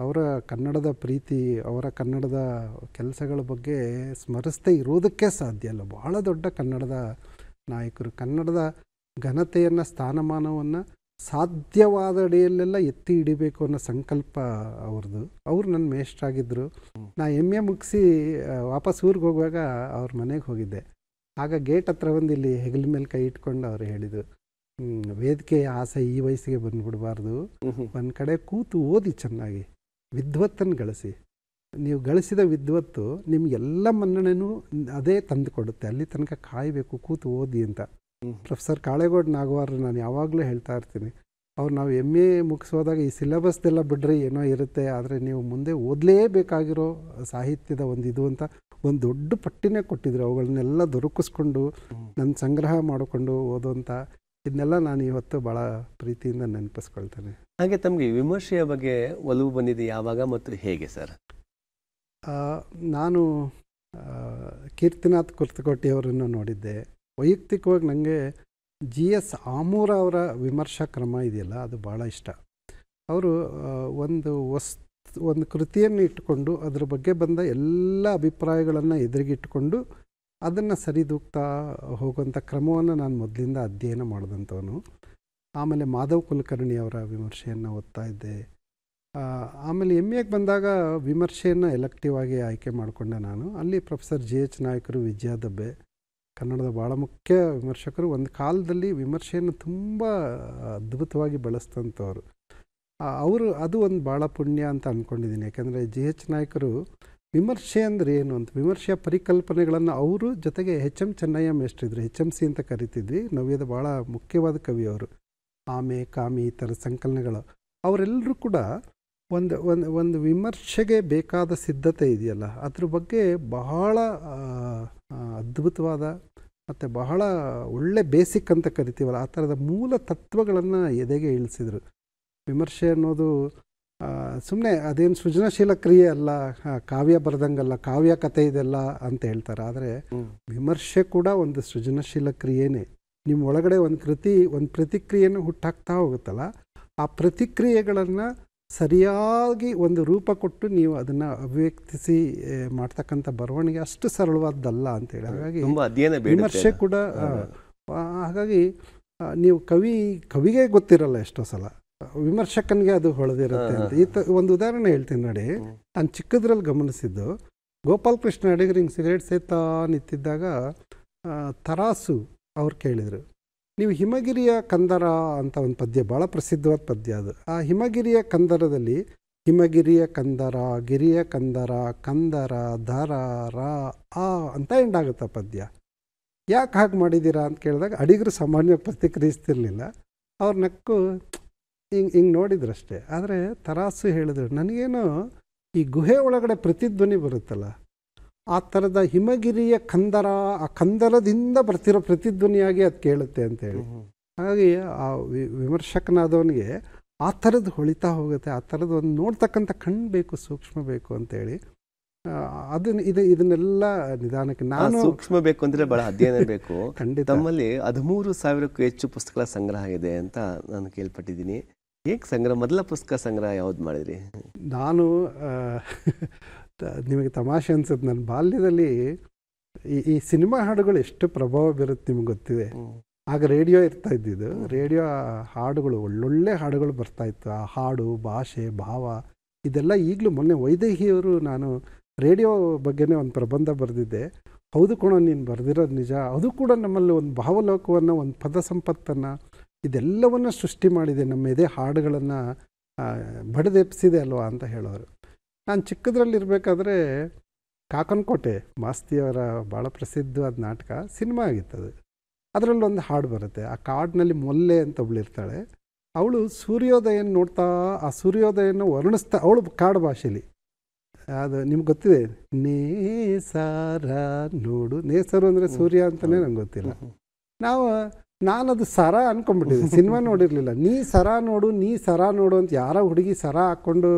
ಅವರ ಕನ್ನಡದ ಪ್ರೀತಿ ಅವರ ಕನ್ನಡದ ಕೆಲಸಗಳ ಬಗ್ಗೆ ಸ್ಮರಿಸದೇ ಇರೋದಕ್ಕೆ ಸಾಧ್ಯ ಅಲ್ಲ ಬಹಳ ದೊಡ್ಡ ಕನ್ನಡದ ನಾಯಕರು ಕನ್ನಡದ ಘನತೆಯನ್ನು ಸ್ಥಾನಮಾನವನ್ನು ಸಾಧ್ಯವಾದ ಅಡಿಯಲ್ಲೆಲ್ಲ ಎತ್ತಿ ಹಿಡಿಬೇಕು ಅನ್ನೋ ಸಂಕಲ್ಪ ಅವ್ರದ್ದು ಅವ್ರು ನನ್ನ ಮೇಷ್ಟ್ರಾಗಿದ್ದರು ನಾ ಎಮ್ ಎ ಮುಗಿಸಿ ವಾಪಸ್ ಊರಿಗೆ ಹೋಗುವಾಗ ಅವ್ರ ಮನೆಗೆ ಹೋಗಿದ್ದೆ ಆಗ ಗೇಟ್ ಹತ್ರ ಬಂದು ಇಲ್ಲಿ ಹೆಗಲ ಮೇಲೆ ಕೈ ಇಟ್ಕೊಂಡು ಅವ್ರು ಹೇಳಿದರು ವೇದಿಕೆಯ ಆಸೆ ಈ ವಯಸ್ಸಿಗೆ ಬಂದುಬಿಡಬಾರ್ದು ಒಂದು ಕಡೆ ಕೂತು ಓದಿ ಚೆನ್ನಾಗಿ ವಿದ್ವತ್ತನ್ನು ಗಳಿಸಿ ನೀವು ಗಳಿಸಿದ ವಿದ್ವತ್ತು ನಿಮಗೆಲ್ಲ ಮನ್ನಣೆನೂ ಅದೇ ತಂದು ಕೊಡುತ್ತೆ ಅಲ್ಲಿ ತನಕ ಕಾಯಬೇಕು ಕೂತು ಓದಿ ಅಂತ ಪ್ರೊಫೆಸರ್ ಕಾಳೇಗೌಡ ನಾಗವಾರ ನಾನು ಯಾವಾಗಲೂ ಹೇಳ್ತಾ ಇರ್ತೀನಿ ಅವ್ರು ನಾವು ಎಮ್ ಎ ಮುಗಿಸೋದಾಗ ಈ ಸಿಲೆಬಸ್ದೆಲ್ಲ ಬಿಡ್ರಿ ಏನೋ ಇರುತ್ತೆ ಆದರೆ ನೀವು ಮುಂದೆ ಓದಲೇಬೇಕಾಗಿರೋ ಸಾಹಿತ್ಯದ ಒಂದು ಇದು ಅಂತ ಒಂದು ದೊಡ್ಡ ಪಟ್ಟಿನೇ ಕೊಟ್ಟಿದ್ರು ಅವುಗಳನ್ನೆಲ್ಲ ದೊರಕಿಸ್ಕೊಂಡು ನನ್ನ ಸಂಗ್ರಹ ಮಾಡಿಕೊಂಡು ಓದೋಂಥ ಇದನ್ನೆಲ್ಲ ನಾನು ಇವತ್ತು ಭಾಳ ಪ್ರೀತಿಯಿಂದ
ನೆನಪಿಸ್ಕೊಳ್ತೇನೆ ಹಾಗೆ ತಮಗೆ ವಿಮರ್ಶೆಯ ಬಗ್ಗೆ ಒಲವು ಬಂದಿದೆ ಯಾವಾಗ ಮತ್ತು ಹೇಗೆ ಸರ್
ನಾನು ಕೀರ್ತಿನಾಥ್ ಅವರನ್ನು ನೋಡಿದ್ದೆ ವೈಯಕ್ತಿಕವಾಗಿ ನನಗೆ ಜಿ ಎಸ್ ಆಮೂರ ಅವರ ವಿಮರ್ಶಾ ಕ್ರಮ ಇದೆಯಲ್ಲ ಅದು ಭಾಳ ಇಷ್ಟ ಅವರು ಒಂದು ವಸ್ ಒಂದು ಕೃತಿಯನ್ನು ಇಟ್ಟುಕೊಂಡು ಅದರ ಬಗ್ಗೆ ಬಂದ ಎಲ್ಲ ಅಭಿಪ್ರಾಯಗಳನ್ನು ಎದುರಿಗಿಟ್ಟುಕೊಂಡು ಅದನ್ನು ಸರಿದೂಗ್ತಾ ಹೋಗುವಂಥ ಕ್ರಮವನ್ನು ನಾನು ಮೊದಲಿಂದ ಅಧ್ಯಯನ ಮಾಡಿದಂಥವನು ಆಮೇಲೆ ಮಾಧವ್ ಕುಲಕರ್ಣಿ ಅವರ ವಿಮರ್ಶೆಯನ್ನು ಓದ್ತಾ ಇದ್ದೆ ಆಮೇಲೆ ಎಮ್ ಎಗೆ ಬಂದಾಗ ವಿಮರ್ಶೆಯನ್ನು ಎಲೆಕ್ಟಿವ್ ಆಗಿ ಆಯ್ಕೆ ಮಾಡಿಕೊಂಡೆ ನಾನು ಅಲ್ಲಿ ಪ್ರೊಫೆಸರ್ ಜಿ ಎಚ್ ನಾಯಕರು ವಿಜಯ ಕನ್ನಡದ ಭಾಳ ಮುಖ್ಯ ವಿಮರ್ಶಕರು ಒಂದು ಕಾಲದಲ್ಲಿ ವಿಮರ್ಶೆಯನ್ನು ತುಂಬ ಅದ್ಭುತವಾಗಿ ಬಳಸ್ತಂಥವ್ರು ಅವರು ಅದು ಒಂದು ಭಾಳ ಪುಣ್ಯ ಅಂತ ಅಂದ್ಕೊಂಡಿದ್ದೀನಿ ಯಾಕೆಂದರೆ ಜಿ ಎಚ್ ನಾಯಕರು ವಿಮರ್ಶೆ ಅಂದರೆ ಏನು ಅಂತ ವಿಮರ್ಶೆಯ ಪರಿಕಲ್ಪನೆಗಳನ್ನು ಅವರು ಜೊತೆಗೆ ಹೆಚ್ ಎಮ್ ಚೆನ್ನಯ್ಯ ಮೇಷ್ಟಿದ್ರು ಹೆಚ್ ಎಮ್ ಸಿ ಅಂತ ಕರಿತಿದ್ವಿ ನವ್ಯದ ಭಾಳ ಮುಖ್ಯವಾದ ಕವಿ ಅವರು ಆಮೆ ಕಾಮಿ ಈ ಥರ ಸಂಕಲನಗಳು ಅವರೆಲ್ಲರೂ ಕೂಡ ಒಂದು ಒಂದು ಒಂದು ವಿಮರ್ಶೆಗೆ ಬೇಕಾದ ಸಿದ್ಧತೆ ಇದೆಯಲ್ಲ ಅದ್ರ ಬಗ್ಗೆ ಬಹಳ ಅದ್ಭುತವಾದ ಮತ್ತು ಬಹಳ ಒಳ್ಳೆ ಬೇಸಿಕ್ ಅಂತ ಕರಿತೀವಲ್ಲ ಆ ಥರದ ಮೂಲ ತತ್ವಗಳನ್ನು ಎದೆಗೆ ಇಳಿಸಿದರು ವಿಮರ್ಶೆ ಅನ್ನೋದು ಸುಮ್ಮನೆ ಅದೇನು ಸೃಜನಶೀಲ ಕ್ರಿಯೆ ಅಲ್ಲ ಕಾವ್ಯ ಬರೆದಂಗಲ್ಲ ಕಾವ್ಯ ಕಥೆ ಇದೆಲ್ಲ ಅಂತ ಹೇಳ್ತಾರೆ ಆದರೆ ವಿಮರ್ಶೆ ಕೂಡ ಒಂದು ಸೃಜನಶೀಲ ಕ್ರಿಯೆನೇ ನಿಮ್ಮ ಒಳಗಡೆ ಒಂದು ಕೃತಿ ಒಂದು ಪ್ರತಿಕ್ರಿಯೆಯನ್ನು ಹುಟ್ಟಾಕ್ತಾ ಹೋಗುತ್ತಲ್ಲ ಆ ಪ್ರತಿಕ್ರಿಯೆಗಳನ್ನು ಸರಿಯಾಗಿ ಒಂದು ರೂಪ ಕೊಟ್ಟು ನೀವು ಅದನ್ನು ಅಭಿವ್ಯಕ್ತಿಸಿ ಮಾಡ್ತಕ್ಕಂಥ ಬರವಣಿಗೆ ಅಷ್ಟು ಸರಳವಾದ್ದಲ್ಲ ಅಂತೇಳಿ ಹಾಗಾಗಿ
ವಿಮರ್ಶೆ ಕೂಡ
ಹಾಗಾಗಿ ನೀವು ಕವಿ ಕವಿಗೆ ಗೊತ್ತಿರಲ್ಲ ಎಷ್ಟೋ ಸಲ ವಿಮರ್ಶಕನಿಗೆ ಅದು ಹೊಳೆದಿರುತ್ತೆ ಅಂತ ಈ ಒಂದು ಉದಾಹರಣೆ ಹೇಳ್ತೀನಿ ನೋಡಿ ನಾನು ಚಿಕ್ಕದ್ರಲ್ಲಿ ಗಮನಿಸಿದ್ದು ಗೋಪಾಲಕೃಷ್ಣ ಕೃಷ್ಣ ಅಡಿಗರಿಂಗ್ ಸಿಗರೇಟ್ ಸೇತಾ ನಿಂತಿದ್ದಾಗ ತರಾಸು ಅವ್ರು ಕೇಳಿದರು ನೀವು ಹಿಮಗಿರಿಯ ಕಂದರ ಅಂತ ಒಂದು ಪದ್ಯ ಭಾಳ ಪ್ರಸಿದ್ಧವಾದ ಪದ್ಯ ಅದು ಆ ಹಿಮಗಿರಿಯ ಕಂದರದಲ್ಲಿ ಹಿಮಗಿರಿಯ ಕಂದರ ಗಿರಿಯ ಕಂದರ ಕಂದರ ದರ ರ ಆ ಅಂತ ಎಂಡ್ ಪದ್ಯ ಯಾಕೆ ಹಾಗೆ ಮಾಡಿದ್ದೀರಾ ಅಂತ ಕೇಳಿದಾಗ ಅಡಿಗರು ಸಾಮಾನ್ಯ ಪ್ರತಿಕ್ರಿಯಿಸ್ತಿರ್ಲಿಲ್ಲ ಅವ್ರ ನಕ್ಕು ಹಿಂಗೆ ಹಿಂಗೆ ನೋಡಿದ್ರಷ್ಟೇ ಆದರೆ ತರಾಸು ಹೇಳಿದ್ರು ನನಗೇನು ಈ ಗುಹೆ ಒಳಗಡೆ ಪ್ರತಿಧ್ವನಿ ಬರುತ್ತಲ್ಲ ಆ ಥರದ ಹಿಮಗಿರಿಯ ಕಂದರ ಆ ಕಂದರದಿಂದ ಬರ್ತಿರೋ ಪ್ರತಿಧ್ವನಿಯಾಗಿ ಅದು ಕೇಳುತ್ತೆ ಅಂತೇಳಿ ಹಾಗಾಗಿ ಆ ವಿಮರ್ಶಕನಾದವನಿಗೆ ಆ ಥರದ್ದು ಹೊಳಿತಾ ಹೋಗುತ್ತೆ ಆ ಥರದ್ದು ಒಂದು ನೋಡ್ತಕ್ಕಂಥ ಕಣ್ಣು ಬೇಕು ಸೂಕ್ಷ್ಮ ಬೇಕು ಅಂತೇಳಿ ಅದನ್ನ ಇದು ಇದನ್ನೆಲ್ಲ ನಿಧಾನಕ್ಕೆ ನಾನು ಸೂಕ್ಷ್ಮ
ಬೇಕು ಅಂದರೆ ಬಹಳ ಅಧ್ಯಯನ ಬೇಕು ಖಂಡಿತ ನಮ್ಮಲ್ಲಿ ಹದಿಮೂರು ಸಾವಿರಕ್ಕೂ ಹೆಚ್ಚು ಪುಸ್ತಕಗಳ ಸಂಗ್ರಹ ಇದೆ ಅಂತ ನಾನು ಕೇಳ್ಪಟ್ಟಿದ್ದೀನಿ ಹೇಗೆ ಸಂಗ್ರಹ ಮೊದಲ ಪುಸ್ತಕ ಸಂಗ್ರಹ ಯಾವ್ದು ಮಾಡಿದ್ರಿ
ನಾನು ನಿಮಗೆ ತಮಾಷೆ ಅನ್ಸುತ್ತೆ ನನ್ನ ಬಾಲ್ಯದಲ್ಲಿ ಈ ಈ ಸಿನಿಮಾ ಹಾಡುಗಳು ಎಷ್ಟು ಪ್ರಭಾವ ಬೀರುತ್ತೆ ನಿಮ್ಗೆ ಗೊತ್ತಿದೆ ಆಗ ರೇಡಿಯೋ ಇರ್ತಾ ಇದ್ದಿದ್ದು ರೇಡಿಯೋ ಹಾಡುಗಳು ಒಳ್ಳೊಳ್ಳೆ ಹಾಡುಗಳು ಬರ್ತಾ ಇತ್ತು ಆ ಹಾಡು ಭಾಷೆ ಭಾವ ಇದೆಲ್ಲ ಈಗಲೂ ಮೊನ್ನೆ ವೈದೇಹಿಯವರು ನಾನು ರೇಡಿಯೋ ಬಗ್ಗೆನೇ ಒಂದು ಪ್ರಬಂಧ ಬರೆದಿದ್ದೆ ಹೌದು ಕೂಡ ನೀನು ಬರೆದಿರೋದು ನಿಜ ಅದು ಕೂಡ ನಮ್ಮಲ್ಲಿ ಒಂದು ಭಾವಲೋಕವನ್ನು ಒಂದು ಪದ ಸಂಪತ್ತನ್ನು ಇದೆಲ್ಲವನ್ನು ಸೃಷ್ಟಿ ಮಾಡಿದೆ ನಮ್ಮ ಎದೆ ಹಾಡುಗಳನ್ನು ಬಡದೆಪ್ಸಿದೆ ಅಲ್ವಾ ಅಂತ ಹೇಳೋರು ನಾನು ಚಿಕ್ಕದ್ರಲ್ಲಿರಬೇಕಾದ್ರೆ ಕಾಕನಕೋಟೆ ಮಾಸ್ತಿಯವರ ಭಾಳ ಪ್ರಸಿದ್ಧವಾದ ನಾಟಕ ಸಿನಿಮಾ ಆಗಿತ್ತದು ಅದರಲ್ಲೊಂದು ಹಾಡು ಬರುತ್ತೆ ಆ ಕಾಡಿನಲ್ಲಿ ಮೊಲ್ಲೆ ಅಂತ ಒಬ್ಳಿರ್ತಾಳೆ ಅವಳು ಸೂರ್ಯೋದಯನ ನೋಡ್ತಾ ಆ ಸೂರ್ಯೋದಯನ ವರ್ಣಿಸ್ತಾ ಅವಳು ಕಾಡು ಭಾಷೆಯಲ್ಲಿ ಅದು ನಿಮ್ಗೆ ಗೊತ್ತಿದೆ ನೇಸಾರ ನೋಡು ನೇಸರು ಅಂದರೆ ಸೂರ್ಯ ಅಂತಲೇ ನಂಗೆ ಗೊತ್ತಿಲ್ಲ ನಾವು ನಾನದು ಸರ ಅನ್ಕೊಂಡ್ಬಿಟ್ಟಿದ್ದೆ ಸಿನಿಮಾ ನೋಡಿರಲಿಲ್ಲ ನೀ ಸರ ನೋಡು ನೀ ಸರ ನೋಡು ಅಂತ ಯಾರೋ ಹುಡುಗಿ ಸರ ಹಾಕ್ಕೊಂಡು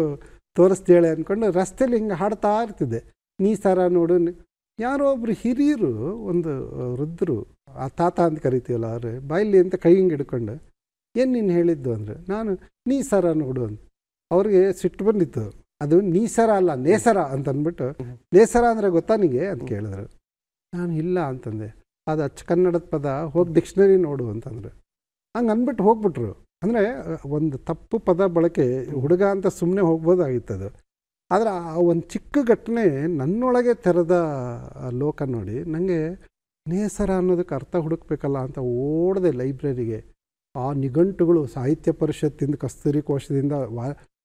ತೋರಿಸ್ದೇಳೆ ಅಂದ್ಕೊಂಡು ರಸ್ತೆಯಲ್ಲಿ ಹಿಂಗೆ ಹಾಡ್ತಾ ಇರ್ತಿದ್ದೆ ನೀ ಸರ ನೋಡು ಯಾರೋ ಒಬ್ಬರು ಹಿರಿಯರು ಒಂದು ವೃದ್ಧರು ಆ ತಾತ ಅಂತ ಕರಿತೀವಲ್ಲ ಅವ್ರು ಬಾಯಲ್ಲಿ ಅಂತ ಕೈ ಹಿಂಗೆ ಹಿಡ್ಕೊಂಡು ಏನು ನೀನು ಹೇಳಿದ್ದು ಅಂದರೆ ನಾನು ನೀ ಸರ ನೋಡು ಅಂತ ಅವ್ರಿಗೆ ಸಿಟ್ಟು ಬಂದಿತ್ತು ಅದು ನೀಸರ ಅಲ್ಲ ನೇಸರ ಅಂತಂದ್ಬಿಟ್ಟು ನೇಸರ ಅಂದರೆ ಗೊತ್ತಾ ನಿಗೆ ಅಂತ ಕೇಳಿದ್ರು ನಾನು ಇಲ್ಲ ಅಂತಂದೆ ಅದು ಅಚ್ಚ ಕನ್ನಡದ ಪದ ಹೋಗಿ ಡಿಕ್ಷ್ನರಿ ನೋಡು ಅಂತಂದರು ಹಂಗೆ ಅಂದ್ಬಿಟ್ಟು ಹೋಗ್ಬಿಟ್ರು ಅಂದರೆ ಒಂದು ತಪ್ಪು ಪದ ಬಳಕೆ ಹುಡುಗ ಅಂತ ಸುಮ್ಮನೆ ಹೋಗ್ಬೋದಾಗಿತ್ತದು ಆದರೆ ಆ ಒಂದು ಚಿಕ್ಕ ಘಟನೆ ನನ್ನೊಳಗೆ ತೆರೆದ ಲೋಕ ನೋಡಿ ನನಗೆ ನೇಸರ ಅನ್ನೋದಕ್ಕೆ ಅರ್ಥ ಹುಡುಕ್ಬೇಕಲ್ಲ ಅಂತ ಓಡದೆ ಲೈಬ್ರರಿಗೆ ಆ ನಿಘಂಟುಗಳು ಸಾಹಿತ್ಯ ಪರಿಷತ್ತಿಂದ ಕಸ್ತೂರಿ ಕೋಶದಿಂದ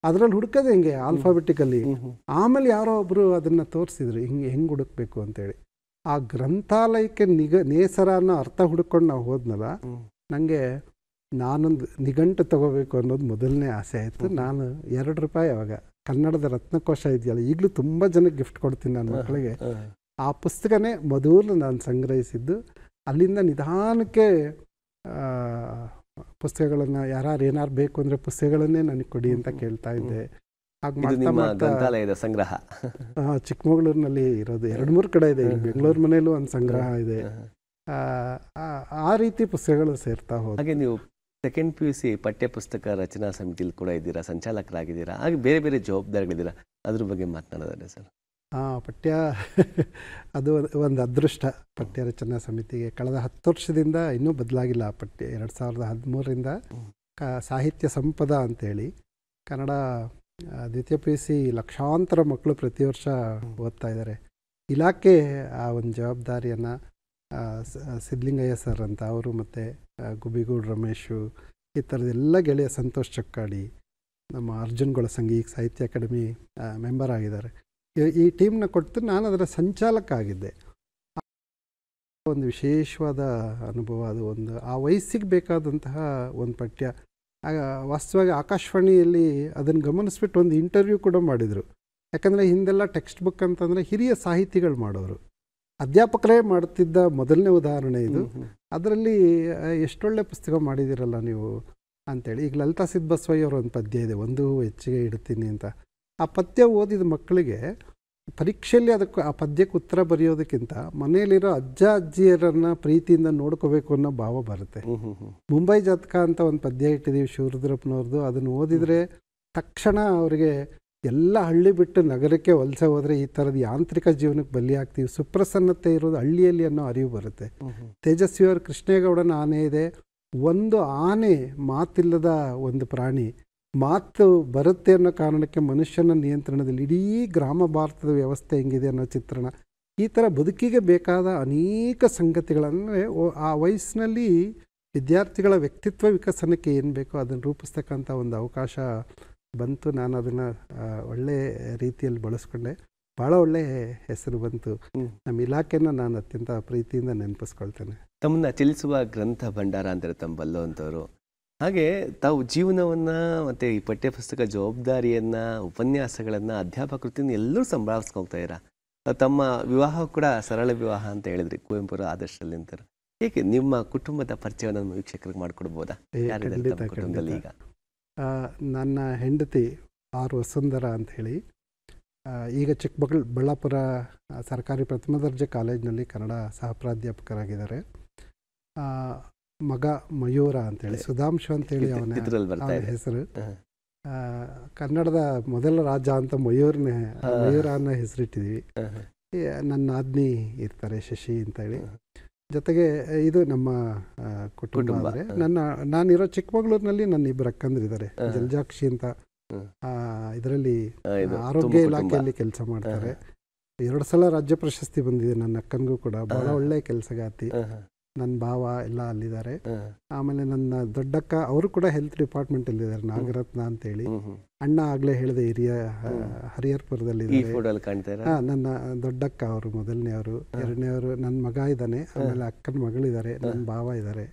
ಅದರಲ್ಲಿ ಹುಡುಕೋದೆ ಹೆಂಗೆ ಆಲ್ಫಾಬೆಟಿಕಲ್ಲಿ ಆಮೇಲೆ ಯಾರೋ ಒಬ್ಬರು ಅದನ್ನು ತೋರಿಸಿದ್ರು ಹಿಂಗೆ ಹೆಂಗೆ ಹುಡುಕ್ಬೇಕು ಅಂತೇಳಿ ಆ ಗ್ರಂಥಾಲಯಕ್ಕೆ ನಿಗ ನೇಸರ ಅನ್ನೋ ಅರ್ಥ ಹುಡುಕೊಂಡು ನಾವು ಹೋದ್ನಲ್ಲ ನನಗೆ ನಾನೊಂದು ನಿಘಂಟು ತಗೋಬೇಕು ಅನ್ನೋದು ಮೊದಲನೇ ಆಸೆ ಆಯಿತು ನಾನು ಎರಡು ರೂಪಾಯಿ ಅವಾಗ ಕನ್ನಡದ ರತ್ನಕೋಶ ಇದೆಯಲ್ಲ ಈಗಲೂ ತುಂಬ ಜನಕ್ಕೆ ಗಿಫ್ಟ್ ಕೊಡ್ತೀನಿ ನನ್ನ ಮಕ್ಕಳಿಗೆ ಆ ಪುಸ್ತಕನೇ ಮೊದಲು ನಾನು ಸಂಗ್ರಹಿಸಿದ್ದು ಅಲ್ಲಿಂದ ನಿಧಾನಕ್ಕೆ ಪುಸ್ತಕಗಳನ್ನು ಯಾರು ಏನಾರು ಬೇಕು ಅಂದರೆ ಪುಸ್ತಕಗಳನ್ನೇ ನನಗೆ ಕೊಡಿ ಅಂತ ಕೇಳ್ತಾ ಇದ್ದೆ ಸಂಗ್ರಹ ಚಿಕ್ಕಮಗಳೂರಿನಲ್ಲಿ ಇರೋದು ಎರಡು ಮೂರು ಕಡೆ ಇದೆ ಬೆಂಗಳೂರು ಮನೆಯಲ್ಲೂ ಒಂದು ಸಂಗ್ರಹ ಇದೆ ಆ ರೀತಿ ಪುಸ್ತಕಗಳು ಸೇರ್ತಾ ಹೋದ
ಹಾಗೆ ನೀವು ಸೆಕೆಂಡ್ ಪಿ ಯು ಸಿ ಪಠ್ಯಪುಸ್ತಕ ರಚನಾ ಸಮಿತಿಯಲ್ಲಿ ಕೂಡ ಇದ್ದೀರಾ ಸಂಚಾಲಕರಾಗಿದ್ದೀರಾ ಹಾಗೆ ಬೇರೆ ಬೇರೆ ಜವಾಬ್ದಾರಿಗಳಿದ್ದೀರಾ ಅದ್ರ ಬಗ್ಗೆ ಮಾತನಾಡೋದಾನೆ ಸರ್
ಹಾಂ ಪಠ್ಯ ಅದು ಒಂದು ಅದೃಷ್ಟ ಪಠ್ಯ ರಚನಾ ಸಮಿತಿಗೆ ಕಳೆದ ಹತ್ತು ವರ್ಷದಿಂದ ಇನ್ನೂ ಬದಲಾಗಿಲ್ಲ ಆ ಪಠ್ಯ ಎರಡು ಸಾವಿರದ ಹದಿಮೂರರಿಂದ ಕ ಸಾಹಿತ್ಯ ಸಂಪದ ಅಂತೇಳಿ ಕನ್ನಡ ದ್ವಿತೀಯ ಪಿ ಯು ಸಿ ಲಕ್ಷಾಂತರ ಮಕ್ಕಳು ಪ್ರತಿ ವರ್ಷ ಓದ್ತಾ ಇದ್ದಾರೆ ಇಲಾಖೆ ಆ ಒಂದು ಜವಾಬ್ದಾರಿಯನ್ನು ಸಿದ್ಧಲಿಂಗಯ್ಯ ಸರ್ ಅಂತ ಅವರು ಮತ್ತು ಗುಬಿಗೂಡು ರಮೇಶು ಈ ಥರದ್ದೆಲ್ಲ ಗೆಳೆಯ ಸಂತೋಷ್ ಚಕ್ಕಾಡಿ ನಮ್ಮ ಅರ್ಜುನ್ಗಳ ಸಂಘ ಈಗ ಸಾಹಿತ್ಯ ಅಕಾಡೆಮಿ ಮೆಂಬರ್ ಆಗಿದ್ದಾರೆ ಈ ಟೀಮ್ನ ಕೊಟ್ಟು ನಾನು ಅದರ ಸಂಚಾಲಕ ಆಗಿದ್ದೆ ಒಂದು ವಿಶೇಷವಾದ ಅನುಭವ ಅದು ಒಂದು ಆ ವಯಸ್ಸಿಗೆ ಬೇಕಾದಂತಹ ಒಂದು ಪಠ್ಯ ಆಗ ವಾಸ್ತವವಾಗಿ ಆಕಾಶವಾಣಿಯಲ್ಲಿ ಅದನ್ನು ಗಮನಿಸ್ಬಿಟ್ಟು ಒಂದು ಇಂಟರ್ವ್ಯೂ ಕೂಡ ಮಾಡಿದರು ಯಾಕಂದರೆ ಹಿಂದೆಲ್ಲ ಟೆಕ್ಸ್ಟ್ ಬುಕ್ ಅಂತಂದರೆ ಹಿರಿಯ ಸಾಹಿತಿಗಳು ಮಾಡೋರು ಅಧ್ಯಾಪಕರೇ ಮಾಡುತ್ತಿದ್ದ ಮೊದಲನೇ ಉದಾಹರಣೆ ಇದು ಅದರಲ್ಲಿ ಎಷ್ಟೊಳ್ಳೆ ಪುಸ್ತಕ ಮಾಡಿದ್ದೀರಲ್ಲ ನೀವು ಅಂತೇಳಿ ಈಗ ಲಲಿತಾ ಸಿದ್ಧಬಸವಯ್ಯ ಅವರ ಒಂದು ಪದ್ಯ ಇದೆ ಒಂದು ಹೆಚ್ಚಿಗೆ ಇಡ್ತೀನಿ ಅಂತ ಆ ಪದ್ಯ ಓದಿದ ಮಕ್ಕಳಿಗೆ ಪರೀಕ್ಷೆಯಲ್ಲಿ ಅದಕ್ಕೆ ಆ ಪದ್ಯಕ್ಕೆ ಉತ್ತರ ಬರೆಯೋದಕ್ಕಿಂತ ಮನೆಯಲ್ಲಿರೋ ಅಜ್ಜ ಅಜ್ಜಿಯರನ್ನು ಪ್ರೀತಿಯಿಂದ ನೋಡ್ಕೋಬೇಕು ಅನ್ನೋ ಭಾವ ಬರುತ್ತೆ ಮುಂಬೈ ಜಾತಕ ಅಂತ ಒಂದು ಪದ್ಯ ಇಟ್ಟಿದ್ದೀವಿ ಶಿವರುದ್ರಪ್ಪನವ್ರದ್ದು ಅದನ್ನು ಓದಿದರೆ ತಕ್ಷಣ ಅವರಿಗೆ ಎಲ್ಲ ಹಳ್ಳಿ ಬಿಟ್ಟು ನಗರಕ್ಕೆ ವಲಸೆ ಹೋದರೆ ಈ ಥರದ ಯಾಂತ್ರಿಕ ಜೀವನಕ್ಕೆ ಬಲಿಯಾಗ್ತೀವಿ ಸುಪ್ರಸನ್ನತೆ ಇರೋದು ಹಳ್ಳಿಯಲ್ಲಿ ಅನ್ನೋ ಅರಿವು ಬರುತ್ತೆ ತೇಜಸ್ವಿಯವರ ಕೃಷ್ಣೇಗೌಡನ ಆನೆ ಇದೆ ಒಂದು ಆನೆ ಮಾತಿಲ್ಲದ ಒಂದು ಪ್ರಾಣಿ ಮಾತು ಬರುತ್ತೆ ಅನ್ನೋ ಕಾರಣಕ್ಕೆ ಮನುಷ್ಯನ ನಿಯಂತ್ರಣದಲ್ಲಿ ಇಡೀ ಗ್ರಾಮ ಭಾರತದ ವ್ಯವಸ್ಥೆ ಹೆಂಗಿದೆ ಅನ್ನೋ ಚಿತ್ರಣ ಈ ಥರ ಬದುಕಿಗೆ ಬೇಕಾದ ಅನೇಕ ಸಂಗತಿಗಳನ್ನು ಆ ವಯಸ್ಸಿನಲ್ಲಿ ವಿದ್ಯಾರ್ಥಿಗಳ ವ್ಯಕ್ತಿತ್ವ ವಿಕಸನಕ್ಕೆ ಏನು ಬೇಕೋ ಅದನ್ನು ರೂಪಿಸ್ತಕ್ಕಂಥ ಒಂದು ಅವಕಾಶ ಬಂತು ನಾನು ಅದನ್ನು ಒಳ್ಳೆ ರೀತಿಯಲ್ಲಿ ಬಳಸ್ಕೊಂಡೆ ಭಾಳ ಒಳ್ಳೆ ಹೆಸರು ಬಂತು ನಮ್ಮ ಇಲಾಖೆನ ನಾನು ಅತ್ಯಂತ ಪ್ರೀತಿಯಿಂದ ನೆನಪಿಸ್ಕೊಳ್ತೇನೆ
ತಮ್ಮನ್ನ ಚಲಿಸುವ ಗ್ರಂಥ ಭಂಡಾರ ಅಂದರೆ ತಮ್ಮ ಹಾಗೆ ತಾವು ಜೀವನವನ್ನು ಮತ್ತು ಈ ಪಠ್ಯಪುಸ್ತಕ ಜವಾಬ್ದಾರಿಯನ್ನು ಉಪನ್ಯಾಸಗಳನ್ನು ಅಧ್ಯಾಪಕ ವೃತ್ತಿಯನ್ನು ಎಲ್ಲರೂ ಸಂಭಾಳಿಸ್ಕೊತಾ ಇರ ತಮ್ಮ ವಿವಾಹ ಕೂಡ ಸರಳ ವಿವಾಹ ಅಂತ ಹೇಳಿದ್ರಿ ಕುವೆಂಪುರ ಆದರ್ಶದಲ್ಲಿ ಅಂತಾರೆ ಏಕೆ ನಿಮ್ಮ ಕುಟುಂಬದ ಪರಿಚಯವನ್ನು ವೀಕ್ಷಕರಿಗೆ ಮಾಡಿಕೊಡ್ಬೋದಾ ಈಗ
ನನ್ನ ಹೆಂಡತಿ ಆರ್ ವಸುಂಧರ ಅಂಥೇಳಿ ಈಗ ಚಿಕ್ಕಮಗಳ ಬಳ್ಳಾಪುರ ಸರ್ಕಾರಿ ಪ್ರಥಮ ದರ್ಜೆ ಕಾಲೇಜಿನಲ್ಲಿ ಕನ್ನಡ ಸಹ ಪ್ರಾಧ್ಯಾಪಕರಾಗಿದ್ದಾರೆ ಮಗ ಮಯೂರ ಅಂತೇಳಿ ಸುಧಾಂಶ ಅಂತೇಳಿ ಅವನ ಹೆಸರು ಕನ್ನಡದ ಮೊದಲ ರಾಜ ಅಂತ ಮಯೂರ್ನ ಮಯೂರ ಅನ್ನೋ ಹೆಸರಿಟ್ಟಿದ್ವಿ ನನ್ನ ಆದ್ನಿ ಇರ್ತಾರೆ ಶಶಿ ಅಂತೇಳಿ ಜೊತೆಗೆ ಇದು ನಮ್ಮ ಕುಟುಂಬ ಅಂದ್ರೆ ನನ್ನ ನಾನಿರೋ ಚಿಕ್ಕಮಗಳೂರಿನಲ್ಲಿ ನನ್ನ ಇಬ್ಬರು ಅಕ್ಕಂದ್ರಿದ್ದಾರೆ ಜಲ್ಜಾಕ್ಷಿ ಅಂತ ಇದರಲ್ಲಿ ಆರೋಗ್ಯ ಇಲಾಖೆಯಲ್ಲಿ ಕೆಲಸ ಮಾಡ್ತಾರೆ ಎರಡು ಸಲ ರಾಜ್ಯ ಪ್ರಶಸ್ತಿ ಬಂದಿದೆ ನನ್ನ ಅಕ್ಕನಿಗೂ ಕೂಡ ಬಹಳ ಒಳ್ಳೆ ಕೆಲಸಗಾತಿ ನನ್ನ ಭಾವ ಎಲ್ಲ ಅಲ್ಲಿದ್ದಾರೆ ಆಮೇಲೆ ನನ್ನ ದೊಡ್ಡಕ್ಕ ಅವರು ಕೂಡ ಹೆಲ್ತ್ ಡಿಪಾರ್ಟ್ಮೆಂಟ್ ಅಲ್ಲಿ ಇದಾರೆ ನಾಗರತ್ನ ಅಂತ ಹೇಳಿ ಅಣ್ಣ ಆಗ್ಲೇ ಹೇಳಿದೆ ಹಿರಿಯ ಹರಿಹರ್ಪುರದಲ್ಲಿ ನನ್ನ ದೊಡ್ಡಕ್ಕ ಅವರು ಮೊದಲನೇ ಅವರು ಎರಡನೇ ಅವರು ನನ್ನ ಮಗ ಇದ್ದಾನೆ ಆಮೇಲೆ ಅಕ್ಕನ ಮಗಳಿದ್ದಾರೆ ನನ್ನ ಭಾವ ಇದ್ದಾರೆ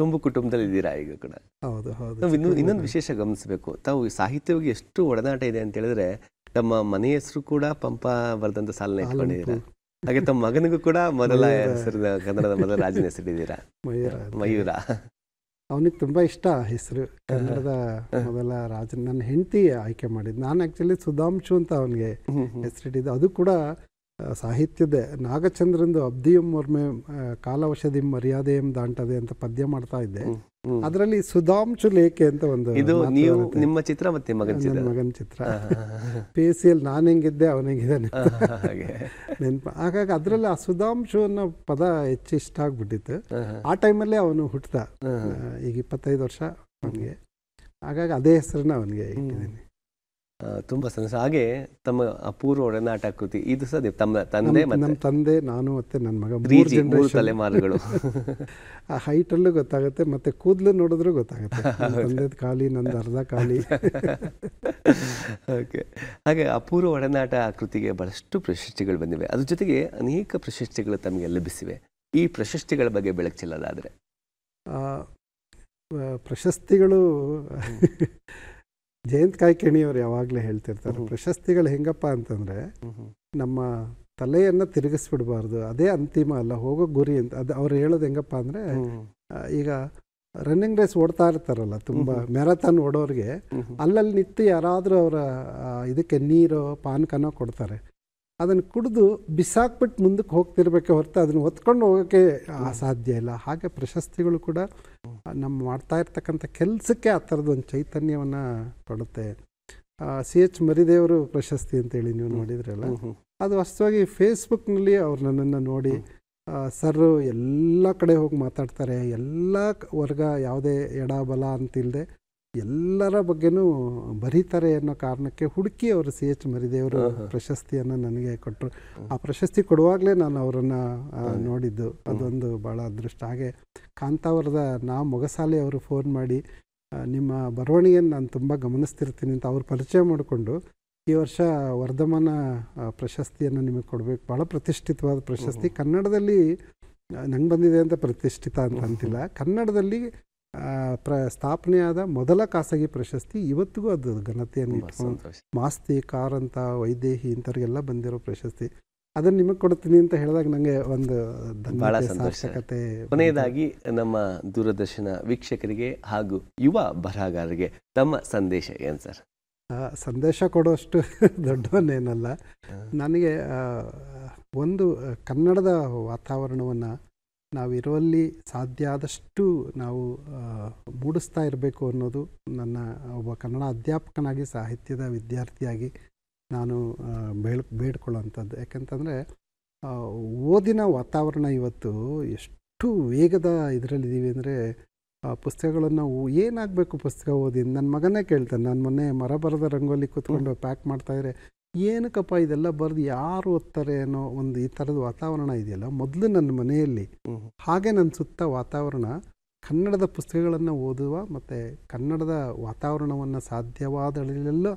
ತುಂಬು ಕುಟುಂಬದಲ್ಲಿ ಇದ್ದೀರಾ ಈಗ ಕೂಡ ಹೌದು ಹೌದು ಇನ್ನು ಇನ್ನೊಂದು ವಿಶೇಷ ಗಮನಿಸಬೇಕು ತಾವು ಸಾಹಿತ್ಯವಾಗಿ ಎಷ್ಟು ಒಡನಾಟ ಇದೆ ಅಂತ ಹೇಳಿದ್ರೆ ತಮ್ಮ ಮನೆಯ ಹೆಸರು ಕೂಡ ಪಂಪ ಬರ್ದಂತ ಸಾಲನೆ ಇಟ್ಕೊಂಡಿದ್ದೀರಾ ಹಾಗೆ ತಮ್ಮ ಮಗನಿಗೂ ಕೂಡ ಮೊದಲ ಹೆಸರು ಕನ್ನಡದ ಮೊದಲ ರಾಜನ ಹೆಸರಿದ್ದೀರಾ ಮಯೂರ ಮಯೂರ
ಅವನಿಗೆ ತುಂಬಾ ಇಷ್ಟ ಹೆಸರು ಕನ್ನಡದ ಮೊದಲ ರಾಜನ ನನ್ನ ಹೆಂಡತಿ ಆಯ್ಕೆ ಮಾಡಿದ್ದು ನಾನು ಆ್ಯಕ್ಚುಲಿ ಸುಧಾಂಶು ಅಂತ ಅವನಿಗೆ ಹೆಸರಿಟ್ಟಿದ್ದೆ ಅದು ಕೂಡ ಸಾಹಿತ್ಯದ ನಾಗಚಂದ್ರಂದು ಅಬ್ದಿಯಂ ವರ್ಮೆ ಮರ್ಯಾದೆ ಮರ್ಯಾದೆಯಂ ದಾಂಟದೆ ಅಂತ ಪದ್ಯ ಮಾಡ್ತಾ ಇದ್ದೆ ಅದರಲ್ಲಿ ಸುಧಾಂಶು ಲೇಖೆ ಅಂತ ಒಂದು ಇದು ನೀವು ನಿಮ್ಮ
ಚಿತ್ರ ಮತ್ತೆ ಮಗನ ಚಿತ್ರ ಮಗನ
ಪಿ ಎಸ್ ಎಲ್ ನಾನು ಹೆಂಗಿದ್ದೆ ಹೆಂಗಿದ್ದಾನೆ ನೆನಪು ಹಾಗಾಗಿ ಅದರಲ್ಲಿ ಆ ಸುಧಾಂಶು ಅನ್ನೋ ಪದ ಹೆಚ್ಚು ಇಷ್ಟ ಆಗ್ಬಿಟ್ಟಿತ್ತು ಆ ಟೈಮಲ್ಲೇ ಅವನು ಹುಟ್ಟದ ಈಗ ಇಪ್ಪತ್ತೈದು ವರ್ಷ ಅವನಿಗೆ ಹಾಗಾಗಿ ಅದೇ ಹೆಸರನ್ನ ಅವನಿಗೆ ಇಟ್ಟಿದ್ದೀನಿ ತುಂಬ ಸಂತೋಷ
ಹಾಗೆ ತಮ್ಮ ಅಪೂರ್ವ ಒಡನಾಟ ಕೃತಿ ಇದು ಸದ್ಯ ತಮ್ಮ ತಂದೆ ನಮ್ಮ
ತಂದೆ ನಾನು ಮತ್ತೆ ನನ್ನ ಮಗ ಮೂರು ತಲೆಮಾರುಗಳು ಆ ಹೈಟಲ್ಲೂ ಗೊತ್ತಾಗುತ್ತೆ ಮತ್ತೆ ಕೂದಲು ನೋಡಿದ್ರೂ ಗೊತ್ತಾಗುತ್ತೆ ತಂದೆ ಖಾಲಿ ನನ್ನ ಅರ್ಧ ಖಾಲಿ ಓಕೆ
ಹಾಗೆ ಅಪೂರ್ವ ಒಡನಾಟ ಕೃತಿಗೆ ಬಹಳಷ್ಟು ಪ್ರಶಸ್ತಿಗಳು ಬಂದಿವೆ ಅದ್ರ ಜೊತೆಗೆ ಅನೇಕ ಪ್ರಶಸ್ತಿಗಳು ತಮಗೆ ಲಭಿಸಿವೆ ಈ ಪ್ರಶಸ್ತಿಗಳ ಬಗ್ಗೆ ಬೆಳಕು
ಆ ಪ್ರಶಸ್ತಿಗಳು ಜಯಂತ್ ಅವರು ಯಾವಾಗಲೇ ಹೇಳ್ತಿರ್ತಾರೆ ಪ್ರಶಸ್ತಿಗಳು ಹೆಂಗಪ್ಪ ಅಂತಂದರೆ ನಮ್ಮ ತಲೆಯನ್ನು ತಿರುಗಿಸ್ಬಿಡ್ಬಾರ್ದು ಅದೇ ಅಂತಿಮ ಅಲ್ಲ ಹೋಗೋ ಗುರಿ ಅಂತ ಅದು ಅವ್ರು ಹೇಳೋದು ಹೆಂಗಪ್ಪ ಅಂದರೆ ಈಗ ರನ್ನಿಂಗ್ ರೇಸ್ ಓಡ್ತಾ ಇರ್ತಾರಲ್ಲ ತುಂಬ ಮ್ಯಾರಥಾನ್ ಓಡೋರಿಗೆ ಅಲ್ಲಲ್ಲಿ ನಿಂತು ಯಾರಾದರೂ ಅವರ ಇದಕ್ಕೆ ನೀರು ಪಾನಕನೋ ಕೊಡ್ತಾರೆ ಅದನ್ನು ಕುಡಿದು ಬಿಸಾಕ್ಬಿಟ್ಟು ಮುಂದಕ್ಕೆ ಹೋಗ್ತಿರ್ಬೇಕೆ ಹೊರತು ಅದನ್ನು ಹೊತ್ಕೊಂಡು ಹೋಗೋಕ್ಕೆ ಸಾಧ್ಯ ಇಲ್ಲ ಹಾಗೆ ಪ್ರಶಸ್ತಿಗಳು ಕೂಡ ನಮ್ಮ ಮಾಡ್ತಾ ಇರ್ತಕ್ಕಂಥ ಕೆಲಸಕ್ಕೆ ಆ ಥರದ್ದು ಒಂದು ಚೈತನ್ಯವನ್ನು ಕೊಡುತ್ತೆ ಸಿ ಎಚ್ ಮರಿದೇವರು ಪ್ರಶಸ್ತಿ ಅಂತೇಳಿ ನೀವು ನೋಡಿದ್ರಲ್ಲ ಅದು ವಸ್ತುವಾಗಿ ಫೇಸ್ಬುಕ್ನಲ್ಲಿ ಅವ್ರು ನನ್ನನ್ನು ನೋಡಿ ಸರ್ ಎಲ್ಲ ಕಡೆ ಹೋಗಿ ಮಾತಾಡ್ತಾರೆ ಎಲ್ಲ ವರ್ಗ ಯಾವುದೇ ಎಡ ಬಲ ಅಂತಿಲ್ಲದೆ ಎಲ್ಲರ ಬಗ್ಗೆನೂ ಬರೀತಾರೆ ಅನ್ನೋ ಕಾರಣಕ್ಕೆ ಹುಡುಕಿ ಅವರು ಸಿ ಎಚ್ ಮರಿದೇವರು ಪ್ರಶಸ್ತಿಯನ್ನು ನನಗೆ ಕೊಟ್ಟರು ಆ ಪ್ರಶಸ್ತಿ ಕೊಡುವಾಗಲೇ ನಾನು ಅವರನ್ನು ನೋಡಿದ್ದು ಅದೊಂದು ಭಾಳ ಅದೃಷ್ಟ ಹಾಗೆ ಕಾಂತಾವರದ ನಾ ಮೊಗಸಾಲೆ ಅವರು ಫೋನ್ ಮಾಡಿ ನಿಮ್ಮ ಬರವಣಿಗೆಯನ್ನು ನಾನು ತುಂಬ ಗಮನಿಸ್ತಿರ್ತೀನಿ ಅಂತ ಅವರು ಪರಿಚಯ ಮಾಡಿಕೊಂಡು ಈ ವರ್ಷ ವರ್ಧಮಾನ ಪ್ರಶಸ್ತಿಯನ್ನು ನಿಮಗೆ ಕೊಡಬೇಕು ಭಾಳ ಪ್ರತಿಷ್ಠಿತವಾದ ಪ್ರಶಸ್ತಿ ಕನ್ನಡದಲ್ಲಿ ನಂಗೆ ಬಂದಿದೆ ಅಂತ ಪ್ರತಿಷ್ಠಿತ ಅಂತ ಅಂತಿಲ್ಲ ಕನ್ನಡದಲ್ಲಿ ಪ್ರ ಸ್ಥಾಪನೆಯಾದ ಮೊದಲ ಖಾಸಗಿ ಪ್ರಶಸ್ತಿ ಇವತ್ತಿಗೂ ಅದು ಘನತೆಯನ್ನು ಮಾಸ್ತಿ ಕಾರ್ ಅಂತ ವೈದೇಹಿ ಇಂಥವ್ರಿಗೆಲ್ಲ ಬಂದಿರೋ ಪ್ರಶಸ್ತಿ ಅದನ್ನು ನಿಮಗೆ ಕೊಡ್ತೀನಿ ಅಂತ ಹೇಳಿದಾಗ ನನಗೆ ಒಂದು
ಬಹಳ ಸಂತೋಷಕತೆ ಕೊನೆಯದಾಗಿ ನಮ್ಮ ದೂರದರ್ಶನ ವೀಕ್ಷಕರಿಗೆ ಹಾಗೂ ಯುವ ಬರಹಗಾರರಿಗೆ ತಮ್ಮ ಸಂದೇಶ ಏನು ಸರ್
ಸಂದೇಶ ಕೊಡುವಷ್ಟು ದೊಡ್ಡವನ್ನೇನಲ್ಲ ನನಗೆ ಒಂದು ಕನ್ನಡದ ವಾತಾವರಣವನ್ನು ನಾವಿರುವಲ್ಲಿ ಸಾಧ್ಯ ಆದಷ್ಟು ನಾವು ಮೂಡಿಸ್ತಾ ಇರಬೇಕು ಅನ್ನೋದು ನನ್ನ ಒಬ್ಬ ಕನ್ನಡ ಅಧ್ಯಾಪಕನಾಗಿ ಸಾಹಿತ್ಯದ ವಿದ್ಯಾರ್ಥಿಯಾಗಿ ನಾನು ಬೇಳ್ ಬೇಡ್ಕೊಳ್ಳೋಂಥದ್ದು ಯಾಕಂತಂದರೆ ಓದಿನ ವಾತಾವರಣ ಇವತ್ತು ಎಷ್ಟು ವೇಗದ ಇದರಲ್ಲಿದ್ದೀವಿ ಅಂದರೆ ಪುಸ್ತಕಗಳನ್ನು ಏನಾಗಬೇಕು ಪುಸ್ತಕ ಓದಿ ನನ್ನ ಮಗನೇ ಕೇಳ್ತಾನೆ ನಾನು ಮೊನ್ನೆ ಮರಬರದ ರಂಗೋಲಿ ಕೂತ್ಕೊಂಡು ಪ್ಯಾಕ್ ಮಾಡ್ತಾಯಿದ್ರೆ ಏನಕ್ಕಪ್ಪ ಇದೆಲ್ಲ ಬರೆದು ಯಾರು ಓದ್ತಾರೆ ಅನ್ನೋ ಒಂದು ಈ ಥರದ ವಾತಾವರಣ ಇದೆಯಲ್ಲ ಮೊದಲು ನನ್ನ ಮನೆಯಲ್ಲಿ ಹಾಗೆ ನನ್ನ ಸುತ್ತ ವಾತಾವರಣ ಕನ್ನಡದ ಪುಸ್ತಕಗಳನ್ನು ಓದುವ ಮತ್ತು ಕನ್ನಡದ ವಾತಾವರಣವನ್ನು ಸಾಧ್ಯವಾದಲ್ಲೆಲ್ಲ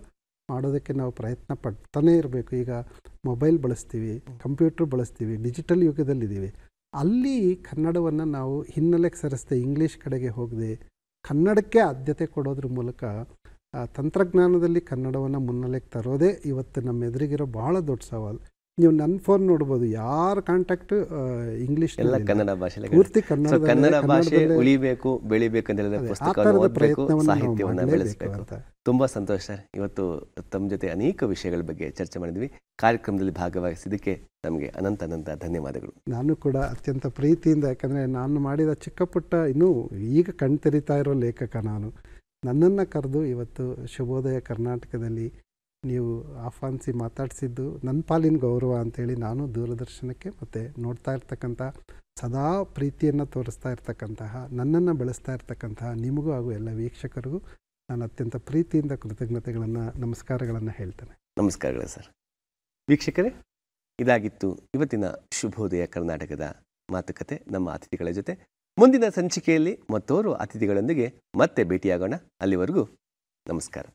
ಮಾಡೋದಕ್ಕೆ ನಾವು ಪ್ರಯತ್ನ ಪಡ್ತಾನೇ ಇರಬೇಕು ಈಗ ಮೊಬೈಲ್ ಬಳಸ್ತೀವಿ ಕಂಪ್ಯೂಟರ್ ಬಳಸ್ತೀವಿ ಡಿಜಿಟಲ್ ಯುಗದಲ್ಲಿದ್ದೀವಿ ಅಲ್ಲಿ ಕನ್ನಡವನ್ನು ನಾವು ಹಿನ್ನೆಲೆಗೆ ಸರಿಸದೆ ಇಂಗ್ಲೀಷ್ ಕಡೆಗೆ ಹೋಗದೆ ಕನ್ನಡಕ್ಕೆ ಆದ್ಯತೆ ಕೊಡೋದ್ರ ಮೂಲಕ ತಂತ್ರಜ್ಞಾನದಲ್ಲಿ ಕನ್ನಡವನ್ನು ಮುನ್ನೆಲೆಗೆ ತರೋದೇ ಇವತ್ತು ನಮ್ಮ ಎದುರಿಗಿರೋ ಬಹಳ ದೊಡ್ಡ ಸವಾಲು ನೀವು ನನ್ನ ಫೋನ್ ನೋಡ್ಬೋದು ಯಾರ ಕಾಂಟ್ಯಾಕ್ಟ್ ಇಂಗ್ಲಿಷ್ ಕನ್ನಡ ಭಾಷೆ ಪೂರ್ತಿ ಕನ್ನಡ ಕನ್ನಡ ಭಾಷೆ
ಉಳಿಬೇಕು ಬೆಳಿಬೇಕು ಸಾಹಿತ್ಯವನ್ನು ಬೆಳೆಸಬೇಕು ತುಂಬಾ ಸಂತೋಷ ಸರ್ ಇವತ್ತು ತಮ್ಮ ಜೊತೆ ಅನೇಕ ವಿಷಯಗಳ ಬಗ್ಗೆ ಚರ್ಚೆ ಮಾಡಿದ್ವಿ ಕಾರ್ಯಕ್ರಮದಲ್ಲಿ ಭಾಗವಹಿಸಿದ್ದಕ್ಕೆ ನಮಗೆ ಅನಂತ ಅನಂತ ಧನ್ಯವಾದಗಳು
ನಾನು ಕೂಡ ಅತ್ಯಂತ ಪ್ರೀತಿಯಿಂದ ಯಾಕಂದರೆ ನಾನು ಮಾಡಿದ ಚಿಕ್ಕ ಪುಟ್ಟ ಇನ್ನೂ ಈಗ ಕಣ್ತರಿತಾ ಇರೋ ಲೇಖಕ ನಾನು ನನ್ನನ್ನು ಕರೆದು ಇವತ್ತು ಶುಭೋದಯ ಕರ್ನಾಟಕದಲ್ಲಿ ನೀವು ಆಹ್ವಾನಿಸಿ ಮಾತಾಡಿಸಿದ್ದು ನನ್ನ ಪಾಲಿನ ಗೌರವ ಅಂಥೇಳಿ ನಾನು ದೂರದರ್ಶನಕ್ಕೆ ಮತ್ತು ನೋಡ್ತಾ ಇರ್ತಕ್ಕಂಥ ಸದಾ ಪ್ರೀತಿಯನ್ನು ತೋರಿಸ್ತಾ ಇರ್ತಕ್ಕಂತಹ ನನ್ನನ್ನು ಬೆಳೆಸ್ತಾ ಇರ್ತಕ್ಕಂತಹ ನಿಮಗೂ ಹಾಗೂ ಎಲ್ಲ ವೀಕ್ಷಕರಿಗೂ ನಾನು ಅತ್ಯಂತ ಪ್ರೀತಿಯಿಂದ ಕೃತಜ್ಞತೆಗಳನ್ನು ನಮಸ್ಕಾರಗಳನ್ನು ಹೇಳ್ತೇನೆ
ನಮಸ್ಕಾರಗಳು ಸರ್ ವೀಕ್ಷಕರೇ ಇದಾಗಿತ್ತು ಇವತ್ತಿನ ಶುಭೋದಯ ಕರ್ನಾಟಕದ ಮಾತುಕತೆ ನಮ್ಮ ಅತಿಥಿಗಳ ಜೊತೆ ಮುಂದಿನ ಸಂಚಿಕೆಯಲ್ಲಿ ಮತ್ತೋರು ಅತಿಥಿಗಳೊಂದಿಗೆ ಮತ್ತೆ ಭೇಟಿಯಾಗೋಣ ಅಲ್ಲಿವರೆಗೂ ನಮಸ್ಕಾರ